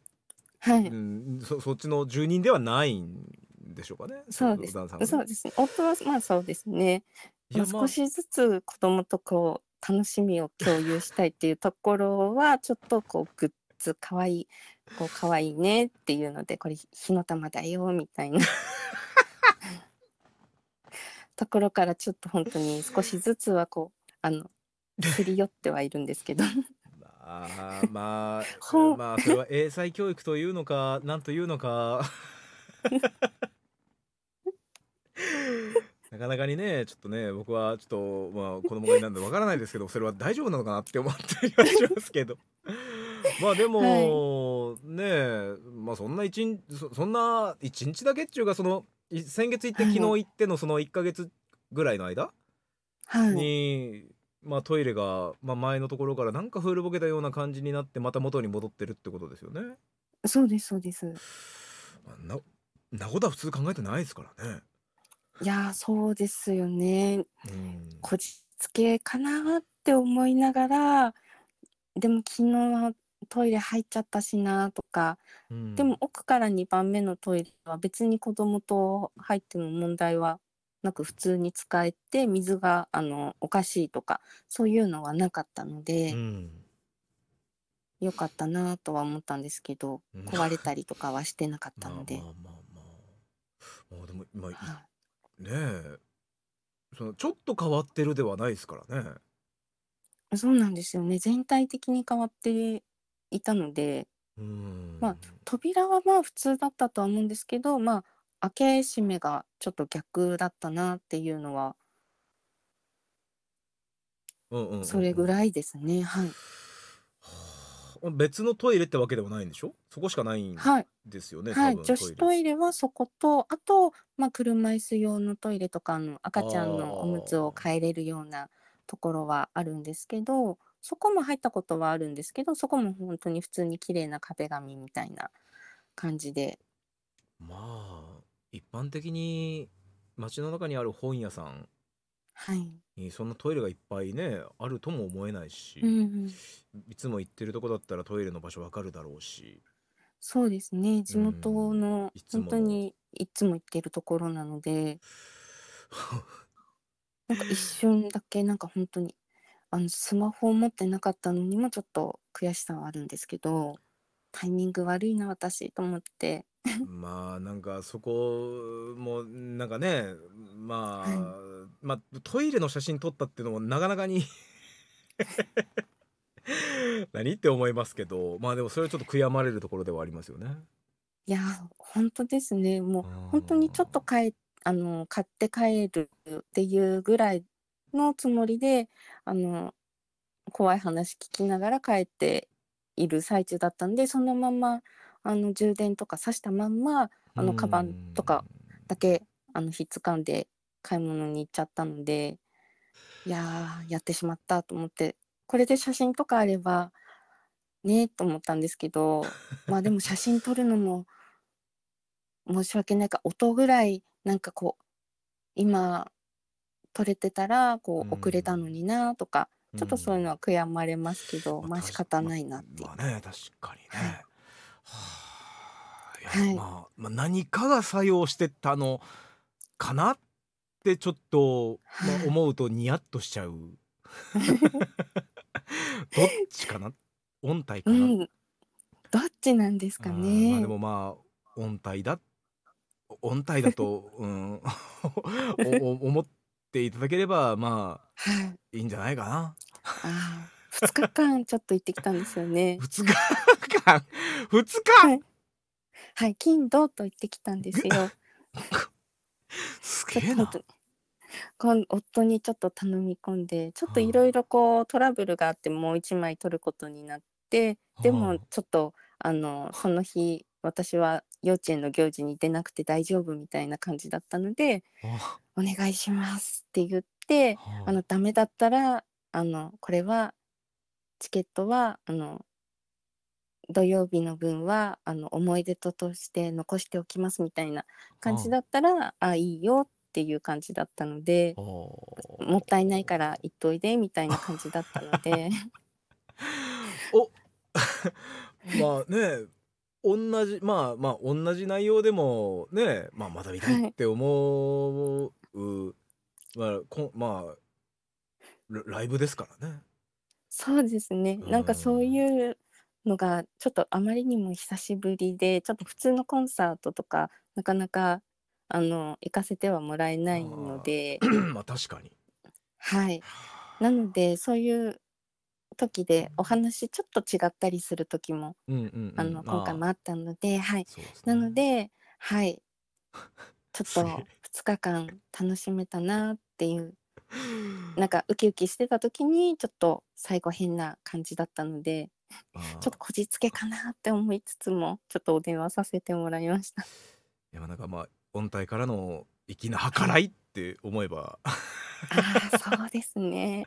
Speaker 2: はい、うん、そそっちの住人ではないんでしょうかね。そうです。そう
Speaker 10: ですね。夫はまあそうですね。まあ、少しずつ子供とこう楽しみを共有したいっていうところはちょっとこうグッズ可愛いこう可愛いねっていうのでこれ火の玉だよみたいな ところからちょっと本当に少しずつはこうあのすり寄ってはいるんですけど
Speaker 2: あまあまあそれは英才教育というのか何というのか なかなかにねちょっとね僕はちょっとまあ子供がいなんでわからないですけどそれは大丈夫なのかなって思ったりはしますけどまあでも、はい、ねえまあそんな一日そんな一日だけっていうかその先月行って昨日行ってのその1か月ぐらいの間、はい、にまあ、トイレが、まあ、前のところからなんか古ぼけたような感じになってまた元に戻ってるってことですよね。
Speaker 10: そうですそうです。
Speaker 2: まあ、なことは普通考えてないですからね。
Speaker 10: いやそうですよね。こじつけかなって思いながらでも昨日はトイレ入っちゃったしなとか、うん、でも奥から2番目のトイレは別に子供と入っても問題はなく普通に使えて水があのおかしいとかそういうのはなかったので、うん、よかったなとは思ったんですけど、壊れたりとかはしてなかったので。まあまあまあ、
Speaker 2: まあ、でも今、はい、ねえそのちょっと変わってるではないですからね。
Speaker 10: そうなんですよね全体的に変わっていたので、まあ、扉はまあ普通だったとは思うんですけど、まあ、開け閉めがちょっと逆だったなっていうのは、うんうんうんうん、それぐらいですね。はい。
Speaker 2: 別のトイレってわけではないんでしょそこしかないんですよね、はい、はい、女子ト
Speaker 10: イレはそことあと、まあ、車椅子用のトイレとかの赤ちゃんのおむつを変えれるようなところはあるんですけどそこも入ったことはあるんですけどそこも本当に普通に綺麗な壁紙みたいな感じで
Speaker 2: まあ一般的に街の中にある本屋さんはい。にそんなトイレがいっぱいねあるとも思えないうんしうん。いつも行ってるとこだったらトイレの場所わかるだろうし
Speaker 10: そうですね。地元のいん、本当にいつも行ってるところなので、なんか一瞬だけなんか本当に、あのスマホを持ってなかったのにもちょっと悔しさはあるんですけど、タイミング悪いな私と思って、
Speaker 2: まあなんかそこもなんかねまはい。あまあトイレの写真撮ったっていうのも なかなかに 何って思いますけどまあでもそれはちょっと悔やまれるところではありますよね。
Speaker 10: いや、ほんとですね。もう本ほんとにちょっとかえあの、買って帰るっていうぐらいのつもりで、あの、怖い話聞きながら帰っている最中だったんで、そのままあの充電とかさしたまんまあのカバンとかだけあのひっつかんで買い物に行っちゃったのでいややってしまったと思ってこれで写真とかあればねえと思ったんですけどまあでも写真撮るのも申し訳ないか音ぐらいなんかこう今撮れてたらこう遅れたのになとか、ちょっとそういうのは悔やまれますけど、まあ仕方ないなってい
Speaker 2: う。まあね確かにね、いや、はいまあ、まあ何かが作用してたのかなってちょっと、まあ、思うとニヤッとしちゃう どっちかな音体かな、うん、どっ
Speaker 10: ちなんですかね、まあ、で
Speaker 2: もまあ音体だ音体だと、うん、おお思っていただければまあ、はい、いいんじゃないかな。
Speaker 10: あ2日間ちょっと行ってきたんですよね。2日間 ?2 日、はい、はい、金土と言ってきたんですよ。すげえな。夫にちょっと頼み込んでちょっといろいろこうトラブルがあってもう一枚取ることになってでもちょっとあのその日私は幼稚園の行事に出なくて大丈夫みたいな感じだったので「お願いします」って言ってあのダメだったらあのこれはチケットはあの土曜日の分はあの思い出ととして残しておきますみたいな感じだったら、あいいよっていう感じだったのでもったいないから行っといでみたいな感じだったので
Speaker 2: お まあね同じまあまあ同じ内容でもね、まあ、また見たいって思う、はい、まあ、こまあライブですからね。
Speaker 10: そうですね、うん、なんかそういうのがちょっとあまりにも久しぶりでちょっと普通のコンサートとかなかなかあの行かせてはもらえないのでまあ確かにはいなのでそういう時でお話ちょっと違ったりする時も、
Speaker 2: うんうんう
Speaker 3: ん、あの今回もあ
Speaker 10: ったのではい、ね、なのではい ちょっと2日間楽しめたなっていう なんかウキウキしてた時にちょっと最後変な感じだったのでちょっとこじつけかなって思いつつもちょっとお電話させてもらいましたい
Speaker 2: やなんかまあ音体からの粋な計らいって思えばあ
Speaker 10: そうですね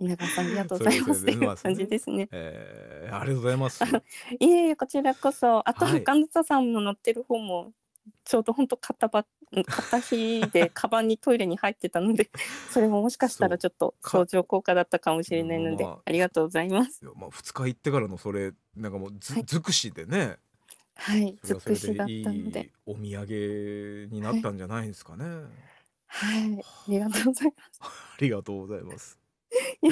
Speaker 10: 皆川さんありがとうございますっていう感じですね。
Speaker 2: えー、ありがとうございます。
Speaker 10: いえいえこちらこそ。あと、はい、神田さんの乗ってる方もちょうど本当買ったば買った日でカバンにトイレに入ってたので それももしかしたらちょっと相乗効果だったかもしれないので、まあ、ありがとうございます。
Speaker 2: いまあ2日行ってからのそれなんかもうず、はい、尽くしでね。
Speaker 10: はい、尽くしだったので。
Speaker 2: お土産になったんじゃないですかね。
Speaker 10: はい、はい、ありがとうございます。あ
Speaker 2: りがとうございます。い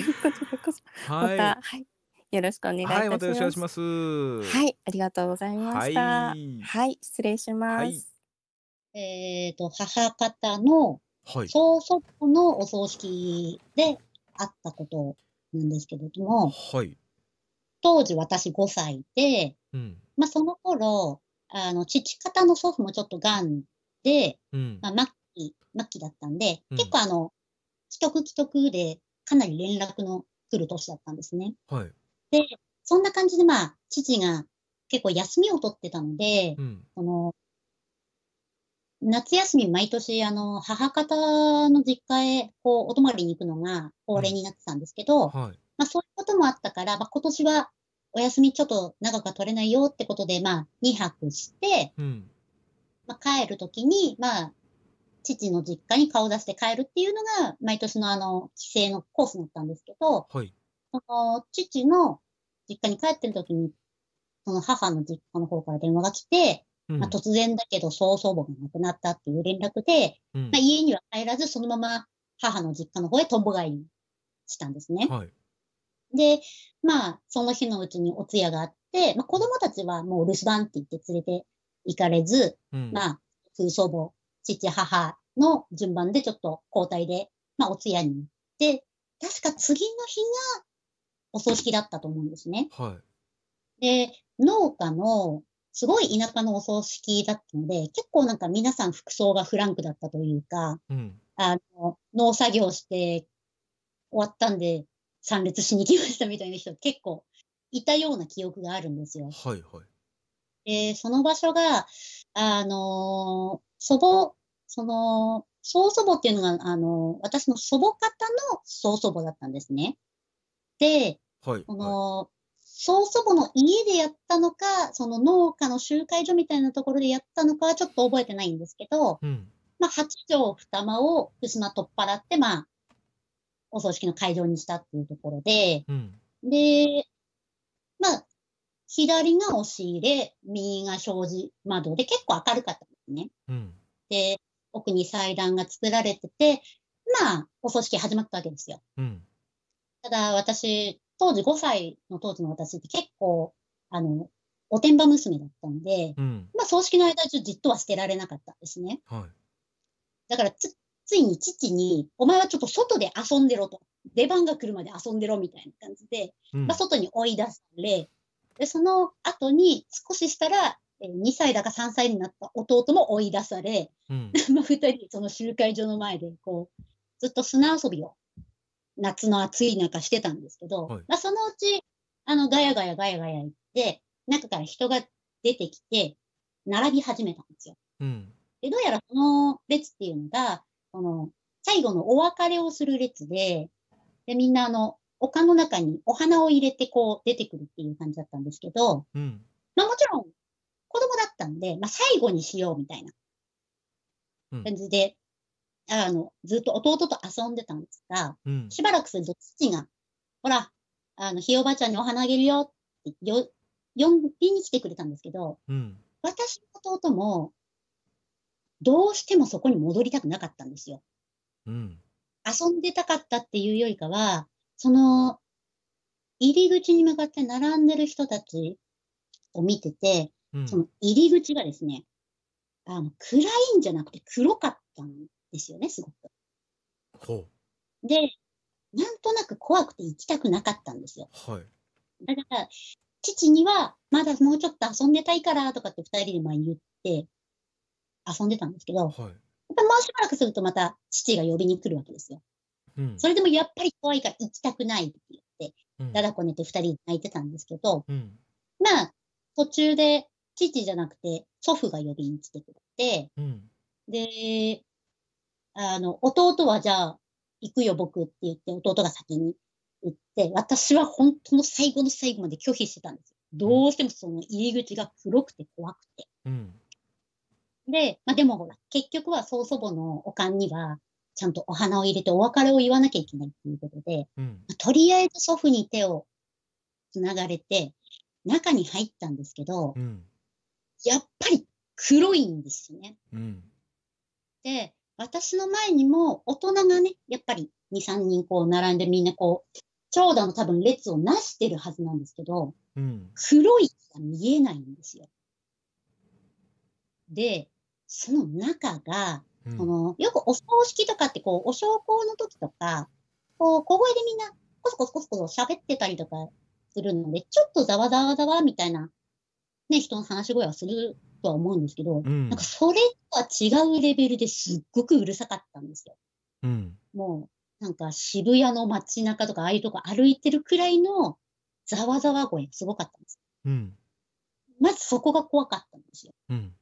Speaker 2: また、は
Speaker 10: い。よろしくお願いいたします。はい、またよろしくお願いしま
Speaker 2: す。は
Speaker 11: い、ありがとうございました。はい、はい、失礼します。はい、えっ、ー、と、母方の曽祖母のお葬式であったことなんですけれども、はい、当時私5歳で、うん、まあその頃、あの、父方の祖父もちょっと癌で、うん、まあ末期、末期だったんで、うん、結構あの、既得既得でかなり連絡の来る年だったんですね。はい。で、そんな感じで、まあ、父が結構休みを取ってたので、うん、その夏休み、毎年、あの、母方の実家へ、こう、お泊まりに行くのが恒例になってたんですけど、うんはい、まあ、そういうこともあったから、まあ、今年はお休みちょっと長くは取れないよってことで、まあ、2泊して、うん、まあ、帰るときに、まあ、父の実家に顔出して帰るっていうのが、毎年のあの、帰省のコースだったんですけど、はい、その父の実家に帰ってる時に、その母の実家の方から電話が来て、うん、まあ、突然だけど曽祖母が亡くなったっていう連絡で、うん、まあ、家には帰らず、そのまま母の実家の方へとんぼ返りしたんですね。はい、で、まあ、その日のうちにお通夜があって、まあ、子供たちはもう留守番って言って連れて行かれず、うん、まあ、父祖母、父、母の順番でちょっと交代で、まあ、お通夜に行って、確か次の日がお葬式だったと思うんですね。はい、で、農家のすごい田舎のお葬式だったので、結構なんか皆さん服装がフランクだったというか、うん、あの農作業して終わったんで参列しに来ましたみたいな人結構いたような記憶があるんですよ。はいはい、で、その場所が、あの祖母、その、曽祖母っていうのが、あの、私の祖母方の曽祖母だったんですね。、はい、この、はい、曽祖母の家でやったのか、その農家の集会所みたいなところでやったのかはちょっと覚えてないんですけど、うん、まあ、8畳二間を島取っ払って、まあ、お葬式の会場にしたっていうところで、うん、で、まあ、左が押し入れ、右が障子窓で結構明るかったんですね。うん、で、奥に祭壇が作られてて、まあ、お葬式始まったわけですよ。うん、ただ私、当時5歳の当時の私って結構、あの、おてんば娘だったんで、うん、まあ葬式の間中じっとはしてられなかったんですね。はい、だからつ、ついに父に、お前はちょっと外で遊んでろと。出番が来るまで遊んでろみたいな感じで、うん、まあ外に追い出され、で、その後に少ししたら、2歳だか3歳になった弟も追い出され、うん、まあ2人、その集会所の前で、こう、ずっと砂遊びを夏の暑い中してたんですけど、はい、まあ、そのうち、あの、ガヤガヤガヤガヤ行って、中から人が出てきて、並び始めたんです
Speaker 3: よ。うん、
Speaker 11: で、どうやらこの列っていうのが、その、最後のお別れをする列で、で、みんなあの、丘の中にお花を入れてこう出てくるっていう感じだったんですけど、うん、まあもちろん子供だったんで、まあ最後にしようみたいな感じで、あの、ずっと弟と遊んでたんですが、うん、しばらくすると父が、ほら、あの、ひいおばあちゃんにお花あげるよってよ、呼びに来てくれたんですけど、うん、私の弟も、どうしてもそこに戻りたくなかったんですよ。うん、遊んでたかったっていうよりかは、その、入り口に向かって並んでる人たちを見てて、うん、その入り口がですね、あの、暗いんじゃなくて黒かったんですよね、すごく。ほう。で、なんとなく怖くて行きたくなかったんですよ。はい。だから、父には、まだもうちょっと遊んでたいからとかって二人で前に言って、遊んでたんですけど、はい、やっぱもうしばらくするとまた父が呼びに来るわけですよ。うん、それでもやっぱり怖いから行きたくないって言って、うん、だだこねて二人で泣いてたんですけど、うん、まあ、途中で父じゃなくて祖父が呼びに来てくれて、うん、で、あの、弟はじゃあ、行くよ僕って言って、弟が先に行って、私は本当の最後の最後まで拒否してたんですよ。どうしてもその入り口が黒くて怖くて。うん、で、まあでもほら、結局は曽祖母のおかんには、ちゃんとお花を入れてお別れを言わなきゃいけないっていうことで、うん、まあ、とりあえず祖父に手をつながれて、中に入ったんですけど、うん、やっぱり黒いんですよね。うん、で、私の前にも大人がね、やっぱり2、3人こう並んでみんなこう、長蛇の多分列をなしてるはずなんですけど、うん、黒いが見えないんですよ。で、その中が、うん、このよくお葬式とかってこう、お焼香の時とか、こう、小声でみんなコソコソコソコソ喋ってたりとかするので、ちょっとざわざわざわみたいな、ね、人の話し声はするとは思うんですけど、うん、なんかそれとは違うレベルですっごくうるさかったんですよ。うん、もうなんか渋谷の街中とかああいうとこ歩いてるくらいのざわざわ声すごかったんです。うん、まずそこが怖かったんで
Speaker 3: すよ。うん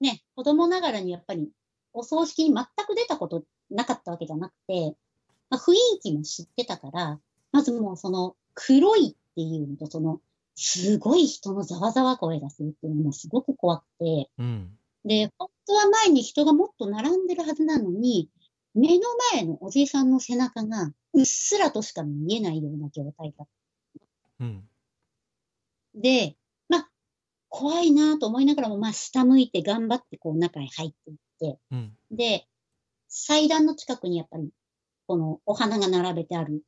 Speaker 11: ね、子供ながらにやっぱりお葬式に全く出たことなかったわけじゃなくて、まあ、雰囲気も知ってたから、まずもうその黒いっていうのとそのすごい人のざわざわ声がするっていうのもすごく怖くて、うん、で、本当は前に人がもっと並んでるはずなのに、目の前のおじいさんの背中がうっすらとしか見えないような状態だった。うん、で、まあ、怖いなと思いながらも、まあ、下向いて頑張ってこう中へ入っていって、うん、で、祭壇の近くにやっぱり、このお花が並べてある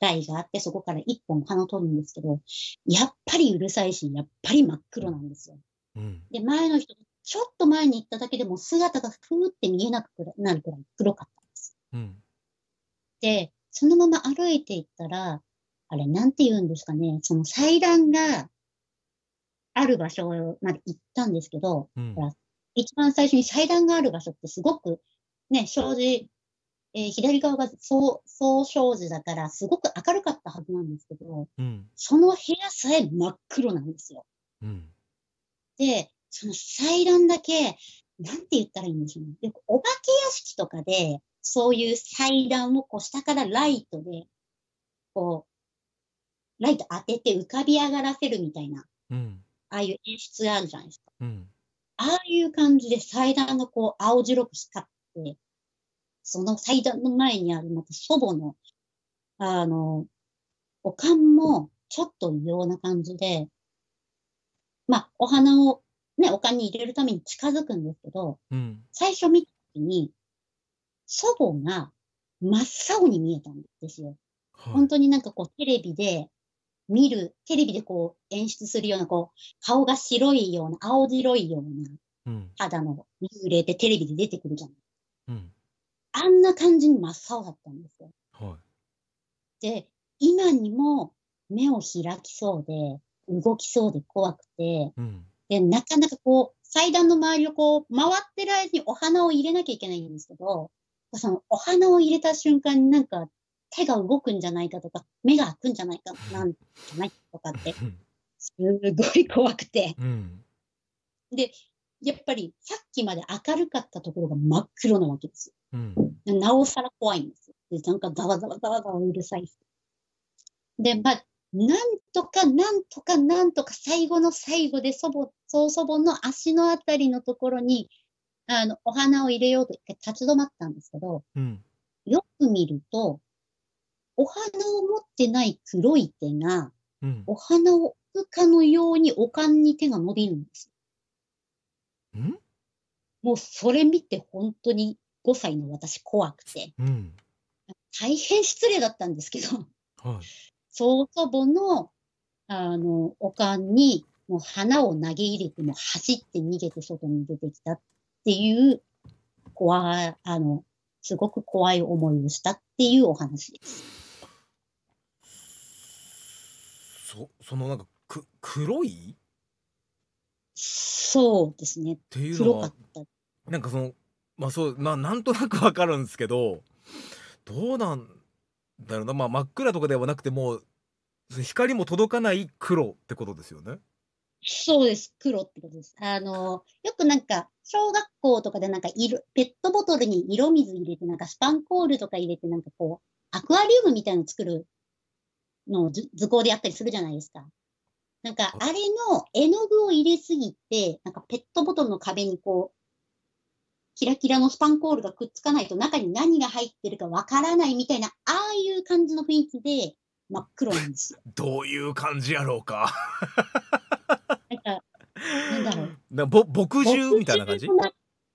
Speaker 11: 台があって、そこから一本鼻を取るんですけど、やっぱりうるさいし、やっぱり真っ黒なんですよ。うん、で、前の人、ちょっと前に行っただけでも姿がふーって見えなくなるくらい黒かったんです。うん、で、そのまま歩いていったら、あれ、なんて言うんですかね、その祭壇がある場所まで行ったんですけど、うん、一番最初に祭壇がある場所ってすごくね、障子えー、左側が総総障子だからすごく明るかったはずなんですけど、うん、その部屋さえ真っ黒なんです
Speaker 3: よ。うん、
Speaker 11: で、その祭壇だけ、なんて言ったらいいんでしょうね。お化け屋敷とかで、そういう祭壇をこう下からライトで、こう、ライト当てて浮かび上がらせるみたいな、うん、ああいう演出があるじゃないですか。うん、ああいう感じで祭壇がこう青白く光って、その祭壇の前にあるまた祖母の、あの、おかんもちょっと異様な感じで、まあ、お花をね、おかんに入れるために近づくんですけど、うん、最初見た時に、祖母が真っ青に見えたんですよ。本当になんかこう、テレビで見る、テレビでこう演出するような、こう、顔が白いような、青白いような、肌の幽霊ってテレビで出てくるじゃない。うん、あんな感じに真っ青だったんですよ。はい、で、今にも目を開きそうで、動きそうで怖くて、うん、で、なかなかこう、祭壇の周りをこう、回ってる間にお花を入れなきゃいけないんですけど、そのお花を入れた瞬間になんか手が動くんじゃないかとか、目が開くんじゃないか、なんじゃないとかって、すごい怖くて。うん、で、やっぱりさっきまで明るかったところが真っ黒なわけですうん、なおさら怖いんですよ。なんかざわざわざわざわうるさい。で、まあ、なんとかなんとかなんとか最後の最後で祖母、曽祖母の足のあたりのところに、あの、お花を入れようと一回立ち止まったんですけど、うん、よく見ると、お花を持ってない黒い手が、うん、お花を置くかのようにおかんに手が伸びるんです。んもうそれ見て本当に5歳の私怖くて、うん、大変失礼だったんですけど、はい、曽祖母のあのおかんにもう花を投げ入れても走って逃げて外に出てきたっていう怖あのすごく怖い思いをしたっていうお話です。
Speaker 2: そそのなんかく黒い
Speaker 11: そうですね。っていうのは黒かっ
Speaker 2: たなんかそのまあそうななんとなくわかるんですけどどうなんだろうな、まあ、真っ暗とかではなくてもう光も届かない黒ってことですよね。
Speaker 11: そうです、黒ってことです。あの、よくなんか、小学校とかでなんか色、ペットボトルに色水入れて、なんかスパンコールとか入れて、なんかこう、アクアリウムみたいの作るのを図工でやったりするじゃないですか。なんか、あれの絵の具を入れすぎて、なんかペットボトルの壁にこう、キラキラのスパンコールがくっつかないと中に何が入ってるかわからないみたいな、ああいう感じの雰囲気で真っ黒なんですよ。
Speaker 2: どういう感じやろうか。なんか、なんだろう。なぼ墨汁みたいな感じ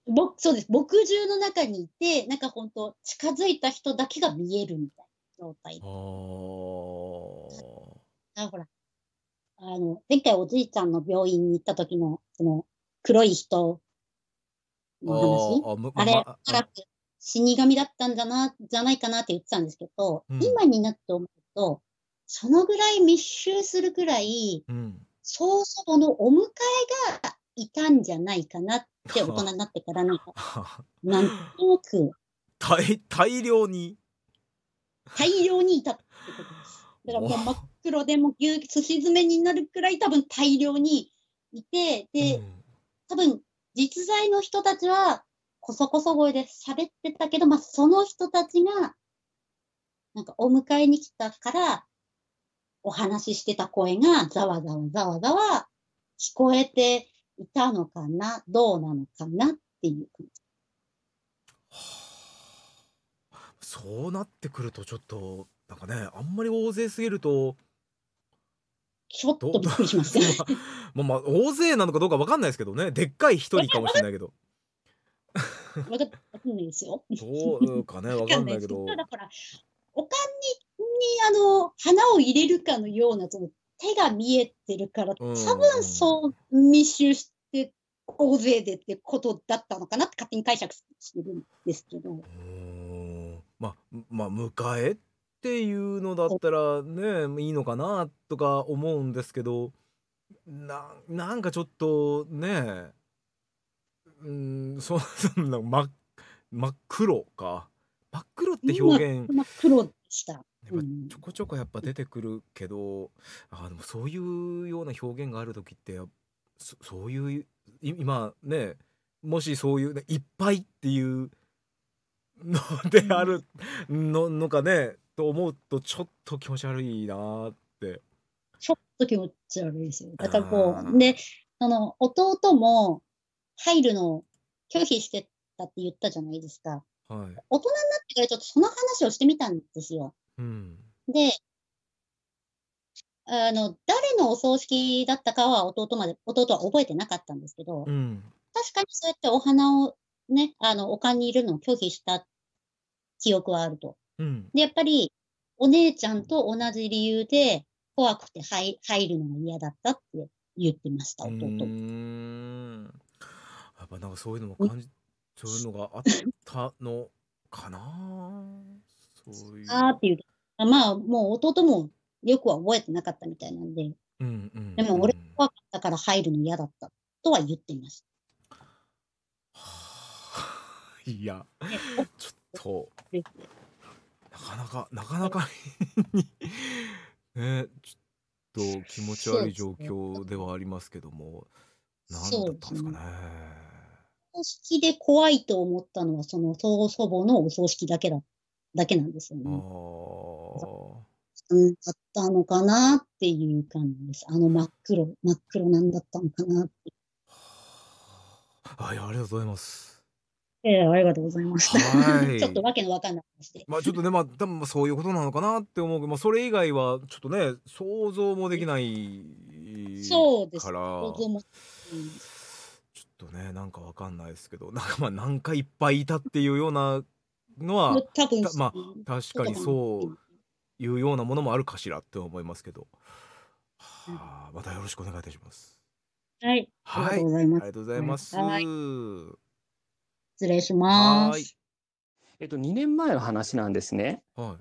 Speaker 11: ぼそうです。墨汁の中にいて、なんか本当近づいた人だけが見えるみたいな状態。あほら、あの、前回おじいちゃんの病院に行った時の、その、黒い人話。あれ、ま、死神だったんゃな、じゃないかなって言ってたんですけど、うん、今になって思うと、そのぐらい密集するくらい、うん、祖母のお迎えがいたんじゃないかなって大人になってからなんか、
Speaker 2: なんとなく。大、大量に
Speaker 11: 大量にいたってことです。だからもう真っ黒でもうすし詰めになるくらい多分大量にいて、で、うん、多分実在の人たちは、こそこそ声で喋ってたけど、まあ、その人たちが、なんかお迎えに来たから、お話ししてた声がざわざわざわざわ聞こえていたのかな、どうなのかなっていう感じ。
Speaker 2: はあ、そうなってくるとちょっと、なんかね、あんまり大勢すぎると、ちょっとびっくりします まあまあ大勢なのかどうかわかんないですけどねでっかい一人かもしれないけど。
Speaker 11: わかんないですよ。そうかね、わかんないけど。だから、おかんに、に、あの、花を入れるかのような、その手が見えてるから、多分そう密集して、大勢でってことだったのかなって勝手に解釈してるんですけど。
Speaker 2: まあ、まあ、迎えっっていうのだったらねいいのかなとか思うんですけどななんかちょっとねうん そんな真真っ黒か真っ黒って表現真
Speaker 8: っ黒でした、
Speaker 3: や
Speaker 2: っぱちょこちょこやっぱ出てくるけど、あでもそういうような表現がある時ってそそういうい今ねもしそういう、ね、いっぱいっていうのであるののかねと思うとちょっと気持ち悪いなって
Speaker 11: ちょっと気持ち悪いですよだからこうであの弟も入るのを拒否してたって言ったじゃないですか、はい、大人になってからちょっとその話をしてみたんですよ、うん、であの誰のお葬式だったかは弟まで弟は覚えてなかったんですけど、うん、確かにそうやってお花をねあの丘にいるのを拒否した記憶はあると。うん、で、やっぱり、お姉ちゃんと同じ理由で、怖くて入入るのが嫌だったって言ってました、弟。う
Speaker 2: んやっぱなんかそういうのも感じ、そういうのがあったのかなそういう。あっていう。
Speaker 11: まあ、もう弟もよくは覚えてなかったみたいなんで、うんうん、うん、でも俺怖かったから入るの嫌だったとは言ってました。
Speaker 2: はいや、ちょっと。なかなか、なかなかね、ちょっと気持ち悪い状況ではありますけども、何だったんですかね。
Speaker 11: 葬式で怖いと思ったのは、その曽祖母のお葬式だけだだけなんですよね。だったのかなっていう感じです。あの真っ黒、真っ黒なんだったのかなって。
Speaker 2: はい、ありがとうございます。
Speaker 11: えありがとうございました。はい。ちょっとわけのわかんない話
Speaker 2: で。まあちょっとね、まあ多分そういうことなのかなって思うけど、まあそれ以外はちょっとね、想像もできないそうです。か想像も。ちょっとねなんかわかんないですけどなんかまあ何かいっぱいいたっていうようなのは多分まあ確かにそういうようなものもあるかしらって思いますけど、
Speaker 3: は
Speaker 2: あ、またよろしくお願いいたします。
Speaker 12: はい、はい、ありがとうございます。ありがとうございます。
Speaker 11: 失礼しま
Speaker 12: す。えっと、2年前の話なんですね。は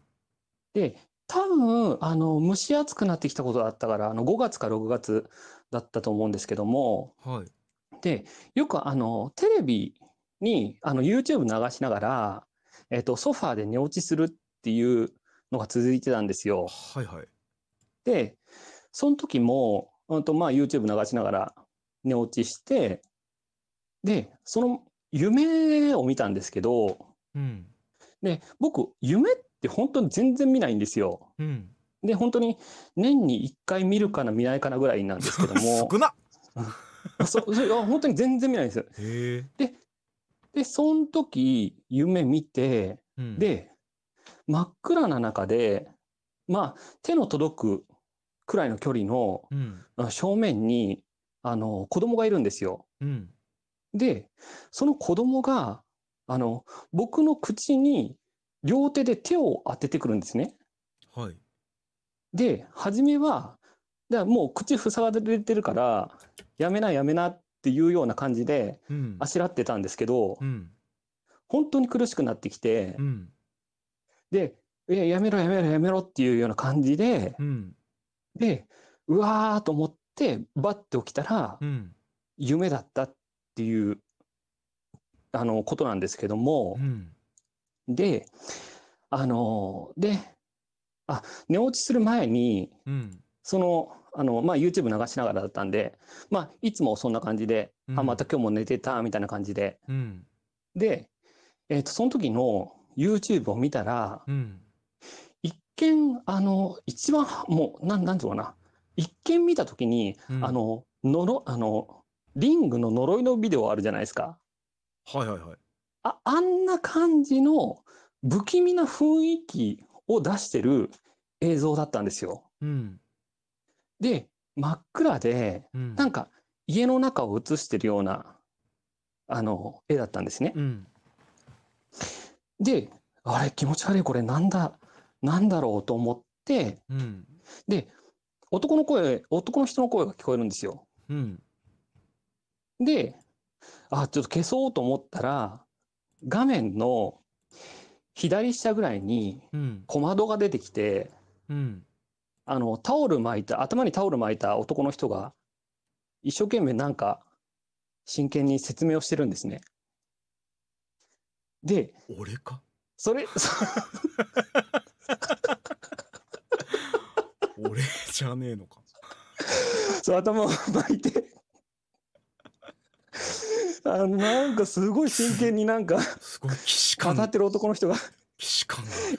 Speaker 12: い、で、多分、あの、蒸し暑くなってきたことだったから、あの、5月か6月だったと思うんですけども、
Speaker 3: はい、
Speaker 12: で、よくあの、テレビに、あの、YouTube 流しながら、えっと、ソファーで寝落ちするっていうのが続いてたんですよ。はいはい。で、その時も、うんと、まあ、YouTube 流しながら寝落ちして、で、その夢を見たんですけど、うん、で僕夢って本当に全然見ないんですよ。うん、で本当に年に1回見るかな見ないかなぐらいなんですけども 少な そそれ本当に全然見ないんですよ。ででその時夢見て、うん、で真っ暗な中でまあ手の届くくらいの距離の正面に、うん、あの子供がいるんですよ。うん、で、その子供が、あの、僕の口に両手で手を当ててくるんですね。はい。で、初めは、じゃもう口塞がれてるから、やめなやめなっていうような感じで、あしらってたんですけど、うん、本当に苦しくなってきて、うん、で、いや、やめろやめろやめろっていうような感じで、うん、で、うわーと思って、バッて起きたら、夢だったっっていうあのことなんですけども、うん、であのであ寝落ちする前に、うん、そのあの、まあ、YouTube 流しながらだったんで、まあ、いつもそんな感じで、うん、あまた今日も寝てたみたいな感じで、うん、で、えーと、その時の YouTube を見たら、一見あの一番もうなんなんて言うかな一見見た時に、あののろあのリングの呪いのビデオあるじゃないですか。はいはいはい。あ、あんな感じの不気味な雰囲気を出してる映像だったんですよ。うん。で、真っ暗で、うん、なんか家の中を映してるような、あの、絵だったんですね。うん、で、あれ気持ち悪いこれなんだ、なんだろうと思って、うん、で、男の声、男の人の声が聞こえるんですよ。うん、で、あ、ちょっと消そうと思ったら、画面の左下ぐらいに小窓が出てきて、うん、あの、タオル巻いた、頭にタオル巻いた男の人が、一生懸命なんか、真剣に説明をしてるんですね。で、俺かそれ、そ 俺じゃねえのか。そう、頭を巻いて あのなんかすごい真剣になんかすごい騎士語ってる男の人が騎士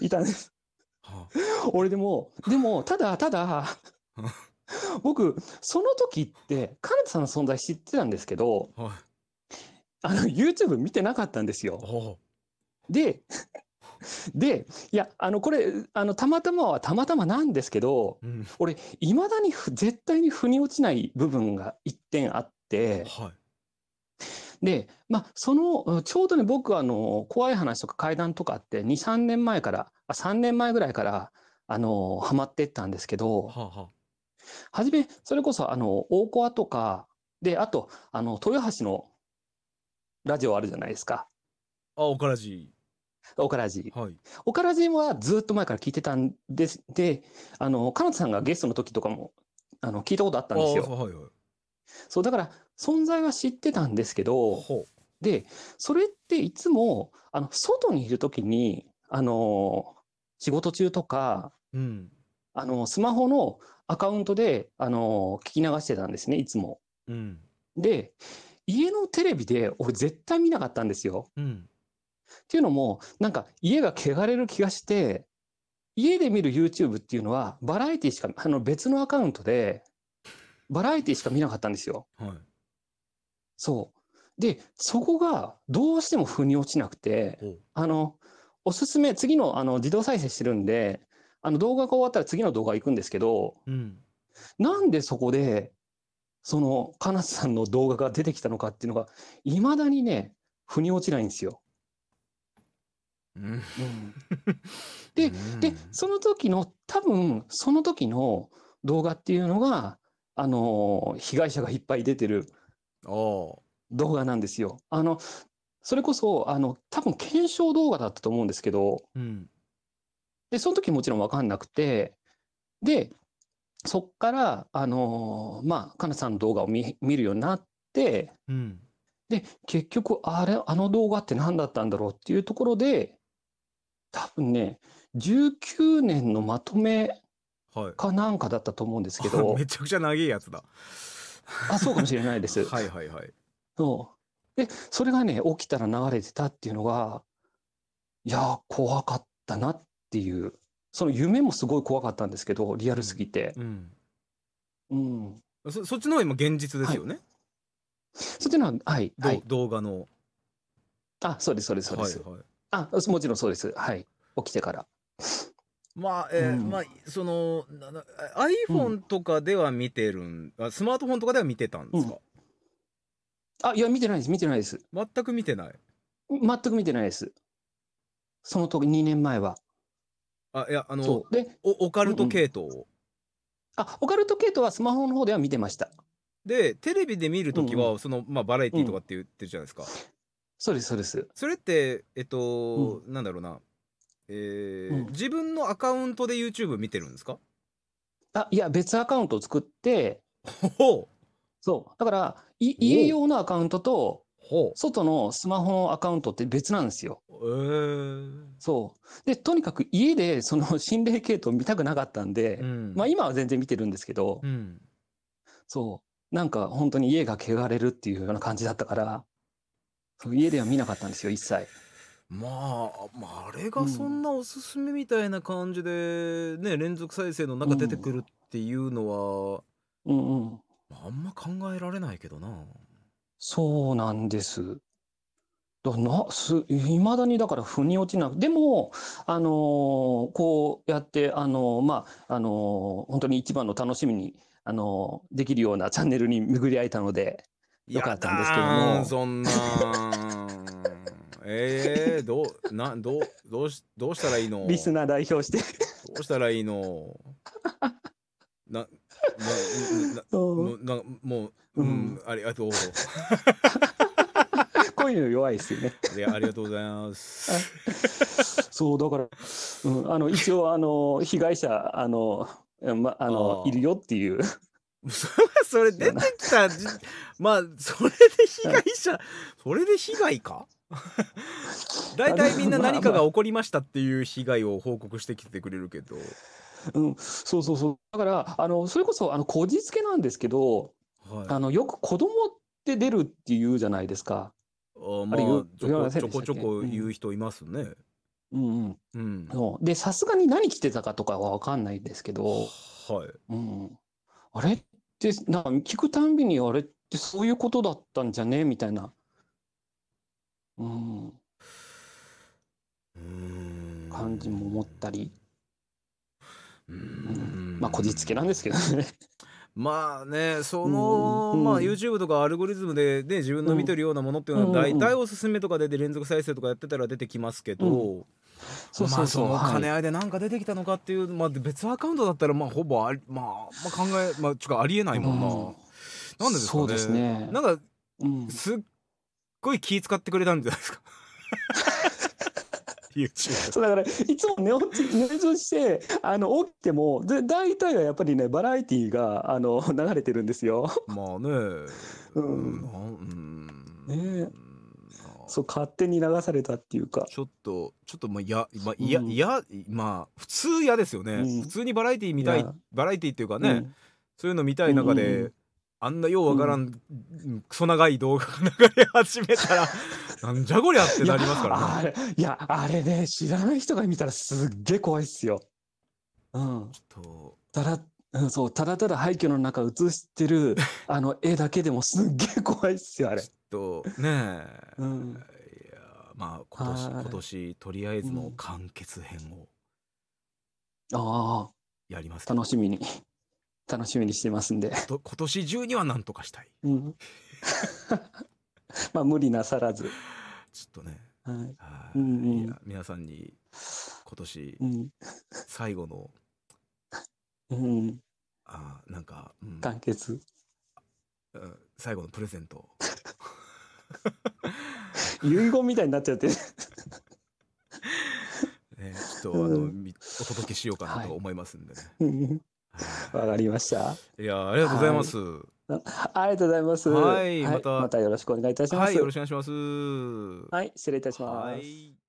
Speaker 12: いたんです。は俺でもでもただただ僕その時って金田さんの存在知ってたんですけどあ、はい、の YouTube 見てなかったんですよ。ででいやあのこれあのたまたまはたまたまなんですけどうん俺いまだに絶対に腑に落ちない部分が一点あってはいで、まあ、その、ちょうどね、僕は、あの、怖い話とか怪談とかって、2、3年前から、3年前ぐらいから、あの、ハマってったんですけど、はあはあ、初め、それこそ、あの、大コアとか、で、あと、あの、豊橋のラジオあるじゃないですか。あ、オカラジオカラジー。はい。オカラジーはずっと前から聞いてたんです。で、あの、かなたさんがゲストの時とかも、あの、聞いたことあったんですよ。はいはい。そう、だから、存在は知ってたんですけど、で、それっていつも、あの、外にいるときに、あの、仕事中とか、うん、あの、スマホのアカウントで、あの、聞き流してたんですね、いつも。うん、で、家のテレビで俺絶対見なかったんですよ。うん、っていうのも、なんか家が汚れる気がして、家で見る YouTube っていうのは、バラエティしか、あの別のアカウントで、バラエティしか見なかったんですよ。はいそう。で、そこがどうしても腑に落ちなくて、うん、あの、おすすめ、次のあの自動再生してるんで、あの動画が終わったら次の動画行くんですけど、うん、なんでそこで、その、かなさんの動画が出てきたのかっていうのが、いまだにね、腑に落ちないんですよ。うん、で、で、その時の、多分、その時の動画っていうのが、あの、被害者がいっぱい出てる動画なんですよ。あのそれこそあの多分検証動画だったと思うんですけど、うん、でその時もちろん分かんなくてでそっからあのー、まあかなさんの動画を見るようになって、うん、で結局あれあの動画って何だったんだろうっていうところで多分ね19年のまとめかなんかだったと思うんですけど、はい、め
Speaker 2: ちゃくちゃ長いやつだ
Speaker 12: あそうかもしれないです。はいはいはい。そうでそれがね起きたら流れてたっていうのがいや怖かったなっていうその夢もすごい怖かったんですけどリアルすぎて。うん、うん
Speaker 2: そそっちの方が今現
Speaker 12: 実ですよね。はい、そっちの方はい、はい、動画の。あそうですそうですそうです。はいはい、あもちろんそうですはい起きてから。
Speaker 2: まあ、えーうん、まあ、その、iPhone とかでは見てるん、うん、スマートフォンとかでは見
Speaker 12: てたんですか、うん、あ、いや、見てないです、見てないです。全く見てない全く見てないです。その時、2年前は。
Speaker 2: あ、いや、あの、
Speaker 12: でオカルト系統を、うんうん、あ、オカルト系統はスマホの方では見てました。
Speaker 2: で、テレビで見るときは、うんうん、その、まあ、バラエティーとかって言ってるじゃないですか。そうです、そうです。それって、えっと、なんだろうな。えーうん、自分のアカウントで YouTube 見てるんですか
Speaker 12: あいや別アカウントを作ってほうそうだからい家用のアカウントと外のスマホのアカウントって別なんですよ。えー、そうでとにかく家でその 心霊系統見たくなかったんで、うん、まあ、今は全然見てるんですけど、うん、そうなんか本当に家が汚れるっていうような感じだったから家では見なかったんですよ一切。
Speaker 2: まあ、まあ、あれがそんなおすすめみたいな感じで、ね、連続再生の中出てくるっていうのは、うんうん。あんま考
Speaker 12: えられないけどな。そうなんです。いまだにだから腑に落ちなく、でも、あのーこうやって、あのーまあ、あのー本当に一番の楽しみに、あのーできるようなチャンネルに巡り合えたので、よかったんですけどだーも、そ
Speaker 2: んなええー、どう、な、どう、どうし、どうしたらいいの。リスナー代表して。どうしたらいいの。な、な、な、な、もう、うん、ありがとう。
Speaker 12: こういうの弱いですよね。いや、ありがとうございます。そう、だから、うん、あの、一応、あの、被害者、あの、ま、あの、いるよっていう。それ出てきた、まあ、それで被害者、それで被害か
Speaker 2: 大体みんな何かが起こりましたっていう被害を報告してきてくれるけど。
Speaker 12: うん、そうそうそう。だから、あの、それこそ、あの、こじつけなんですけど、はい、あの、よく子供って出るって言うじゃないですか。あまあ、あちょこちょこちょこ言
Speaker 2: う人いますね。うん、うん、うん。
Speaker 12: うん、で、さすがに何着てたかとかはわかんないですけど、はい。うん。あれって、なんか聞くたんびに、あれってそういうことだったんじゃねみたいな。うん、うん感じも思ったり、うん、まあこじつけなんですけどねまあねその、
Speaker 2: まあ、YouTube とかアルゴリズムで、ね、自分の見てるようなものっていうのは大体おすすめとかで連続再生とかやってたら出てきますけど。
Speaker 3: そうそうまあその兼ね合
Speaker 2: いで何か出てきたのかっていう、はい、まあ、別アカウントだったらまあほぼあり、まあ、まあ考えまあちありえないもんな、うん、なんでですかね、ね、なんか、うん、すっごい気使ってくれたんじゃないですか
Speaker 12: そうだからいつも寝落ち寝落ちしてあの起きてもで大体はやっぱりねバラエティーがあの流れてるんですよ。まあね。うん。ねそう勝手に流さ
Speaker 2: れたっていうかちょっとちょっとまあいや、まあ、うん、いやまあ普通嫌ですよね、うん、普通にバラエティー見たい、いバラエティーっていうかね、うん、そういうの見たい中で、あんなようわからん、うん、クソ長い動画が流れ始めたら な
Speaker 12: んじゃこりゃってなりますからねいやあれね知らない人が見たらすっげえ怖いっすようんとただうん、そうただただ廃墟の中映してる あの絵だけでもすっげえ怖いっすよあれ。とねえ、うん、いやまあ今年今年とりあえずの完結編を、うん、ああやります楽しみに楽しみにしてますんで。今年中には何とかし
Speaker 2: たい。うん、
Speaker 12: まあ、無理なさらず。ちょっとね。は
Speaker 2: い。はい、皆さんに、今年、最後の、うん。あなんか、うん、完結。うん。最後のプレゼント。遺言みたいになっちゃって。ね、ちょっと、あの、うん、お届けしようかなと思いますんでね。
Speaker 3: はい
Speaker 12: わかりまし
Speaker 2: た。いや、ありがとうございます。
Speaker 12: ありがとうございます。はい、はい、また、ま
Speaker 2: たよろしくお願いいたします。はい、よろし
Speaker 12: くお願いします。はい、失礼いたし
Speaker 3: ます。はい